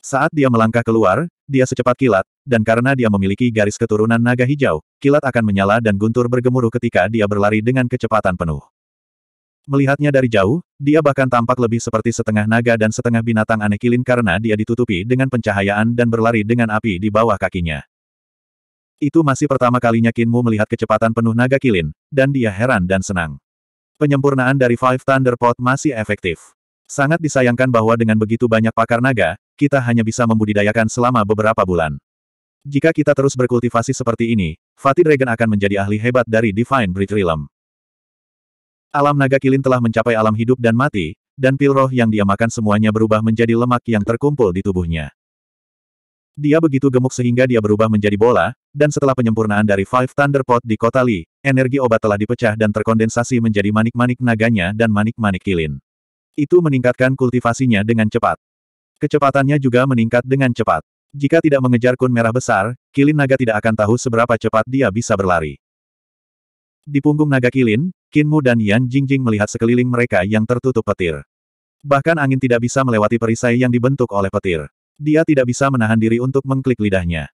Saat dia melangkah keluar, dia secepat kilat, dan karena dia memiliki garis keturunan naga hijau, kilat akan menyala dan guntur bergemuruh ketika dia berlari dengan kecepatan penuh. Melihatnya dari jauh, dia bahkan tampak lebih seperti setengah naga dan setengah binatang aneh kilin karena dia ditutupi dengan pencahayaan dan berlari dengan api di bawah kakinya. Itu masih pertama kalinya Kinmu melihat kecepatan penuh naga kilin, dan dia heran dan senang. Penyempurnaan dari Five Thunder Pot masih efektif. Sangat disayangkan bahwa dengan begitu banyak pakar naga, kita hanya bisa membudidayakan selama beberapa bulan. Jika kita terus berkultivasi seperti ini, Fatih Dragon akan menjadi ahli hebat dari Divine Bridge Realm. Alam naga kilin telah mencapai alam hidup dan mati, dan pil roh yang dia makan semuanya berubah menjadi lemak yang terkumpul di tubuhnya. Dia begitu gemuk sehingga dia berubah menjadi bola, dan setelah penyempurnaan dari Five Thunder Pot di kota Li, energi obat telah dipecah dan terkondensasi menjadi manik-manik naganya dan manik-manik kilin. Itu meningkatkan kultivasinya dengan cepat. Kecepatannya juga meningkat dengan cepat. Jika tidak mengejar kun merah besar, kilin naga tidak akan tahu seberapa cepat dia bisa berlari. Di punggung naga kilin, Kinmu dan Yan Jingjing melihat sekeliling mereka yang tertutup petir. Bahkan angin tidak bisa melewati perisai yang dibentuk oleh petir. Dia tidak bisa menahan diri untuk mengklik lidahnya.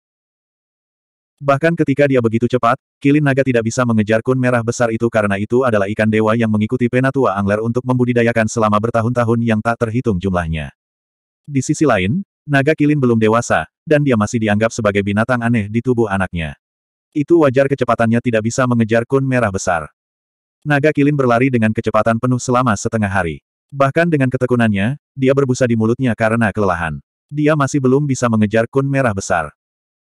Bahkan ketika dia begitu cepat, kilin naga tidak bisa mengejar kun merah besar itu karena itu adalah ikan dewa yang mengikuti penatua angler untuk membudidayakan selama bertahun-tahun yang tak terhitung jumlahnya. Di sisi lain, Naga kilin belum dewasa, dan dia masih dianggap sebagai binatang aneh di tubuh anaknya. Itu wajar kecepatannya tidak bisa mengejar kun merah besar. Naga kilin berlari dengan kecepatan penuh selama setengah hari. Bahkan dengan ketekunannya, dia berbusa di mulutnya karena kelelahan. Dia masih belum bisa mengejar kun merah besar.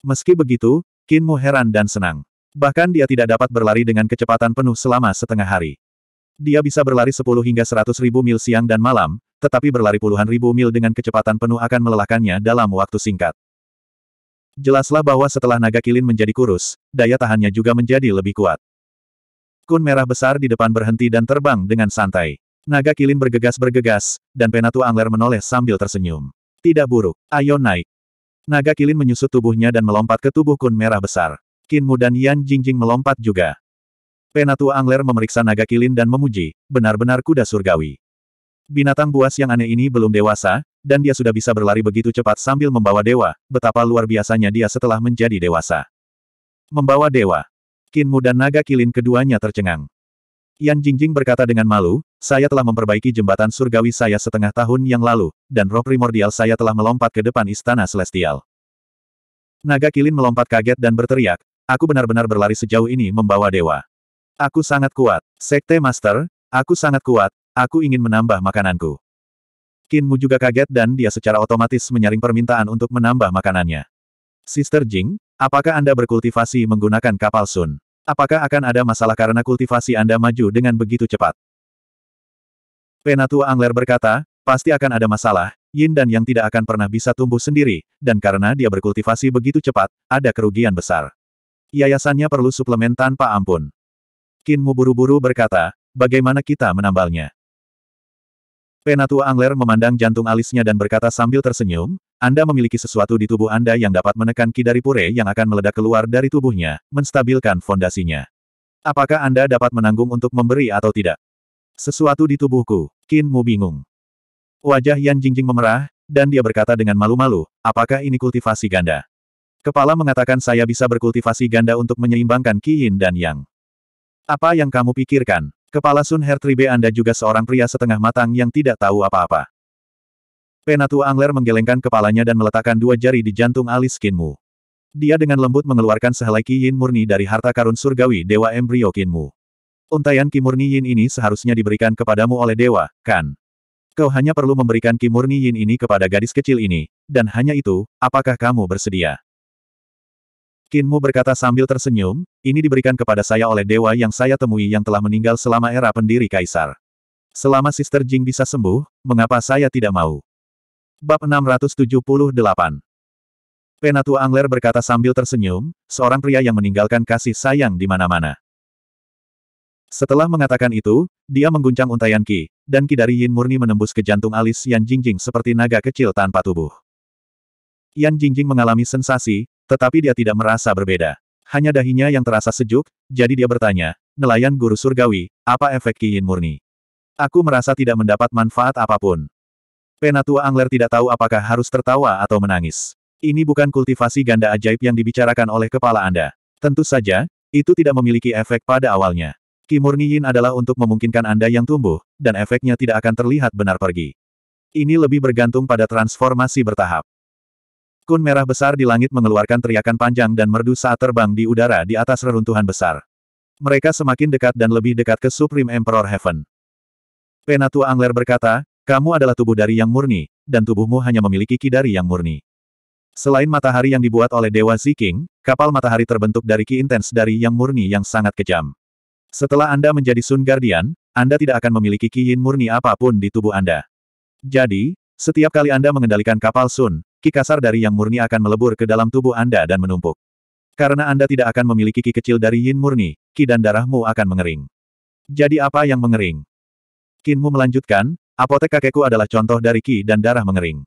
Meski begitu, Kinmu heran dan senang. Bahkan dia tidak dapat berlari dengan kecepatan penuh selama setengah hari. Dia bisa berlari 10 hingga 100 ribu mil siang dan malam, tetapi berlari puluhan ribu mil dengan kecepatan penuh akan melelahkannya dalam waktu singkat. Jelaslah bahwa setelah naga kilin menjadi kurus, daya tahannya juga menjadi lebih kuat. Kun merah besar di depan berhenti dan terbang dengan santai. Naga kilin bergegas-bergegas, dan Penatu Angler menoleh sambil tersenyum. Tidak buruk, ayo naik. Naga kilin menyusut tubuhnya dan melompat ke tubuh kun merah besar. Kinmu dan Yan Jingjing melompat juga. Penatu Angler memeriksa naga kilin dan memuji, benar-benar kuda surgawi. Binatang buas yang aneh ini belum dewasa, dan dia sudah bisa berlari begitu cepat sambil membawa dewa, betapa luar biasanya dia setelah menjadi dewasa. Membawa dewa. Kinmu dan naga kilin keduanya tercengang. Yan Jingjing berkata dengan malu, saya telah memperbaiki jembatan surgawi saya setengah tahun yang lalu, dan roh primordial saya telah melompat ke depan istana celestial. Naga kilin melompat kaget dan berteriak, aku benar-benar berlari sejauh ini membawa dewa. Aku sangat kuat, Sekte Master, aku sangat kuat, Aku ingin menambah makananku. Kinmu juga kaget dan dia secara otomatis menyaring permintaan untuk menambah makanannya. Sister Jing, apakah Anda berkultivasi menggunakan kapal Sun? Apakah akan ada masalah karena kultivasi Anda maju dengan begitu cepat? Penatua Angler berkata, pasti akan ada masalah, Yin dan Yang tidak akan pernah bisa tumbuh sendiri, dan karena dia berkultivasi begitu cepat, ada kerugian besar. Yayasannya perlu suplemen tanpa ampun. Kinmu buru-buru berkata, bagaimana kita menambalnya? Penatua Angler memandang jantung alisnya dan berkata sambil tersenyum, Anda memiliki sesuatu di tubuh Anda yang dapat menekan dari Pure yang akan meledak keluar dari tubuhnya, menstabilkan fondasinya. Apakah Anda dapat menanggung untuk memberi atau tidak? Sesuatu di tubuhku, Qin Mu bingung. Wajah Yan Jingjing memerah, dan dia berkata dengan malu-malu, apakah ini kultivasi ganda? Kepala mengatakan saya bisa berkultivasi ganda untuk menyeimbangkan Qin dan Yang. Apa yang kamu pikirkan? Kepala Sun Hertribe Anda juga seorang pria setengah matang yang tidak tahu apa-apa. Penatua Angler menggelengkan kepalanya dan meletakkan dua jari di jantung alis Kinmu. Dia dengan lembut mengeluarkan sehelai Yin murni dari harta karun surgawi Dewa Embrio Kinmu. Untayan Ki murni Yin ini seharusnya diberikan kepadamu oleh Dewa, kan? Kau hanya perlu memberikan Ki murni Yin ini kepada gadis kecil ini, dan hanya itu, apakah kamu bersedia? Kinmu berkata sambil tersenyum, ini diberikan kepada saya oleh dewa yang saya temui yang telah meninggal selama era pendiri kaisar. Selama Sister Jing bisa sembuh, mengapa saya tidak mau? Bab 678 Penatua Angler berkata sambil tersenyum, seorang pria yang meninggalkan kasih sayang di mana-mana. Setelah mengatakan itu, dia mengguncang untayan Ki, dan Ki dari Yin murni menembus ke jantung alis Yan Jingjing seperti naga kecil tanpa tubuh. Yan Jingjing mengalami sensasi, tetapi dia tidak merasa berbeda. Hanya dahinya yang terasa sejuk, jadi dia bertanya, nelayan guru surgawi, apa efek kiin murni? Aku merasa tidak mendapat manfaat apapun. Penatua Angler tidak tahu apakah harus tertawa atau menangis. Ini bukan kultivasi ganda ajaib yang dibicarakan oleh kepala Anda. Tentu saja, itu tidak memiliki efek pada awalnya. Kimurni Yin adalah untuk memungkinkan Anda yang tumbuh, dan efeknya tidak akan terlihat benar pergi. Ini lebih bergantung pada transformasi bertahap. Kun merah besar di langit mengeluarkan teriakan panjang dan merdu saat terbang di udara di atas reruntuhan besar. Mereka semakin dekat dan lebih dekat ke Supreme Emperor Heaven. Penatua Angler berkata, kamu adalah tubuh dari yang murni, dan tubuhmu hanya memiliki ki dari yang murni. Selain matahari yang dibuat oleh Dewa Ziking, kapal matahari terbentuk dari ki intens dari yang murni yang sangat kejam. Setelah Anda menjadi Sun Guardian, Anda tidak akan memiliki ki yin murni apapun di tubuh Anda. Jadi, setiap kali Anda mengendalikan kapal Sun, ki kasar dari yang murni akan melebur ke dalam tubuh Anda dan menumpuk. Karena Anda tidak akan memiliki ki kecil dari yin murni, ki dan darahmu akan mengering. Jadi apa yang mengering? Kinmu melanjutkan, apotek kakekku adalah contoh dari ki dan darah mengering.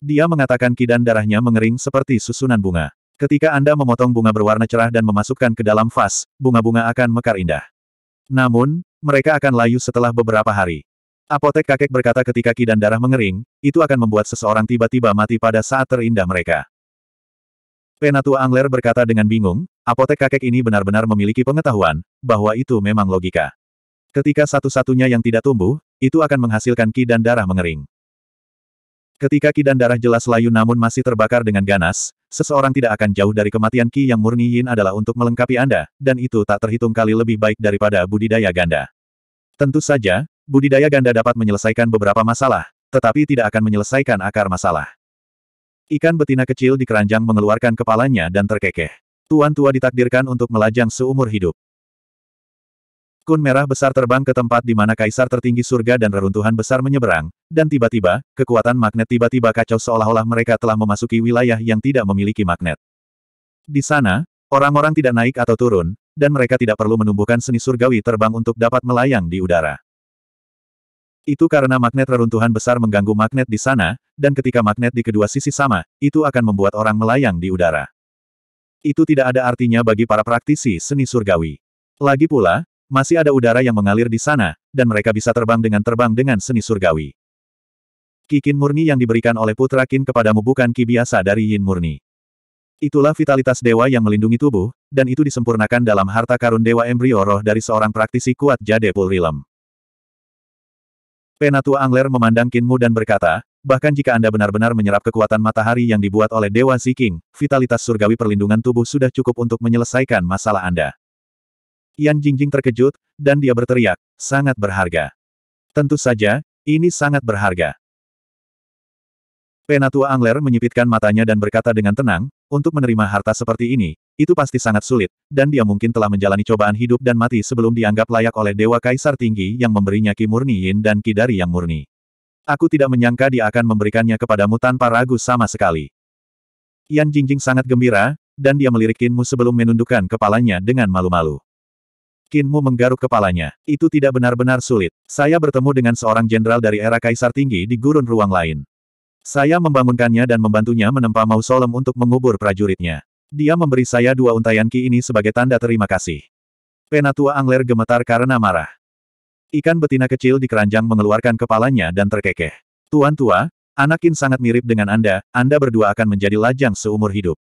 Dia mengatakan ki dan darahnya mengering seperti susunan bunga. Ketika Anda memotong bunga berwarna cerah dan memasukkan ke dalam vas, bunga-bunga akan mekar indah. Namun, mereka akan layu setelah beberapa hari. Apotek kakek berkata ketika ki dan darah mengering, itu akan membuat seseorang tiba-tiba mati pada saat terindah mereka. Penatua Angler berkata dengan bingung, apotek kakek ini benar-benar memiliki pengetahuan, bahwa itu memang logika. Ketika satu-satunya yang tidak tumbuh, itu akan menghasilkan ki dan darah mengering. Ketika ki dan darah jelas layu namun masih terbakar dengan ganas, seseorang tidak akan jauh dari kematian ki yang murni yin adalah untuk melengkapi Anda, dan itu tak terhitung kali lebih baik daripada budidaya ganda. Tentu saja, budidaya ganda dapat menyelesaikan beberapa masalah, tetapi tidak akan menyelesaikan akar masalah. Ikan betina kecil di keranjang mengeluarkan kepalanya dan terkekeh. Tuan tua ditakdirkan untuk melajang seumur hidup. Kun merah besar terbang ke tempat di mana kaisar tertinggi surga dan reruntuhan besar menyeberang, dan tiba-tiba, kekuatan magnet tiba-tiba kacau seolah-olah mereka telah memasuki wilayah yang tidak memiliki magnet. Di sana, orang-orang tidak naik atau turun, dan mereka tidak perlu menumbuhkan seni surgawi terbang untuk dapat melayang di udara. Itu karena magnet reruntuhan besar mengganggu magnet di sana, dan ketika magnet di kedua sisi sama, itu akan membuat orang melayang di udara. Itu tidak ada artinya bagi para praktisi seni surgawi. Lagi pula, masih ada udara yang mengalir di sana, dan mereka bisa terbang dengan terbang dengan seni surgawi. Kikin murni yang diberikan oleh Putra Kin kepadamu bukan ki biasa dari Yin murni. Itulah vitalitas dewa yang melindungi tubuh, dan itu disempurnakan dalam harta karun dewa embrio roh dari seorang praktisi kuat Jade Pulrilem. Penatua Angler memandang Kinmu dan berkata, bahkan jika Anda benar-benar menyerap kekuatan matahari yang dibuat oleh Dewa Ziking, vitalitas surgawi perlindungan tubuh sudah cukup untuk menyelesaikan masalah Anda. Yan Jingjing terkejut, dan dia berteriak, sangat berharga. Tentu saja, ini sangat berharga. Penatua Angler menyipitkan matanya dan berkata dengan tenang, untuk menerima harta seperti ini, itu pasti sangat sulit, dan dia mungkin telah menjalani cobaan hidup dan mati sebelum dianggap layak oleh Dewa Kaisar Tinggi yang memberinya Ki Murni Yin dan Ki Dari yang murni. Aku tidak menyangka dia akan memberikannya kepadamu tanpa ragu sama sekali. Yan Jingjing sangat gembira, dan dia melirik Kinmu sebelum menundukkan kepalanya dengan malu-malu. Kinmu menggaruk kepalanya. Itu tidak benar-benar sulit. Saya bertemu dengan seorang jenderal dari era Kaisar Tinggi di gurun ruang lain. Saya membangunkannya dan membantunya menempa mausolem untuk mengubur prajuritnya. Dia memberi saya dua untayan ki ini sebagai tanda terima kasih. Penatua Angler gemetar karena marah. Ikan betina kecil di keranjang mengeluarkan kepalanya dan terkekeh. Tuan tua, anak Anakin sangat mirip dengan Anda, Anda berdua akan menjadi lajang seumur hidup.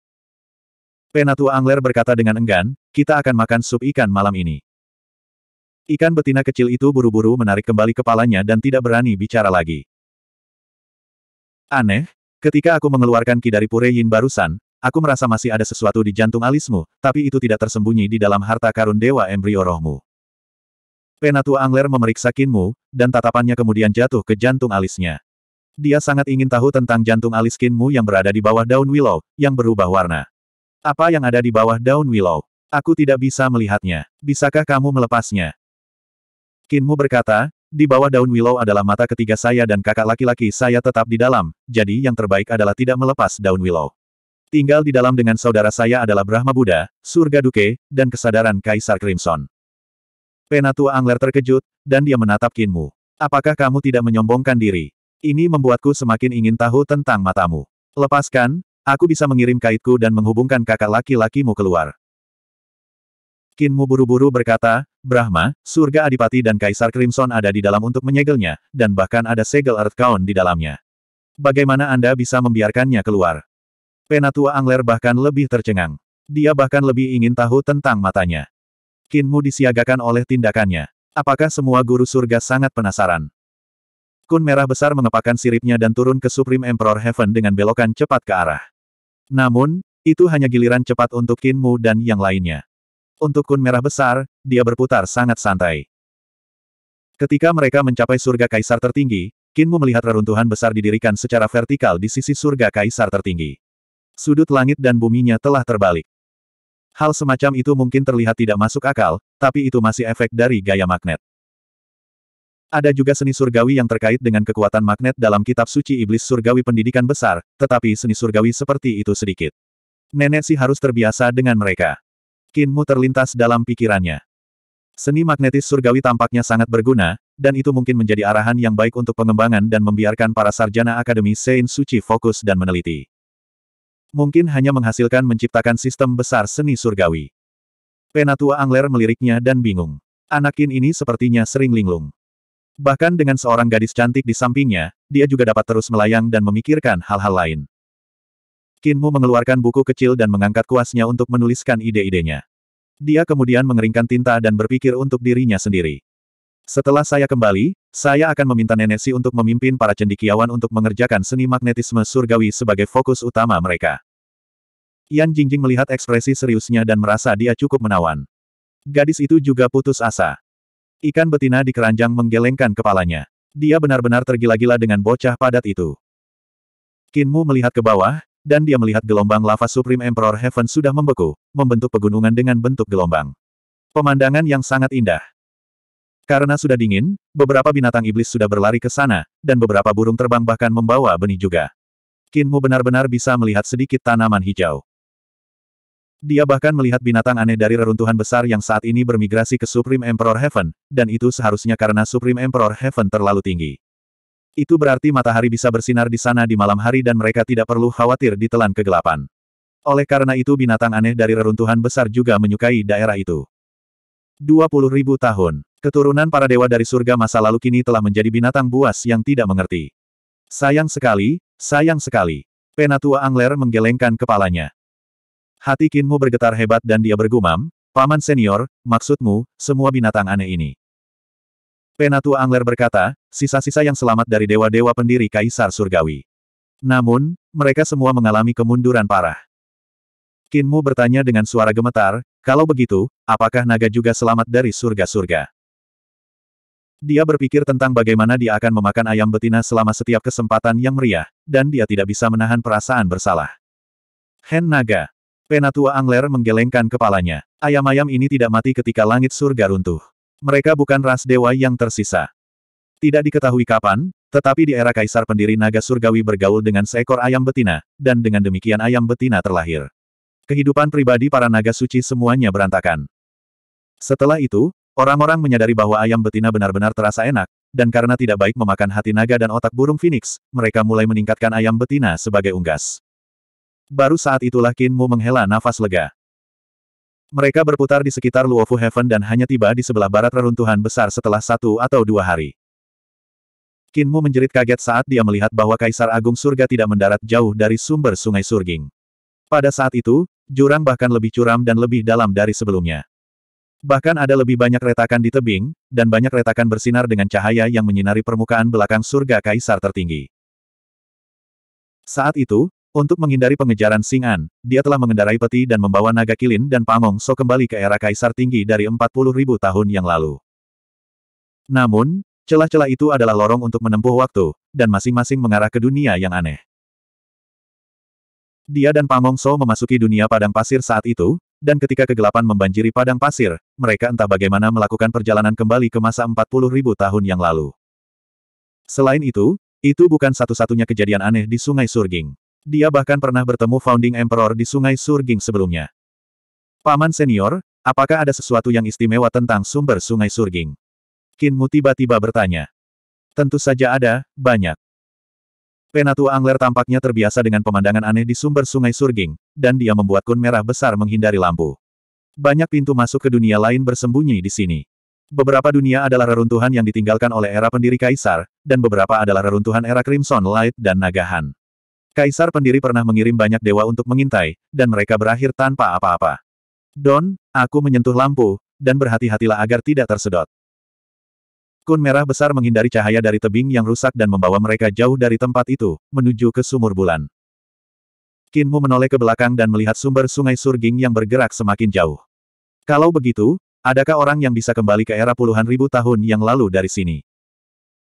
Penatua Angler berkata dengan enggan, kita akan makan sup ikan malam ini. Ikan betina kecil itu buru-buru menarik kembali kepalanya dan tidak berani bicara lagi. Aneh, ketika aku mengeluarkan ki dari Pure Yin barusan, aku merasa masih ada sesuatu di jantung alismu, tapi itu tidak tersembunyi di dalam harta karun dewa embrio rohmu. Penatua Angler memeriksa Kinmu, dan tatapannya kemudian jatuh ke jantung alisnya. Dia sangat ingin tahu tentang jantung alis Kinmu yang berada di bawah daun willow, yang berubah warna. Apa yang ada di bawah daun willow? Aku tidak bisa melihatnya. Bisakah kamu melepasnya? Kinmu berkata, di bawah daun willow adalah mata ketiga saya dan kakak laki-laki saya tetap di dalam, jadi yang terbaik adalah tidak melepas daun willow. Tinggal di dalam dengan saudara saya adalah Brahma Buddha, surga Duke, dan kesadaran Kaisar Crimson. Penatua Angler terkejut, dan dia menatap Kinmu. Apakah kamu tidak menyombongkan diri? Ini membuatku semakin ingin tahu tentang matamu. Lepaskan, aku bisa mengirim kaitku dan menghubungkan kakak laki-lakimu keluar. Kinmu buru-buru berkata, Brahma, surga Adipati dan Kaisar Crimson ada di dalam untuk menyegelnya, dan bahkan ada segel Earth Count di dalamnya. Bagaimana Anda bisa membiarkannya keluar? Penatua Angler bahkan lebih tercengang. Dia bahkan lebih ingin tahu tentang matanya. Kinmu disiagakan oleh tindakannya. Apakah semua guru surga sangat penasaran? Kun merah besar mengepakkan siripnya dan turun ke Supreme Emperor Heaven dengan belokan cepat ke arah. Namun, itu hanya giliran cepat untuk Kinmu dan yang lainnya. Untuk kun merah besar, dia berputar sangat santai. Ketika mereka mencapai surga kaisar tertinggi, Kinmu melihat reruntuhan besar didirikan secara vertikal di sisi surga kaisar tertinggi. Sudut langit dan buminya telah terbalik. Hal semacam itu mungkin terlihat tidak masuk akal, tapi itu masih efek dari gaya magnet. Ada juga seni surgawi yang terkait dengan kekuatan magnet dalam kitab suci iblis surgawi pendidikan besar, tetapi seni surgawi seperti itu sedikit. Nenek sih harus terbiasa dengan mereka. Kinmu terlintas dalam pikirannya. Seni magnetis surgawi tampaknya sangat berguna, dan itu mungkin menjadi arahan yang baik untuk pengembangan dan membiarkan para sarjana Akademi Sein Suci fokus dan meneliti. Mungkin hanya menghasilkan menciptakan sistem besar seni surgawi. Penatua Angler meliriknya dan bingung. Anakin ini sepertinya sering linglung. Bahkan dengan seorang gadis cantik di sampingnya, dia juga dapat terus melayang dan memikirkan hal-hal lain. Kinmu mengeluarkan buku kecil dan mengangkat kuasnya untuk menuliskan ide-idenya. Dia kemudian mengeringkan tinta dan berpikir untuk dirinya sendiri. Setelah saya kembali, saya akan meminta Nenesi untuk memimpin para cendikiawan untuk mengerjakan seni magnetisme surgawi sebagai fokus utama mereka. Yan Jingjing melihat ekspresi seriusnya dan merasa dia cukup menawan. Gadis itu juga putus asa. Ikan betina di keranjang menggelengkan kepalanya. Dia benar-benar tergila-gila dengan bocah padat itu. Kinmu melihat ke bawah, dan dia melihat gelombang lava Supreme Emperor Heaven sudah membeku, membentuk pegunungan dengan bentuk gelombang. Pemandangan yang sangat indah. Karena sudah dingin, beberapa binatang iblis sudah berlari ke sana, dan beberapa burung terbang bahkan membawa benih juga. Kinmu benar-benar bisa melihat sedikit tanaman hijau. Dia bahkan melihat binatang aneh dari reruntuhan besar yang saat ini bermigrasi ke Supreme Emperor Heaven, dan itu seharusnya karena Supreme Emperor Heaven terlalu tinggi. Itu berarti matahari bisa bersinar di sana di malam hari dan mereka tidak perlu khawatir ditelan kegelapan. Oleh karena itu binatang aneh dari reruntuhan besar juga menyukai daerah itu. 20.000 tahun. Keturunan para dewa dari surga masa lalu kini telah menjadi binatang buas yang tidak mengerti. Sayang sekali, sayang sekali. Penatua Angler menggelengkan kepalanya. Hati Kinmu bergetar hebat dan dia bergumam, Paman senior, maksudmu, semua binatang aneh ini. Penatua Angler berkata, sisa-sisa yang selamat dari dewa-dewa pendiri Kaisar Surgawi. Namun, mereka semua mengalami kemunduran parah. Kinmu bertanya dengan suara gemetar, kalau begitu, apakah naga juga selamat dari surga-surga? Dia berpikir tentang bagaimana dia akan memakan ayam betina selama setiap kesempatan yang meriah, dan dia tidak bisa menahan perasaan bersalah. Hen Naga. Penatua Angler menggelengkan kepalanya. Ayam-ayam ini tidak mati ketika langit surga runtuh. Mereka bukan ras dewa yang tersisa. Tidak diketahui kapan, tetapi di era kaisar pendiri naga surgawi bergaul dengan seekor ayam betina, dan dengan demikian ayam betina terlahir. Kehidupan pribadi para naga suci semuanya berantakan. Setelah itu, orang-orang menyadari bahwa ayam betina benar-benar terasa enak, dan karena tidak baik memakan hati naga dan otak burung phoenix, mereka mulai meningkatkan ayam betina sebagai unggas. Baru saat itulah Kinmu menghela nafas lega. Mereka berputar di sekitar Luofu Heaven dan hanya tiba di sebelah barat reruntuhan besar setelah satu atau dua hari. Kinmu menjerit kaget saat dia melihat bahwa Kaisar Agung Surga tidak mendarat jauh dari sumber sungai Surging. Pada saat itu, jurang bahkan lebih curam dan lebih dalam dari sebelumnya. Bahkan ada lebih banyak retakan di tebing, dan banyak retakan bersinar dengan cahaya yang menyinari permukaan belakang surga kaisar tertinggi. Saat itu, untuk menghindari pengejaran Sing An, dia telah mengendarai peti dan membawa naga kilin dan pamong so kembali ke era kaisar tinggi dari 40.000 tahun yang lalu. Namun, celah-celah itu adalah lorong untuk menempuh waktu, dan masing-masing mengarah ke dunia yang aneh. Dia dan Pamong So memasuki dunia padang pasir saat itu, dan ketika kegelapan membanjiri padang pasir, mereka entah bagaimana melakukan perjalanan kembali ke masa 40.000 tahun yang lalu. Selain itu, itu bukan satu-satunya kejadian aneh di Sungai Surging. Dia bahkan pernah bertemu Founding Emperor di Sungai Surging sebelumnya. Paman senior, apakah ada sesuatu yang istimewa tentang sumber Sungai Surging? Kinmu tiba-tiba bertanya. Tentu saja ada, banyak. Penatu Angler tampaknya terbiasa dengan pemandangan aneh di sumber sungai Surging, dan dia membuat kun merah besar menghindari lampu. Banyak pintu masuk ke dunia lain bersembunyi di sini. Beberapa dunia adalah reruntuhan yang ditinggalkan oleh era pendiri Kaisar, dan beberapa adalah reruntuhan era Crimson Light dan Nagahan. Kaisar pendiri pernah mengirim banyak dewa untuk mengintai, dan mereka berakhir tanpa apa-apa. Don, aku menyentuh lampu, dan berhati-hatilah agar tidak tersedot. Kun merah besar menghindari cahaya dari tebing yang rusak dan membawa mereka jauh dari tempat itu, menuju ke sumur bulan. Kinmu menoleh ke belakang dan melihat sumber sungai Surging yang bergerak semakin jauh. Kalau begitu, adakah orang yang bisa kembali ke era puluhan ribu tahun yang lalu dari sini?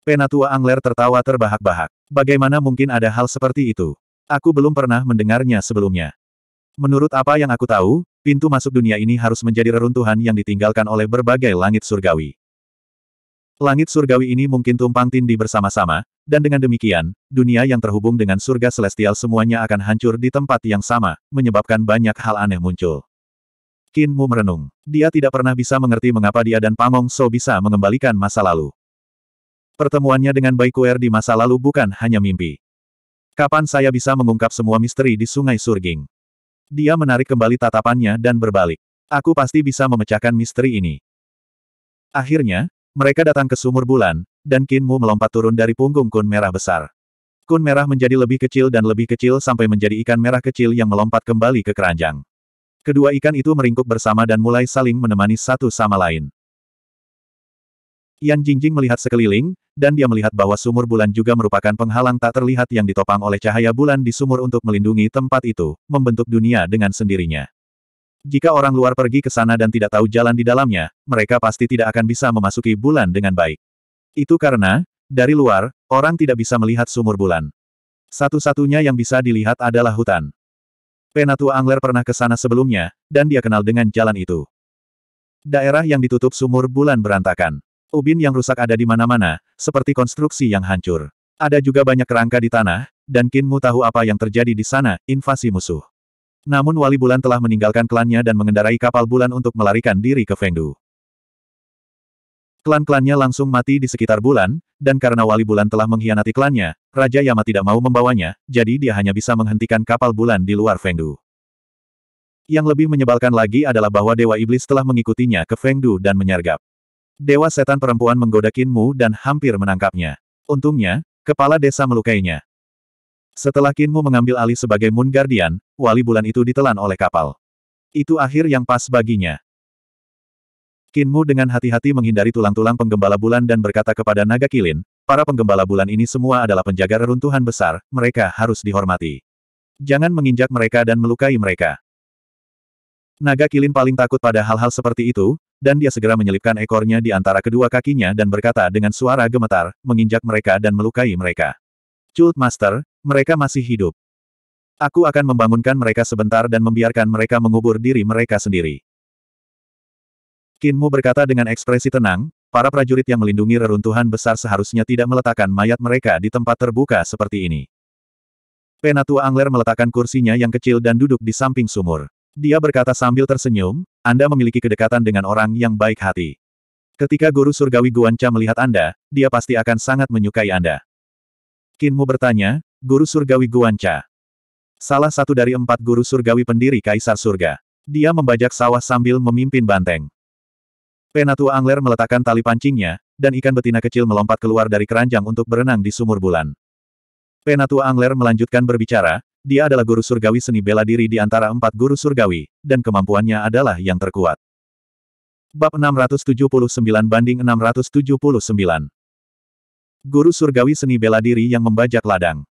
Penatua Angler tertawa terbahak-bahak. Bagaimana mungkin ada hal seperti itu? Aku belum pernah mendengarnya sebelumnya. Menurut apa yang aku tahu, pintu masuk dunia ini harus menjadi reruntuhan yang ditinggalkan oleh berbagai langit surgawi. Langit surgawi ini mungkin tumpang tindih bersama-sama, dan dengan demikian, dunia yang terhubung dengan surga celestial semuanya akan hancur di tempat yang sama, menyebabkan banyak hal aneh muncul. Kinmu merenung. Dia tidak pernah bisa mengerti mengapa dia dan Pangong So bisa mengembalikan masa lalu. Pertemuannya dengan Baikuer di masa lalu bukan hanya mimpi. Kapan saya bisa mengungkap semua misteri di Sungai Surging? Dia menarik kembali tatapannya dan berbalik. Aku pasti bisa memecahkan misteri ini. Akhirnya, mereka datang ke sumur bulan, dan Kinmu melompat turun dari punggung kun merah besar. Kun merah menjadi lebih kecil dan lebih kecil sampai menjadi ikan merah kecil yang melompat kembali ke keranjang. Kedua ikan itu meringkuk bersama dan mulai saling menemani satu sama lain. Yan Jingjing melihat sekeliling, dan dia melihat bahwa sumur bulan juga merupakan penghalang tak terlihat yang ditopang oleh cahaya bulan di sumur untuk melindungi tempat itu, membentuk dunia dengan sendirinya. Jika orang luar pergi ke sana dan tidak tahu jalan di dalamnya, mereka pasti tidak akan bisa memasuki bulan dengan baik. Itu karena, dari luar, orang tidak bisa melihat sumur bulan. Satu-satunya yang bisa dilihat adalah hutan. Penatua Angler pernah ke sana sebelumnya, dan dia kenal dengan jalan itu. Daerah yang ditutup sumur bulan berantakan. Ubin yang rusak ada di mana-mana, seperti konstruksi yang hancur. Ada juga banyak kerangka di tanah, dan Kinmu tahu apa yang terjadi di sana, invasi musuh. Namun Wali Bulan telah meninggalkan klannya dan mengendarai kapal bulan untuk melarikan diri ke Fengdu. Klan-klannya langsung mati di sekitar bulan, dan karena Wali Bulan telah mengkhianati klannya, Raja Yama tidak mau membawanya, jadi dia hanya bisa menghentikan kapal bulan di luar Fengdu. Yang lebih menyebalkan lagi adalah bahwa Dewa Iblis telah mengikutinya ke Fengdu dan menyergap. Dewa setan perempuan menggoda Kinmu dan hampir menangkapnya. Untungnya, kepala desa melukainya. Setelah Kinmu mengambil alih sebagai Moon Guardian, wali bulan itu ditelan oleh kapal. Itu akhir yang pas baginya. Kinmu dengan hati-hati menghindari tulang-tulang penggembala bulan dan berkata kepada naga kilin, para penggembala bulan ini semua adalah penjaga reruntuhan besar, mereka harus dihormati. Jangan menginjak mereka dan melukai mereka. Naga Kilin paling takut pada hal-hal seperti itu, dan dia segera menyelipkan ekornya di antara kedua kakinya dan berkata dengan suara gemetar, menginjak mereka dan melukai mereka. Cult Master, mereka masih hidup. Aku akan membangunkan mereka sebentar dan membiarkan mereka mengubur diri mereka sendiri. Kinmu berkata dengan ekspresi tenang, para prajurit yang melindungi reruntuhan besar seharusnya tidak meletakkan mayat mereka di tempat terbuka seperti ini. Penatua Angler meletakkan kursinya yang kecil dan duduk di samping sumur. Dia berkata sambil tersenyum, Anda memiliki kedekatan dengan orang yang baik hati. Ketika guru surgawi Guanca melihat Anda, dia pasti akan sangat menyukai Anda. Kinmu bertanya, guru surgawi Guanca. Salah satu dari empat guru surgawi pendiri Kaisar Surga. Dia membajak sawah sambil memimpin banteng. Penatua Angler meletakkan tali pancingnya, dan ikan betina kecil melompat keluar dari keranjang untuk berenang di sumur bulan. Penatua Angler melanjutkan berbicara, dia adalah guru surgawi seni bela diri di antara empat guru surgawi, dan kemampuannya adalah yang terkuat. Bab 679 banding 679 Guru surgawi seni bela diri yang membajak ladang.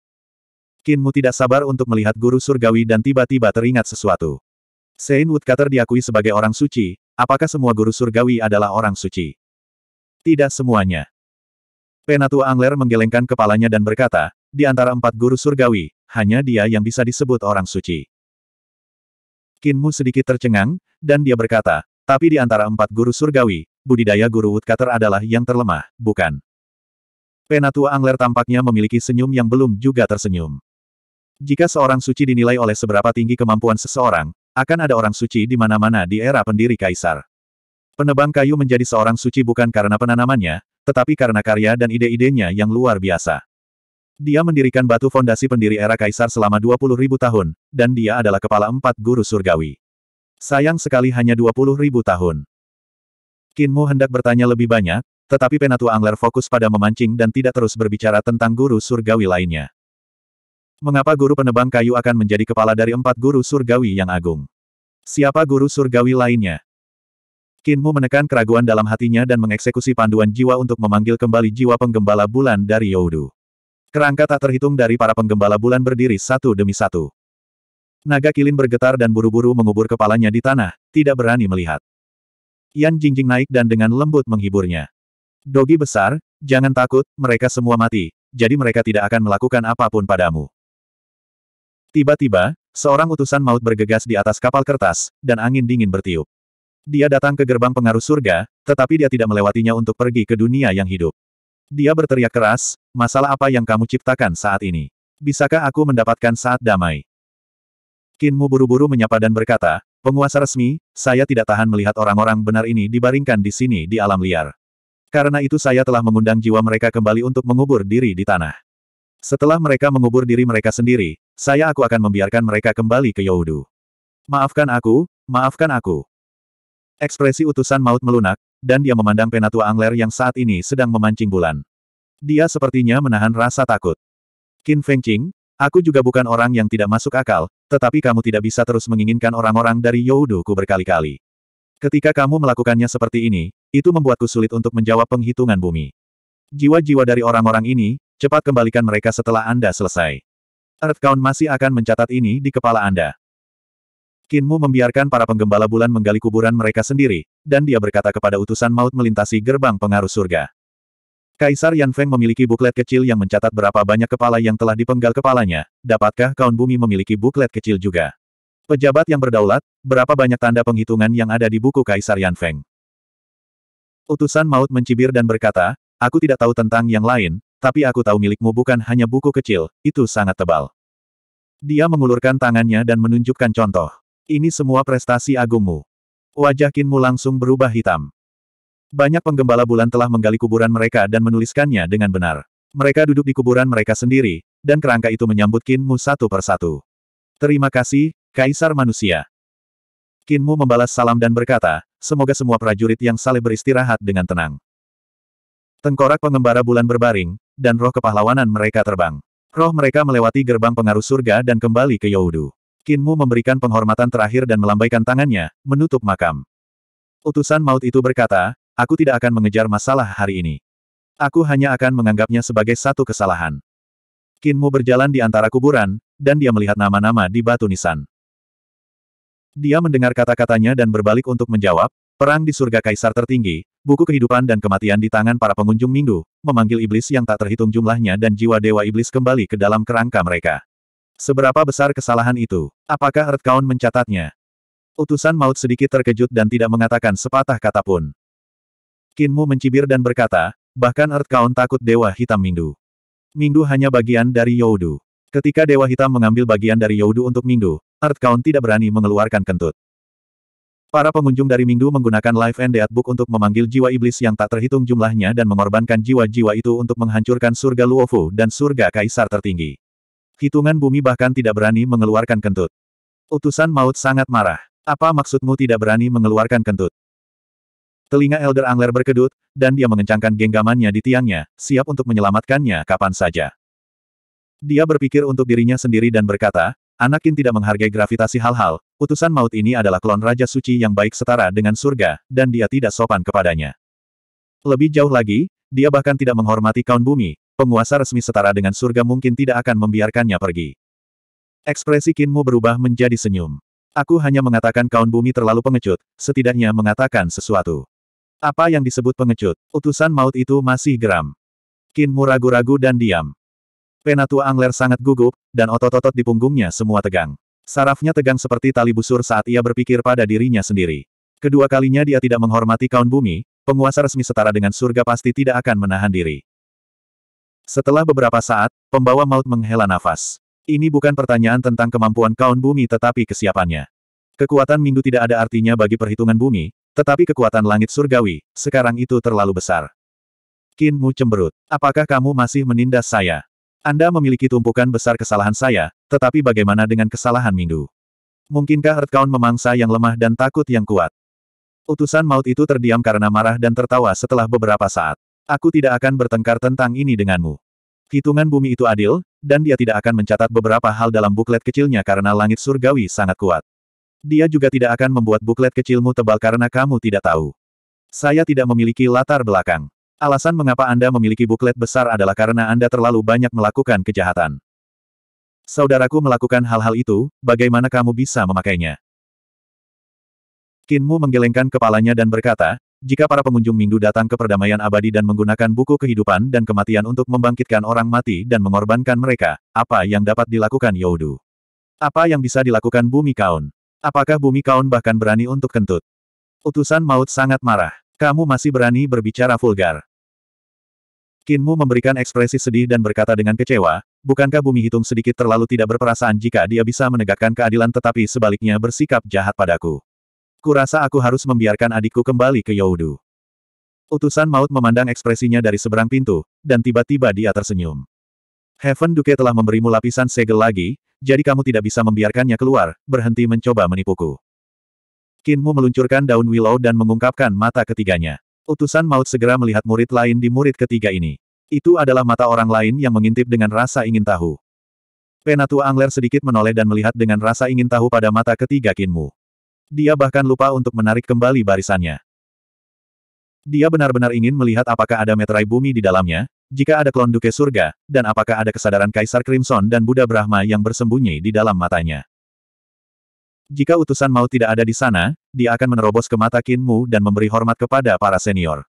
Kinmu tidak sabar untuk melihat guru surgawi dan tiba-tiba teringat sesuatu. Sein Woodcutter diakui sebagai orang suci, apakah semua guru surgawi adalah orang suci? Tidak semuanya. Penatua Angler menggelengkan kepalanya dan berkata, di antara empat guru surgawi, hanya dia yang bisa disebut orang suci. Kinmu sedikit tercengang, dan dia berkata, tapi di antara empat guru surgawi, budidaya guru woodcutter adalah yang terlemah, bukan? Penatua Angler tampaknya memiliki senyum yang belum juga tersenyum. Jika seorang suci dinilai oleh seberapa tinggi kemampuan seseorang, akan ada orang suci di mana-mana di era pendiri kaisar. Penebang kayu menjadi seorang suci bukan karena penanamannya, tetapi karena karya dan ide-idenya yang luar biasa. Dia mendirikan batu fondasi pendiri era kaisar selama 20 ribu tahun, dan dia adalah kepala empat guru surgawi. Sayang sekali hanya 20 ribu tahun. Kinmu hendak bertanya lebih banyak, tetapi Penatua Angler fokus pada memancing dan tidak terus berbicara tentang guru surgawi lainnya. Mengapa guru penebang kayu akan menjadi kepala dari empat guru surgawi yang agung? Siapa guru surgawi lainnya? Kinmu menekan keraguan dalam hatinya dan mengeksekusi panduan jiwa untuk memanggil kembali jiwa penggembala bulan dari Yodu. Kerangka tak terhitung dari para penggembala bulan berdiri satu demi satu. Naga kilin bergetar dan buru-buru mengubur kepalanya di tanah, tidak berani melihat. Yan Jingjing naik dan dengan lembut menghiburnya. Dogi besar, jangan takut, mereka semua mati, jadi mereka tidak akan melakukan apapun padamu. Tiba-tiba, seorang utusan maut bergegas di atas kapal kertas, dan angin dingin bertiup. Dia datang ke gerbang pengaruh surga, tetapi dia tidak melewatinya untuk pergi ke dunia yang hidup. Dia berteriak keras, masalah apa yang kamu ciptakan saat ini? Bisakah aku mendapatkan saat damai? Kinmu buru-buru menyapa dan berkata, penguasa resmi, saya tidak tahan melihat orang-orang benar ini dibaringkan di sini di alam liar. Karena itu saya telah mengundang jiwa mereka kembali untuk mengubur diri di tanah. Setelah mereka mengubur diri mereka sendiri, saya aku akan membiarkan mereka kembali ke Yaudu. Maafkan aku, maafkan aku. Ekspresi utusan maut melunak, dan dia memandang penatua Angler yang saat ini sedang memancing bulan. Dia sepertinya menahan rasa takut. Qin Fengqing, aku juga bukan orang yang tidak masuk akal, tetapi kamu tidak bisa terus menginginkan orang-orang dari Youdu ku berkali-kali. Ketika kamu melakukannya seperti ini, itu membuatku sulit untuk menjawab penghitungan bumi. Jiwa-jiwa dari orang-orang ini, cepat kembalikan mereka setelah Anda selesai. Earth Count masih akan mencatat ini di kepala Anda. Kinmu membiarkan para penggembala bulan menggali kuburan mereka sendiri, dan dia berkata kepada utusan maut melintasi gerbang pengaruh surga. Kaisar Yan Feng memiliki buklet kecil yang mencatat berapa banyak kepala yang telah dipenggal kepalanya. Dapatkah Kaun Bumi memiliki buklet kecil juga? Pejabat yang berdaulat, berapa banyak tanda penghitungan yang ada di buku Kaisar Yan Feng? Utusan maut mencibir dan berkata, aku tidak tahu tentang yang lain, tapi aku tahu milikmu bukan hanya buku kecil, itu sangat tebal. Dia mengulurkan tangannya dan menunjukkan contoh. Ini semua prestasi agungmu. Wajah Kinmu langsung berubah hitam. Banyak penggembala bulan telah menggali kuburan mereka dan menuliskannya dengan benar. Mereka duduk di kuburan mereka sendiri, dan kerangka itu menyambut Kinmu satu persatu. Terima kasih, Kaisar Manusia. Kinmu membalas salam dan berkata, semoga semua prajurit yang saleh beristirahat dengan tenang. Tengkorak pengembara bulan berbaring, dan roh kepahlawanan mereka terbang. Roh mereka melewati gerbang pengaruh surga dan kembali ke Yaudu. Kinmu memberikan penghormatan terakhir dan melambaikan tangannya, menutup makam. Utusan maut itu berkata, aku tidak akan mengejar masalah hari ini. Aku hanya akan menganggapnya sebagai satu kesalahan. Kinmu berjalan di antara kuburan, dan dia melihat nama-nama di batu nisan. Dia mendengar kata-katanya dan berbalik untuk menjawab, Perang di Surga Kaisar Tertinggi, buku kehidupan dan kematian di tangan para pengunjung minggu, memanggil iblis yang tak terhitung jumlahnya dan jiwa dewa iblis kembali ke dalam kerangka mereka. Seberapa besar kesalahan itu? Apakah Earth Count mencatatnya? Utusan maut sedikit terkejut dan tidak mengatakan sepatah kata pun. Kinmu mencibir dan berkata, bahkan Earth Count takut Dewa Hitam Mingdu. Mingdu hanya bagian dari Youdu. Ketika Dewa Hitam mengambil bagian dari Youdu untuk Mingdu, Earth Count tidak berani mengeluarkan kentut. Para pengunjung dari Mingdu menggunakan Life and Death Book untuk memanggil jiwa iblis yang tak terhitung jumlahnya dan mengorbankan jiwa-jiwa itu untuk menghancurkan surga Luofu dan surga Kaisar tertinggi. Hitungan bumi bahkan tidak berani mengeluarkan kentut. Utusan maut sangat marah. Apa maksudmu tidak berani mengeluarkan kentut? Telinga Elder Angler berkedut, dan dia mengencangkan genggamannya di tiangnya, siap untuk menyelamatkannya kapan saja. Dia berpikir untuk dirinya sendiri dan berkata, Anakin tidak menghargai gravitasi hal-hal, utusan maut ini adalah klon Raja Suci yang baik setara dengan surga, dan dia tidak sopan kepadanya. Lebih jauh lagi, dia bahkan tidak menghormati kaun bumi, penguasa resmi setara dengan surga mungkin tidak akan membiarkannya pergi. Ekspresi Kinmu berubah menjadi senyum. Aku hanya mengatakan kaun bumi terlalu pengecut, setidaknya mengatakan sesuatu. Apa yang disebut pengecut, utusan maut itu masih geram. Kinmu ragu-ragu dan diam. Penatua Angler sangat gugup, dan otot-otot di punggungnya semua tegang. Sarafnya tegang seperti tali busur saat ia berpikir pada dirinya sendiri. Kedua kalinya dia tidak menghormati kaun bumi, penguasa resmi setara dengan surga pasti tidak akan menahan diri. Setelah beberapa saat, pembawa maut menghela nafas. Ini bukan pertanyaan tentang kemampuan kaun bumi tetapi kesiapannya. Kekuatan minggu tidak ada artinya bagi perhitungan bumi, tetapi kekuatan langit surgawi, sekarang itu terlalu besar. Qin Mu cemberut. Apakah kamu masih menindas saya? Anda memiliki tumpukan besar kesalahan saya, tetapi bagaimana dengan kesalahan minggu? Mungkinkah Earth Kaun memangsa yang lemah dan takut yang kuat? Utusan maut itu terdiam karena marah dan tertawa setelah beberapa saat. Aku tidak akan bertengkar tentang ini denganmu. Hitungan bumi itu adil, dan dia tidak akan mencatat beberapa hal dalam buklet kecilnya karena langit surgawi sangat kuat. Dia juga tidak akan membuat buklet kecilmu tebal karena kamu tidak tahu. Saya tidak memiliki latar belakang. Alasan mengapa Anda memiliki buklet besar adalah karena Anda terlalu banyak melakukan kejahatan. Saudaraku melakukan hal-hal itu, bagaimana kamu bisa memakainya? Kinmu menggelengkan kepalanya dan berkata, jika para pengunjung minggu datang ke perdamaian abadi dan menggunakan buku kehidupan dan kematian untuk membangkitkan orang mati dan mengorbankan mereka, apa yang dapat dilakukan Yaudu? Apa yang bisa dilakukan Bumi Kaun? Apakah Bumi Kaun bahkan berani untuk kentut? Utusan maut sangat marah. Kamu masih berani berbicara vulgar. Kinmu memberikan ekspresi sedih dan berkata dengan kecewa, bukankah bumi hitung sedikit terlalu tidak berperasaan jika dia bisa menegakkan keadilan tetapi sebaliknya bersikap jahat padaku. Kurasa aku harus membiarkan adikku kembali ke Yaudu. Utusan maut memandang ekspresinya dari seberang pintu, dan tiba-tiba dia tersenyum. Heaven Duke telah memberimu lapisan segel lagi, jadi kamu tidak bisa membiarkannya keluar, berhenti mencoba menipuku. Kinmu meluncurkan daun willow dan mengungkapkan mata ketiganya. Utusan maut segera melihat murid lain di murid ketiga ini. Itu adalah mata orang lain yang mengintip dengan rasa ingin tahu. Penatua Angler sedikit menoleh dan melihat dengan rasa ingin tahu pada mata ketiga Kinmu. Dia bahkan lupa untuk menarik kembali barisannya. Dia benar-benar ingin melihat apakah ada meterai bumi di dalamnya, jika ada klon Duke Surga, dan apakah ada kesadaran Kaisar Crimson dan Buddha Brahma yang bersembunyi di dalam matanya. Jika utusan mau tidak ada di sana, dia akan menerobos ke mata Kinmu dan memberi hormat kepada para senior.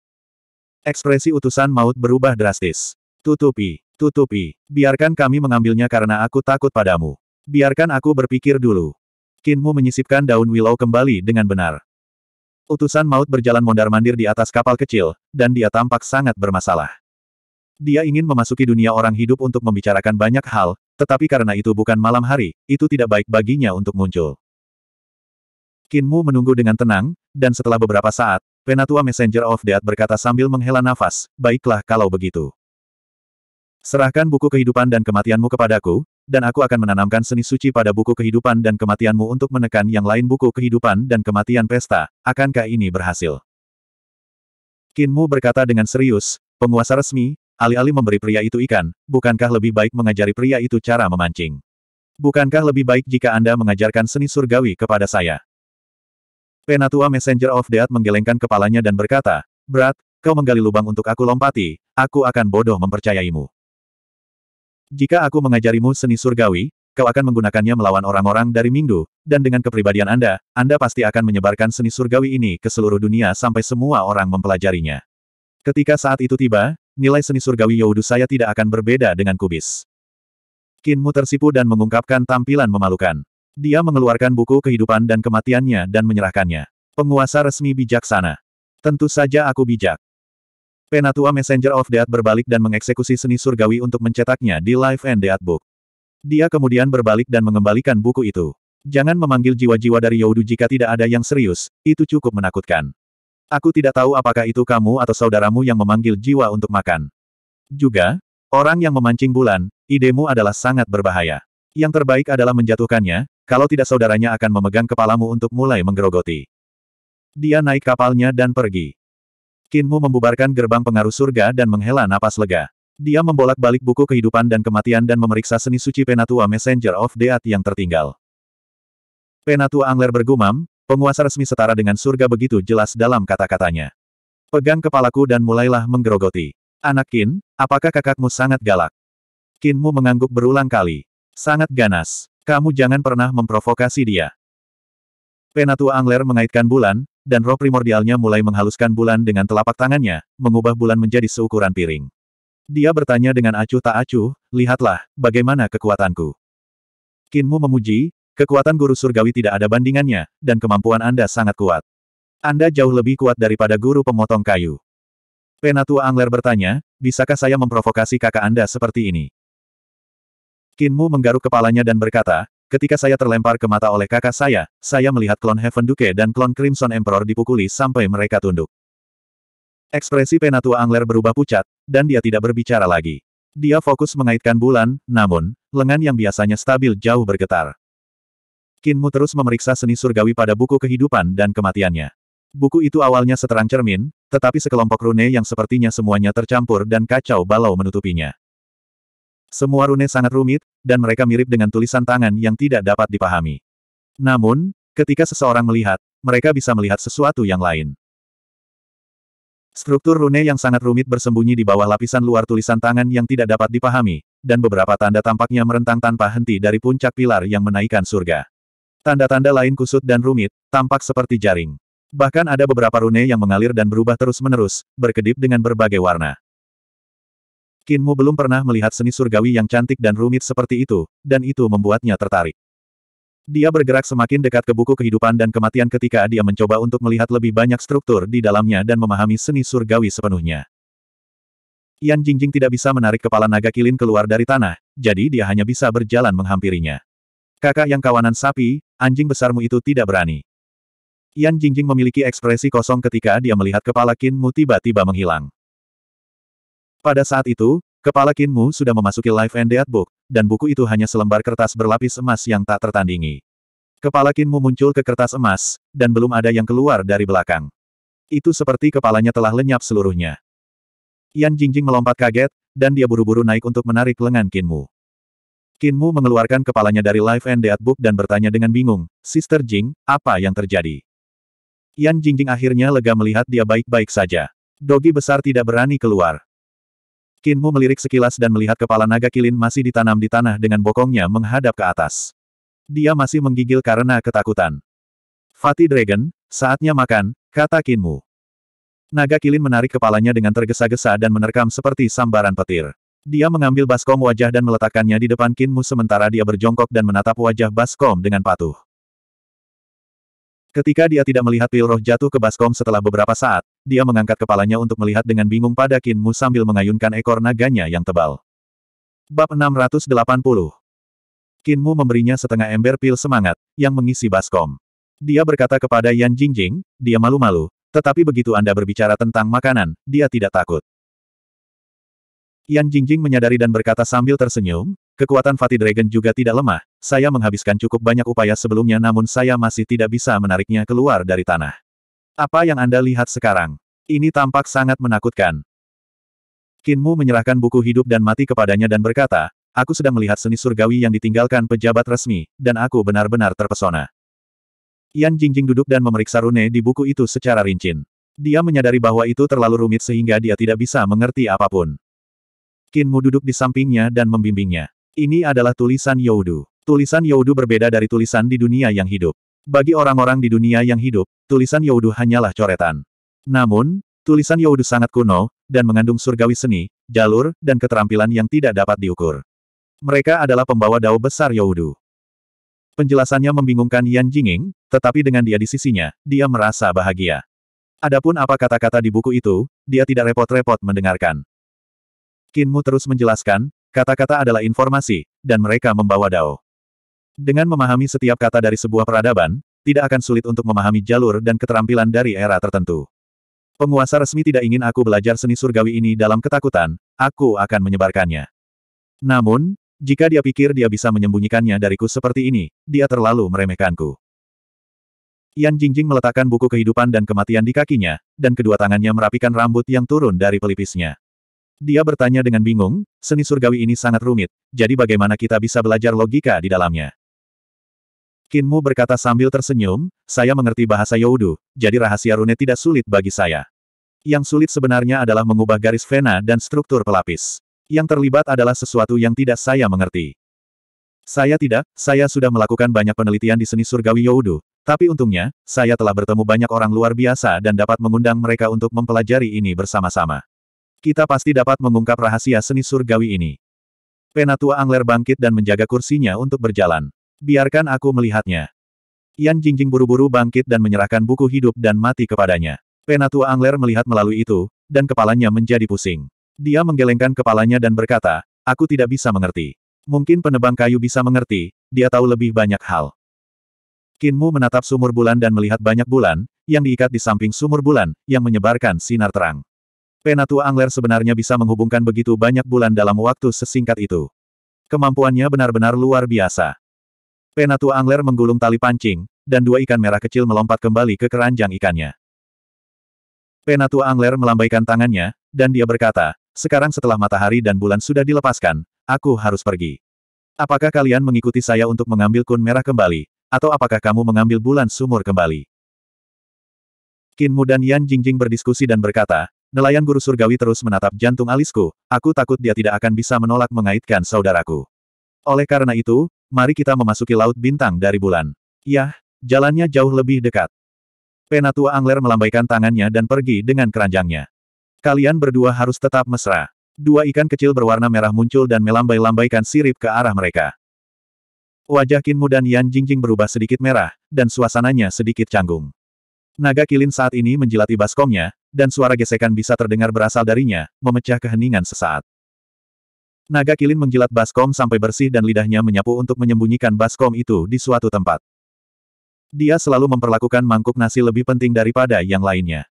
Ekspresi utusan maut berubah drastis. Tutupi, tutupi, biarkan kami mengambilnya karena aku takut padamu. Biarkan aku berpikir dulu. Kinmu menyisipkan daun willow kembali dengan benar. Utusan maut berjalan mondar-mandir di atas kapal kecil, dan dia tampak sangat bermasalah. Dia ingin memasuki dunia orang hidup untuk membicarakan banyak hal, tetapi karena itu bukan malam hari, itu tidak baik baginya untuk muncul. Kinmu menunggu dengan tenang, dan setelah beberapa saat, Penatua Messenger of Death berkata sambil menghela nafas, baiklah kalau begitu. Serahkan buku kehidupan dan kematianmu kepadaku, dan aku akan menanamkan seni suci pada buku kehidupan dan kematianmu untuk menekan yang lain buku kehidupan dan kematian pesta, akankah ini berhasil? Kinmu berkata dengan serius, penguasa resmi, alih-alih memberi pria itu ikan, bukankah lebih baik mengajari pria itu cara memancing? Bukankah lebih baik jika Anda mengajarkan seni surgawi kepada saya? Penatua Messenger of Death menggelengkan kepalanya dan berkata, Berat, kau menggali lubang untuk aku lompati, aku akan bodoh mempercayaimu. Jika aku mengajarimu seni surgawi, kau akan menggunakannya melawan orang-orang dari Mingdu, dan dengan kepribadian Anda, Anda pasti akan menyebarkan seni surgawi ini ke seluruh dunia sampai semua orang mempelajarinya. Ketika saat itu tiba, nilai seni surgawi Youdu saya tidak akan berbeda dengan kubis. Kinmu tersipu dan mengungkapkan tampilan memalukan. Dia mengeluarkan buku kehidupan dan kematiannya dan menyerahkannya. Penguasa resmi bijaksana. Tentu saja aku bijak. Penatua Messenger of Death berbalik dan mengeksekusi seni surgawi untuk mencetaknya di Life and Death Book. Dia kemudian berbalik dan mengembalikan buku itu. Jangan memanggil jiwa-jiwa dari Yaudu jika tidak ada yang serius, itu cukup menakutkan. Aku tidak tahu apakah itu kamu atau saudaramu yang memanggil jiwa untuk makan. Juga, orang yang memancing bulan, idemu adalah sangat berbahaya. Yang terbaik adalah menjatuhkannya, kalau tidak saudaranya akan memegang kepalamu untuk mulai menggerogoti. Dia naik kapalnya dan pergi. Kinmu membubarkan gerbang pengaruh surga dan menghela napas lega. Dia membolak-balik buku kehidupan dan kematian dan memeriksa seni suci Penatua Messenger of Death yang tertinggal. Penatua Angler bergumam, penguasa resmi setara dengan surga begitu jelas dalam kata-katanya. Pegang kepalaku dan mulailah menggerogoti. Anak Kin, apakah kakakmu sangat galak? Kinmu mengangguk berulang kali. Sangat ganas. Kamu jangan pernah memprovokasi dia. Penatua Angler mengaitkan bulan, dan roh primordialnya mulai menghaluskan bulan dengan telapak tangannya, mengubah bulan menjadi seukuran piring. Dia bertanya dengan acuh tak acuh, lihatlah, bagaimana kekuatanku. Kinmu memuji, kekuatan guru surgawi tidak ada bandingannya, dan kemampuan Anda sangat kuat. Anda jauh lebih kuat daripada guru pemotong kayu. Penatua Angler bertanya, bisakah saya memprovokasi kakak Anda seperti ini? Kinmu menggaruk kepalanya dan berkata, Ketika saya terlempar ke mata oleh kakak saya, saya melihat klon Heaven Duke dan klon Crimson Emperor dipukuli sampai mereka tunduk. Ekspresi Penatua Angler berubah pucat, dan dia tidak berbicara lagi. Dia fokus mengaitkan bulan, namun, lengan yang biasanya stabil jauh bergetar. Kinmu terus memeriksa seni surgawi pada buku kehidupan dan kematiannya. Buku itu awalnya seterang cermin, tetapi sekelompok rune yang sepertinya semuanya tercampur dan kacau balau menutupinya. Semua rune sangat rumit, dan mereka mirip dengan tulisan tangan yang tidak dapat dipahami. Namun, ketika seseorang melihat, mereka bisa melihat sesuatu yang lain. Struktur rune yang sangat rumit bersembunyi di bawah lapisan luar tulisan tangan yang tidak dapat dipahami, dan beberapa tanda tampaknya merentang tanpa henti dari puncak pilar yang menaikkan surga. Tanda-tanda lain kusut dan rumit, tampak seperti jaring. Bahkan ada beberapa rune yang mengalir dan berubah terus-menerus, berkedip dengan berbagai warna. Kinmu belum pernah melihat seni surgawi yang cantik dan rumit seperti itu, dan itu membuatnya tertarik. Dia bergerak semakin dekat ke buku kehidupan dan kematian ketika dia mencoba untuk melihat lebih banyak struktur di dalamnya dan memahami seni surgawi sepenuhnya. Yan Jingjing tidak bisa menarik kepala naga kilin keluar dari tanah, jadi dia hanya bisa berjalan menghampirinya. Kakak yang kawanan sapi, anjing besarmu itu tidak berani. Yan Jingjing memiliki ekspresi kosong ketika dia melihat kepala Kinmu tiba-tiba menghilang. Pada saat itu, kepala Kinmu sudah memasuki Life and Death Book, dan buku itu hanya selembar kertas berlapis emas yang tak tertandingi. Kepala Kinmu muncul ke kertas emas, dan belum ada yang keluar dari belakang. Itu seperti kepalanya telah lenyap seluruhnya. Yan Jingjing melompat kaget, dan dia buru-buru naik untuk menarik lengan Kinmu. Kinmu mengeluarkan kepalanya dari Life and Death Book dan bertanya dengan bingung, Sister Jing, apa yang terjadi? Yan Jingjing akhirnya lega melihat dia baik-baik saja. Dogi besar tidak berani keluar. Kinmu melirik sekilas dan melihat kepala naga kilin masih ditanam di tanah dengan bokongnya menghadap ke atas. Dia masih menggigil karena ketakutan. Fatih Dragon, saatnya makan, kata Kinmu. Naga kilin menarik kepalanya dengan tergesa-gesa dan menerkam seperti sambaran petir. Dia mengambil baskom wajah dan meletakkannya di depan Kinmu sementara dia berjongkok dan menatap wajah baskom dengan patuh. Ketika dia tidak melihat pil roh jatuh ke Baskom setelah beberapa saat, dia mengangkat kepalanya untuk melihat dengan bingung pada Kinmu sambil mengayunkan ekor naganya yang tebal. Bab 680 Kinmu memberinya setengah ember pil semangat, yang mengisi Baskom. Dia berkata kepada Yan Jingjing, dia malu-malu, tetapi begitu Anda berbicara tentang makanan, dia tidak takut. Yan Jingjing menyadari dan berkata sambil tersenyum, Kekuatan Fatih Dragon juga tidak lemah, saya menghabiskan cukup banyak upaya sebelumnya namun saya masih tidak bisa menariknya keluar dari tanah. Apa yang Anda lihat sekarang? Ini tampak sangat menakutkan. Kinmu menyerahkan buku hidup dan mati kepadanya dan berkata, aku sedang melihat seni surgawi yang ditinggalkan pejabat resmi, dan aku benar-benar terpesona. Yan Jingjing duduk dan memeriksa rune di buku itu secara rinci. Dia menyadari bahwa itu terlalu rumit sehingga dia tidak bisa mengerti apapun. Kinmu duduk di sampingnya dan membimbingnya. Ini adalah tulisan Yaudu. Tulisan Yaudu berbeda dari tulisan di dunia yang hidup. Bagi orang-orang di dunia yang hidup, tulisan Yaudu hanyalah coretan. Namun, tulisan Yaudu sangat kuno, dan mengandung surgawi seni, jalur, dan keterampilan yang tidak dapat diukur. Mereka adalah pembawa dao besar Yaudu. Penjelasannya membingungkan Yan Jinging, tetapi dengan dia di sisinya, dia merasa bahagia. Adapun apa kata-kata di buku itu, dia tidak repot-repot mendengarkan. Kinmu terus menjelaskan, Kata-kata adalah informasi, dan mereka membawa Dao. Dengan memahami setiap kata dari sebuah peradaban, tidak akan sulit untuk memahami jalur dan keterampilan dari era tertentu. Penguasa resmi tidak ingin aku belajar seni surgawi ini dalam ketakutan, aku akan menyebarkannya. Namun, jika dia pikir dia bisa menyembunyikannya dariku seperti ini, dia terlalu meremehkanku. Yan Jingjing meletakkan buku kehidupan dan kematian di kakinya, dan kedua tangannya merapikan rambut yang turun dari pelipisnya. Dia bertanya dengan bingung, seni surgawi ini sangat rumit, jadi bagaimana kita bisa belajar logika di dalamnya? Kinmu berkata sambil tersenyum, saya mengerti bahasa Yowdu, jadi rahasia rune tidak sulit bagi saya. Yang sulit sebenarnya adalah mengubah garis vena dan struktur pelapis. Yang terlibat adalah sesuatu yang tidak saya mengerti. Saya tidak, saya sudah melakukan banyak penelitian di seni surgawi Yowdu, tapi untungnya, saya telah bertemu banyak orang luar biasa dan dapat mengundang mereka untuk mempelajari ini bersama-sama. Kita pasti dapat mengungkap rahasia seni surgawi ini. Penatua Angler bangkit dan menjaga kursinya untuk berjalan. Biarkan aku melihatnya. Yan Jingjing buru-buru bangkit dan menyerahkan buku hidup dan mati kepadanya. Penatua Angler melihat melalui itu, dan kepalanya menjadi pusing. Dia menggelengkan kepalanya dan berkata, aku tidak bisa mengerti. Mungkin penebang kayu bisa mengerti, dia tahu lebih banyak hal. Kinmu menatap sumur bulan dan melihat banyak bulan, yang diikat di samping sumur bulan, yang menyebarkan sinar terang. Penatua Angler sebenarnya bisa menghubungkan begitu banyak bulan dalam waktu sesingkat itu. Kemampuannya benar-benar luar biasa. Penatua Angler menggulung tali pancing, dan dua ikan merah kecil melompat kembali ke keranjang ikannya. Penatua Angler melambaikan tangannya, dan dia berkata, sekarang setelah matahari dan bulan sudah dilepaskan, aku harus pergi. Apakah kalian mengikuti saya untuk mengambil kun merah kembali, atau apakah kamu mengambil bulan sumur kembali? Kinmu dan Yan Jingjing berdiskusi dan berkata, Nelayan guru surgawi terus menatap jantung alisku, aku takut dia tidak akan bisa menolak mengaitkan saudaraku. Oleh karena itu, mari kita memasuki laut bintang dari bulan. Yah, jalannya jauh lebih dekat. Penatua Angler melambaikan tangannya dan pergi dengan keranjangnya. Kalian berdua harus tetap mesra. Dua ikan kecil berwarna merah muncul dan melambai-lambaikan sirip ke arah mereka. Wajah Kinmu dan Yan Jingjing berubah sedikit merah, dan suasananya sedikit canggung. Naga kilin saat ini menjilati baskomnya, dan suara gesekan bisa terdengar berasal darinya, memecah keheningan sesaat. Naga kilin menjilat baskom sampai bersih dan lidahnya menyapu untuk menyembunyikan baskom itu di suatu tempat. Dia selalu memperlakukan mangkuk nasi lebih penting daripada yang lainnya.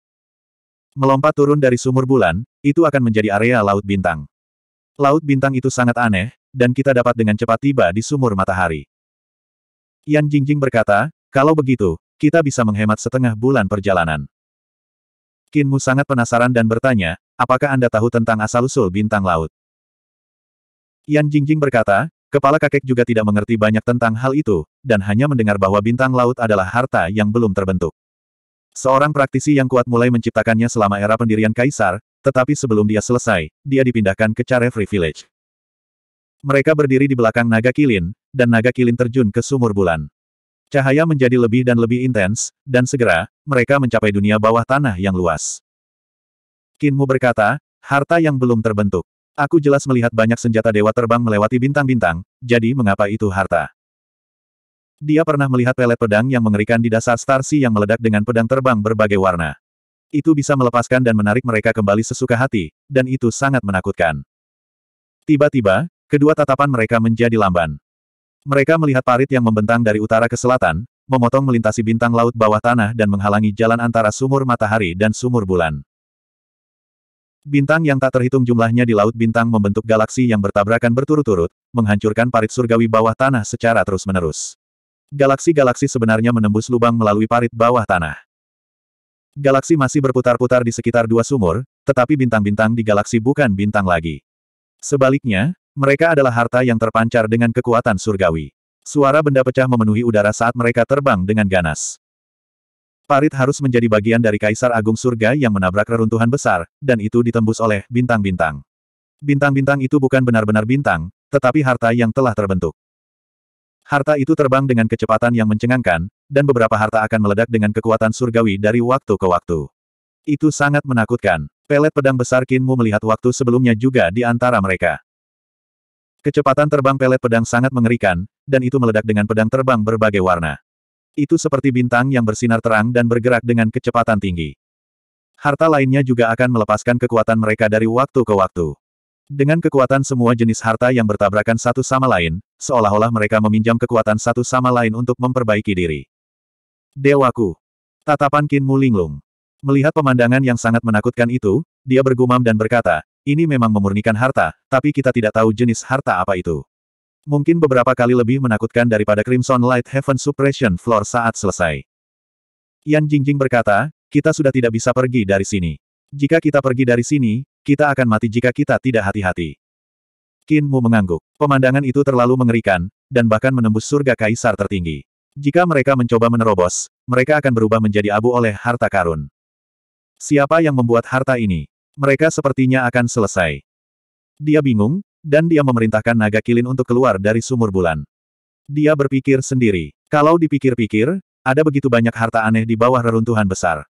Melompat turun dari sumur bulan, itu akan menjadi area Laut Bintang. Laut Bintang itu sangat aneh, dan kita dapat dengan cepat tiba di sumur matahari. Yan Jingjing berkata, kalau begitu, kita bisa menghemat setengah bulan perjalanan. Kinmu sangat penasaran dan bertanya, apakah Anda tahu tentang asal-usul bintang laut? Yan Jingjing berkata, kepala kakek juga tidak mengerti banyak tentang hal itu, dan hanya mendengar bahwa bintang laut adalah harta yang belum terbentuk. Seorang praktisi yang kuat mulai menciptakannya selama era pendirian Kaisar, tetapi sebelum dia selesai, dia dipindahkan ke Carefree Village. Mereka berdiri di belakang naga kilin, dan naga kilin terjun ke sumur bulan. Cahaya menjadi lebih dan lebih intens, dan segera, mereka mencapai dunia bawah tanah yang luas. Kinmu berkata, harta yang belum terbentuk. Aku jelas melihat banyak senjata dewa terbang melewati bintang-bintang, jadi mengapa itu harta? Dia pernah melihat pelet pedang yang mengerikan di dasar Starsi yang meledak dengan pedang terbang berbagai warna. Itu bisa melepaskan dan menarik mereka kembali sesuka hati, dan itu sangat menakutkan. Tiba-tiba, kedua tatapan mereka menjadi lamban. Mereka melihat parit yang membentang dari utara ke selatan, memotong melintasi bintang laut bawah tanah dan menghalangi jalan antara sumur matahari dan sumur bulan. Bintang yang tak terhitung jumlahnya di Laut Bintang membentuk galaksi yang bertabrakan berturut-turut, menghancurkan parit surgawi bawah tanah secara terus-menerus. Galaksi-galaksi sebenarnya menembus lubang melalui parit bawah tanah. Galaksi masih berputar-putar di sekitar dua sumur, tetapi bintang-bintang di galaksi bukan bintang lagi. Sebaliknya, mereka adalah harta yang terpancar dengan kekuatan surgawi. Suara benda pecah memenuhi udara saat mereka terbang dengan ganas. Parit harus menjadi bagian dari Kaisar Agung Surga yang menabrak reruntuhan besar, dan itu ditembus oleh bintang-bintang. Bintang-bintang itu bukan benar-benar bintang, tetapi harta yang telah terbentuk. Harta itu terbang dengan kecepatan yang mencengangkan, dan beberapa harta akan meledak dengan kekuatan surgawi dari waktu ke waktu. Itu sangat menakutkan. Pelet pedang besar Kinmu melihat waktu sebelumnya juga di antara mereka. Kecepatan terbang pelet pedang sangat mengerikan, dan itu meledak dengan pedang terbang berbagai warna. Itu seperti bintang yang bersinar terang dan bergerak dengan kecepatan tinggi. Harta lainnya juga akan melepaskan kekuatan mereka dari waktu ke waktu. Dengan kekuatan semua jenis harta yang bertabrakan satu sama lain, seolah-olah mereka meminjam kekuatan satu sama lain untuk memperbaiki diri. Dewaku. Tatapan Qin Mu linglung. Melihat pemandangan yang sangat menakutkan itu, dia bergumam dan berkata, ini memang memurnikan harta, tapi kita tidak tahu jenis harta apa itu. Mungkin beberapa kali lebih menakutkan daripada Crimson Light Heaven Suppression Floor saat selesai. Yan Jingjing berkata, kita sudah tidak bisa pergi dari sini. Jika kita pergi dari sini, kita akan mati jika kita tidak hati-hati. Qin Mu mengangguk. Pemandangan itu terlalu mengerikan, dan bahkan menembus surga kaisar tertinggi. Jika mereka mencoba menerobos, mereka akan berubah menjadi abu oleh harta karun. Siapa yang membuat harta ini? mereka sepertinya akan selesai. Dia bingung, dan dia memerintahkan naga kilin untuk keluar dari sumur bulan. Dia berpikir sendiri, kalau dipikir-pikir, ada begitu banyak harta aneh di bawah reruntuhan besar.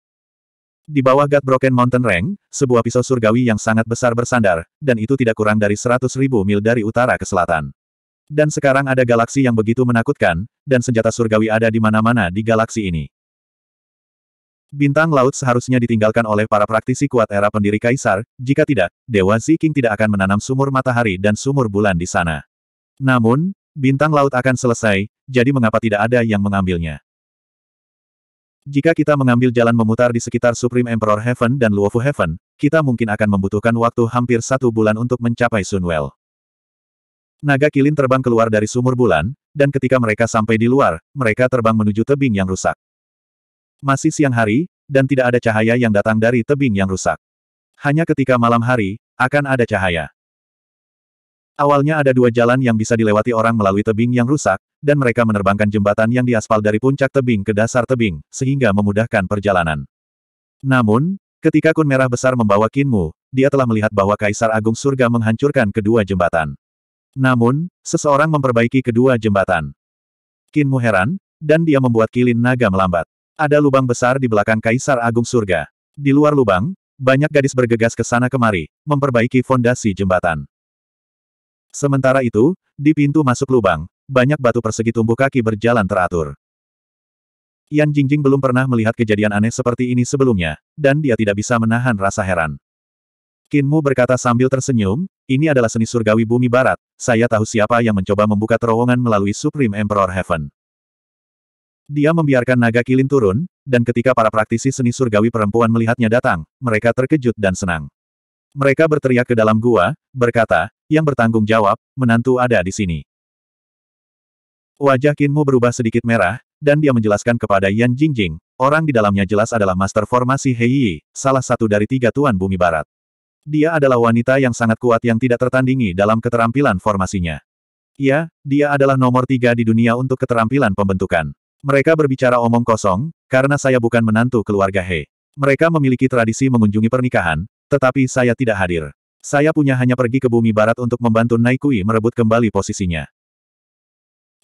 Di bawah Gat Broken Mountain Range, sebuah pisau surgawi yang sangat besar bersandar, dan itu tidak kurang dari 100.000 mil dari utara ke selatan. Dan sekarang ada galaksi yang begitu menakutkan, dan senjata surgawi ada di mana-mana di galaksi ini. Bintang laut seharusnya ditinggalkan oleh para praktisi kuat era pendiri kaisar, jika tidak, Dewa Ziking tidak akan menanam sumur matahari dan sumur bulan di sana. Namun, bintang laut akan selesai, jadi mengapa tidak ada yang mengambilnya? Jika kita mengambil jalan memutar di sekitar Supreme Emperor Heaven dan Luofu Heaven, kita mungkin akan membutuhkan waktu hampir satu bulan untuk mencapai Sunwell. Naga kilin terbang keluar dari sumur bulan, dan ketika mereka sampai di luar, mereka terbang menuju tebing yang rusak. Masih siang hari, dan tidak ada cahaya yang datang dari tebing yang rusak. Hanya ketika malam hari, akan ada cahaya. Awalnya ada dua jalan yang bisa dilewati orang melalui tebing yang rusak, dan mereka menerbangkan jembatan yang diaspal dari puncak tebing ke dasar tebing, sehingga memudahkan perjalanan. Namun, ketika kun merah besar membawa Kinmu, dia telah melihat bahwa Kaisar Agung Surga menghancurkan kedua jembatan. Namun, seseorang memperbaiki kedua jembatan. Kinmu heran, dan dia membuat kilin naga melambat. Ada lubang besar di belakang Kaisar Agung Surga. Di luar lubang, banyak gadis bergegas ke sana kemari, memperbaiki fondasi jembatan. Sementara itu, di pintu masuk lubang, banyak batu persegi tumbuh kaki berjalan teratur. Yan Jingjing belum pernah melihat kejadian aneh seperti ini sebelumnya, dan dia tidak bisa menahan rasa heran. Kinmu berkata sambil tersenyum, ini adalah seni surgawi bumi barat, saya tahu siapa yang mencoba membuka terowongan melalui Supreme Emperor Heaven. Dia membiarkan naga kilin turun, dan ketika para praktisi seni surgawi perempuan melihatnya datang, mereka terkejut dan senang. Mereka berteriak ke dalam gua, berkata, yang bertanggung jawab, menantu ada di sini. Wajah Kinmu berubah sedikit merah, dan dia menjelaskan kepada Yan Jingjing, orang di dalamnya jelas adalah master formasi Heiyi, salah satu dari tiga tuan bumi barat. Dia adalah wanita yang sangat kuat yang tidak tertandingi dalam keterampilan formasinya. Ya, dia adalah nomor tiga di dunia untuk keterampilan pembentukan. Mereka berbicara omong kosong, karena saya bukan menantu keluarga He. Mereka memiliki tradisi mengunjungi pernikahan, tetapi saya tidak hadir. Saya punya hanya pergi ke bumi barat untuk membantu Naikui merebut kembali posisinya.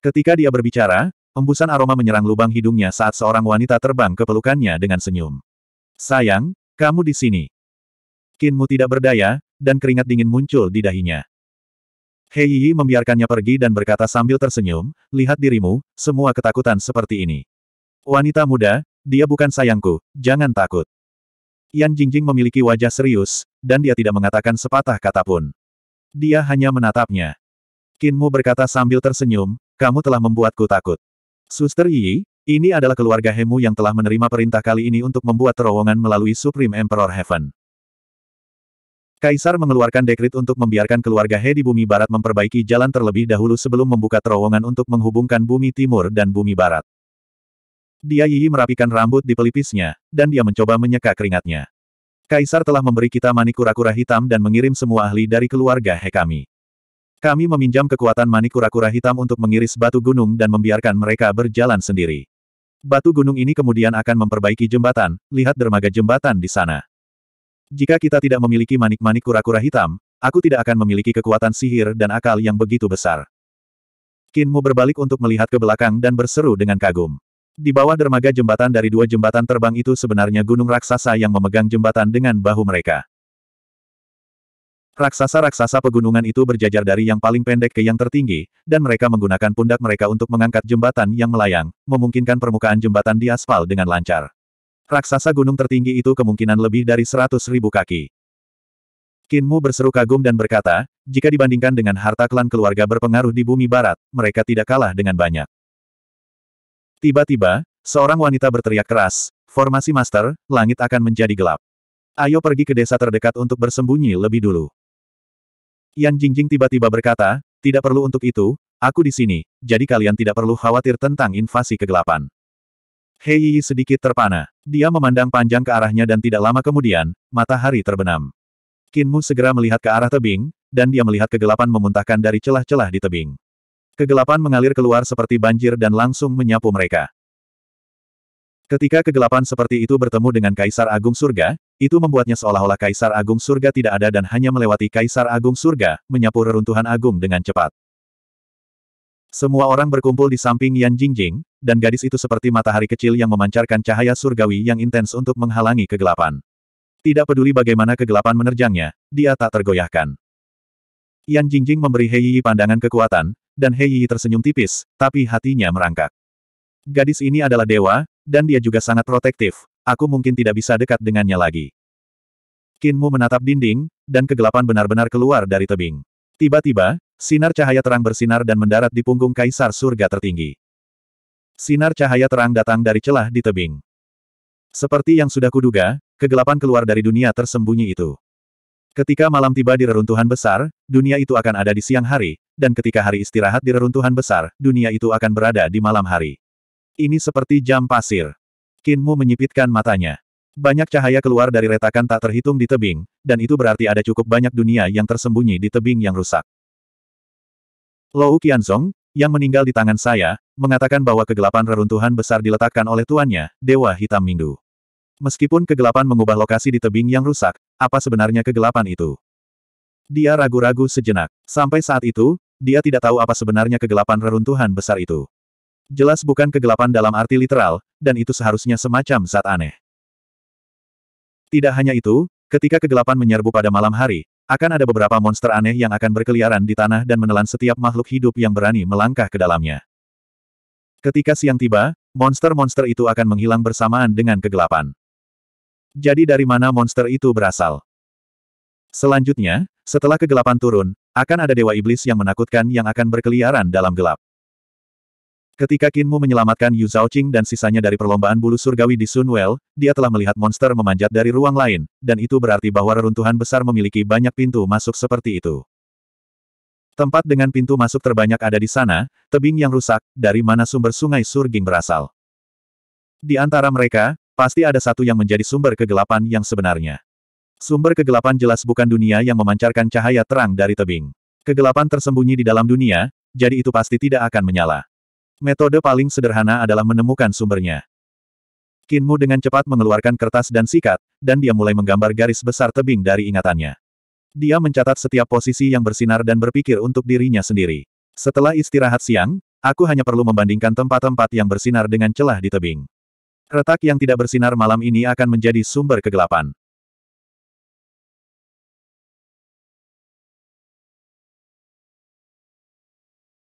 Ketika dia berbicara, embusan aroma menyerang lubang hidungnya saat seorang wanita terbang ke pelukannya dengan senyum. Sayang, kamu di sini. Kinmu tidak berdaya, dan keringat dingin muncul di dahinya. Hei Yi membiarkannya pergi dan berkata sambil tersenyum, lihat dirimu, semua ketakutan seperti ini. Wanita muda, dia bukan sayangku, jangan takut. Yan Jingjing memiliki wajah serius, dan dia tidak mengatakan sepatah kata pun. Dia hanya menatapnya. Kinmu berkata sambil tersenyum, kamu telah membuatku takut. Suster Yi, ini adalah keluarga Hemu yang telah menerima perintah kali ini untuk membuat terowongan melalui Supreme Emperor Heaven. Kaisar mengeluarkan dekrit untuk membiarkan keluarga He di bumi barat memperbaiki jalan terlebih dahulu sebelum membuka terowongan untuk menghubungkan bumi timur dan bumi barat. Dia Yiyi merapikan rambut di pelipisnya, dan dia mencoba menyeka keringatnya. Kaisar telah memberi kita manik kura-kura hitam dan mengirim semua ahli dari keluarga He kami. Kami meminjam kekuatan manik kura-kura hitam untuk mengiris batu gunung dan membiarkan mereka berjalan sendiri. Batu gunung ini kemudian akan memperbaiki jembatan, lihat dermaga jembatan di sana. Jika kita tidak memiliki manik-manik kura-kura hitam, aku tidak akan memiliki kekuatan sihir dan akal yang begitu besar. Kinmu berbalik untuk melihat ke belakang dan berseru dengan kagum. Di bawah dermaga jembatan dari dua jembatan terbang itu sebenarnya gunung raksasa yang memegang jembatan dengan bahu mereka. Raksasa-raksasa pegunungan itu berjajar dari yang paling pendek ke yang tertinggi, dan mereka menggunakan pundak mereka untuk mengangkat jembatan yang melayang, memungkinkan permukaan jembatan di aspal dengan lancar. Raksasa gunung tertinggi itu kemungkinan lebih dari seratus ribu kaki. Kinmu berseru kagum dan berkata, jika dibandingkan dengan harta klan keluarga berpengaruh di bumi barat, mereka tidak kalah dengan banyak. Tiba-tiba, seorang wanita berteriak keras, formasi master, langit akan menjadi gelap. Ayo pergi ke desa terdekat untuk bersembunyi lebih dulu. Yan Jingjing tiba-tiba berkata, tidak perlu untuk itu, aku di sini, jadi kalian tidak perlu khawatir tentang invasi kegelapan. Hei sedikit terpana. Dia memandang panjang ke arahnya dan tidak lama kemudian, matahari terbenam. Kinmu segera melihat ke arah tebing, dan dia melihat kegelapan memuntahkan dari celah-celah di tebing. Kegelapan mengalir keluar seperti banjir dan langsung menyapu mereka. Ketika kegelapan seperti itu bertemu dengan Kaisar Agung Surga, itu membuatnya seolah-olah Kaisar Agung Surga tidak ada dan hanya melewati Kaisar Agung Surga, menyapu reruntuhan agung dengan cepat. Semua orang berkumpul di samping Yan Jingjing, dan gadis itu seperti matahari kecil yang memancarkan cahaya surgawi yang intens untuk menghalangi kegelapan. Tidak peduli bagaimana kegelapan menerjangnya, dia tak tergoyahkan. Yan Jingjing memberi Hei Yi pandangan kekuatan, dan Hei Yi tersenyum tipis, tapi hatinya merangkak. Gadis ini adalah dewa, dan dia juga sangat protektif, aku mungkin tidak bisa dekat dengannya lagi. Kinmu menatap dinding, dan kegelapan benar-benar keluar dari tebing. Tiba-tiba, sinar cahaya terang bersinar dan mendarat di punggung kaisar surga tertinggi. Sinar cahaya terang datang dari celah di tebing. Seperti yang sudah kuduga, kegelapan keluar dari dunia tersembunyi itu. Ketika malam tiba di reruntuhan besar, dunia itu akan ada di siang hari, dan ketika hari istirahat di reruntuhan besar, dunia itu akan berada di malam hari. Ini seperti jam pasir. Kinmu menyipitkan matanya. Banyak cahaya keluar dari retakan tak terhitung di tebing, dan itu berarti ada cukup banyak dunia yang tersembunyi di tebing yang rusak. Lou Qianzong, yang meninggal di tangan saya, mengatakan bahwa kegelapan reruntuhan besar diletakkan oleh tuannya, Dewa Hitam Minggu. Meskipun kegelapan mengubah lokasi di tebing yang rusak, apa sebenarnya kegelapan itu? Dia ragu-ragu sejenak. Sampai saat itu, dia tidak tahu apa sebenarnya kegelapan reruntuhan besar itu. Jelas bukan kegelapan dalam arti literal, dan itu seharusnya semacam saat aneh. Tidak hanya itu, ketika kegelapan menyerbu pada malam hari, akan ada beberapa monster aneh yang akan berkeliaran di tanah dan menelan setiap makhluk hidup yang berani melangkah ke dalamnya. Ketika siang tiba, monster-monster itu akan menghilang bersamaan dengan kegelapan. Jadi dari mana monster itu berasal? Selanjutnya, setelah kegelapan turun, akan ada dewa iblis yang menakutkan yang akan berkeliaran dalam gelap. Ketika Kinmu menyelamatkan Yu Zhaoqing dan sisanya dari perlombaan bulu surgawi di Sunwell, dia telah melihat monster memanjat dari ruang lain, dan itu berarti bahwa reruntuhan besar memiliki banyak pintu masuk seperti itu. Tempat dengan pintu masuk terbanyak ada di sana, tebing yang rusak, dari mana sumber sungai Surging berasal. Di antara mereka, pasti ada satu yang menjadi sumber kegelapan yang sebenarnya. Sumber kegelapan jelas bukan dunia yang memancarkan cahaya terang dari tebing. Kegelapan tersembunyi di dalam dunia, jadi itu pasti tidak akan menyala. Metode paling sederhana adalah menemukan sumbernya. Kinmu dengan cepat mengeluarkan kertas dan sikat, dan dia mulai menggambar garis besar tebing dari ingatannya. Dia mencatat setiap posisi yang bersinar dan berpikir untuk dirinya sendiri. Setelah istirahat siang, aku hanya perlu membandingkan tempat-tempat yang bersinar dengan celah di tebing. Retak yang tidak bersinar malam ini akan menjadi sumber kegelapan.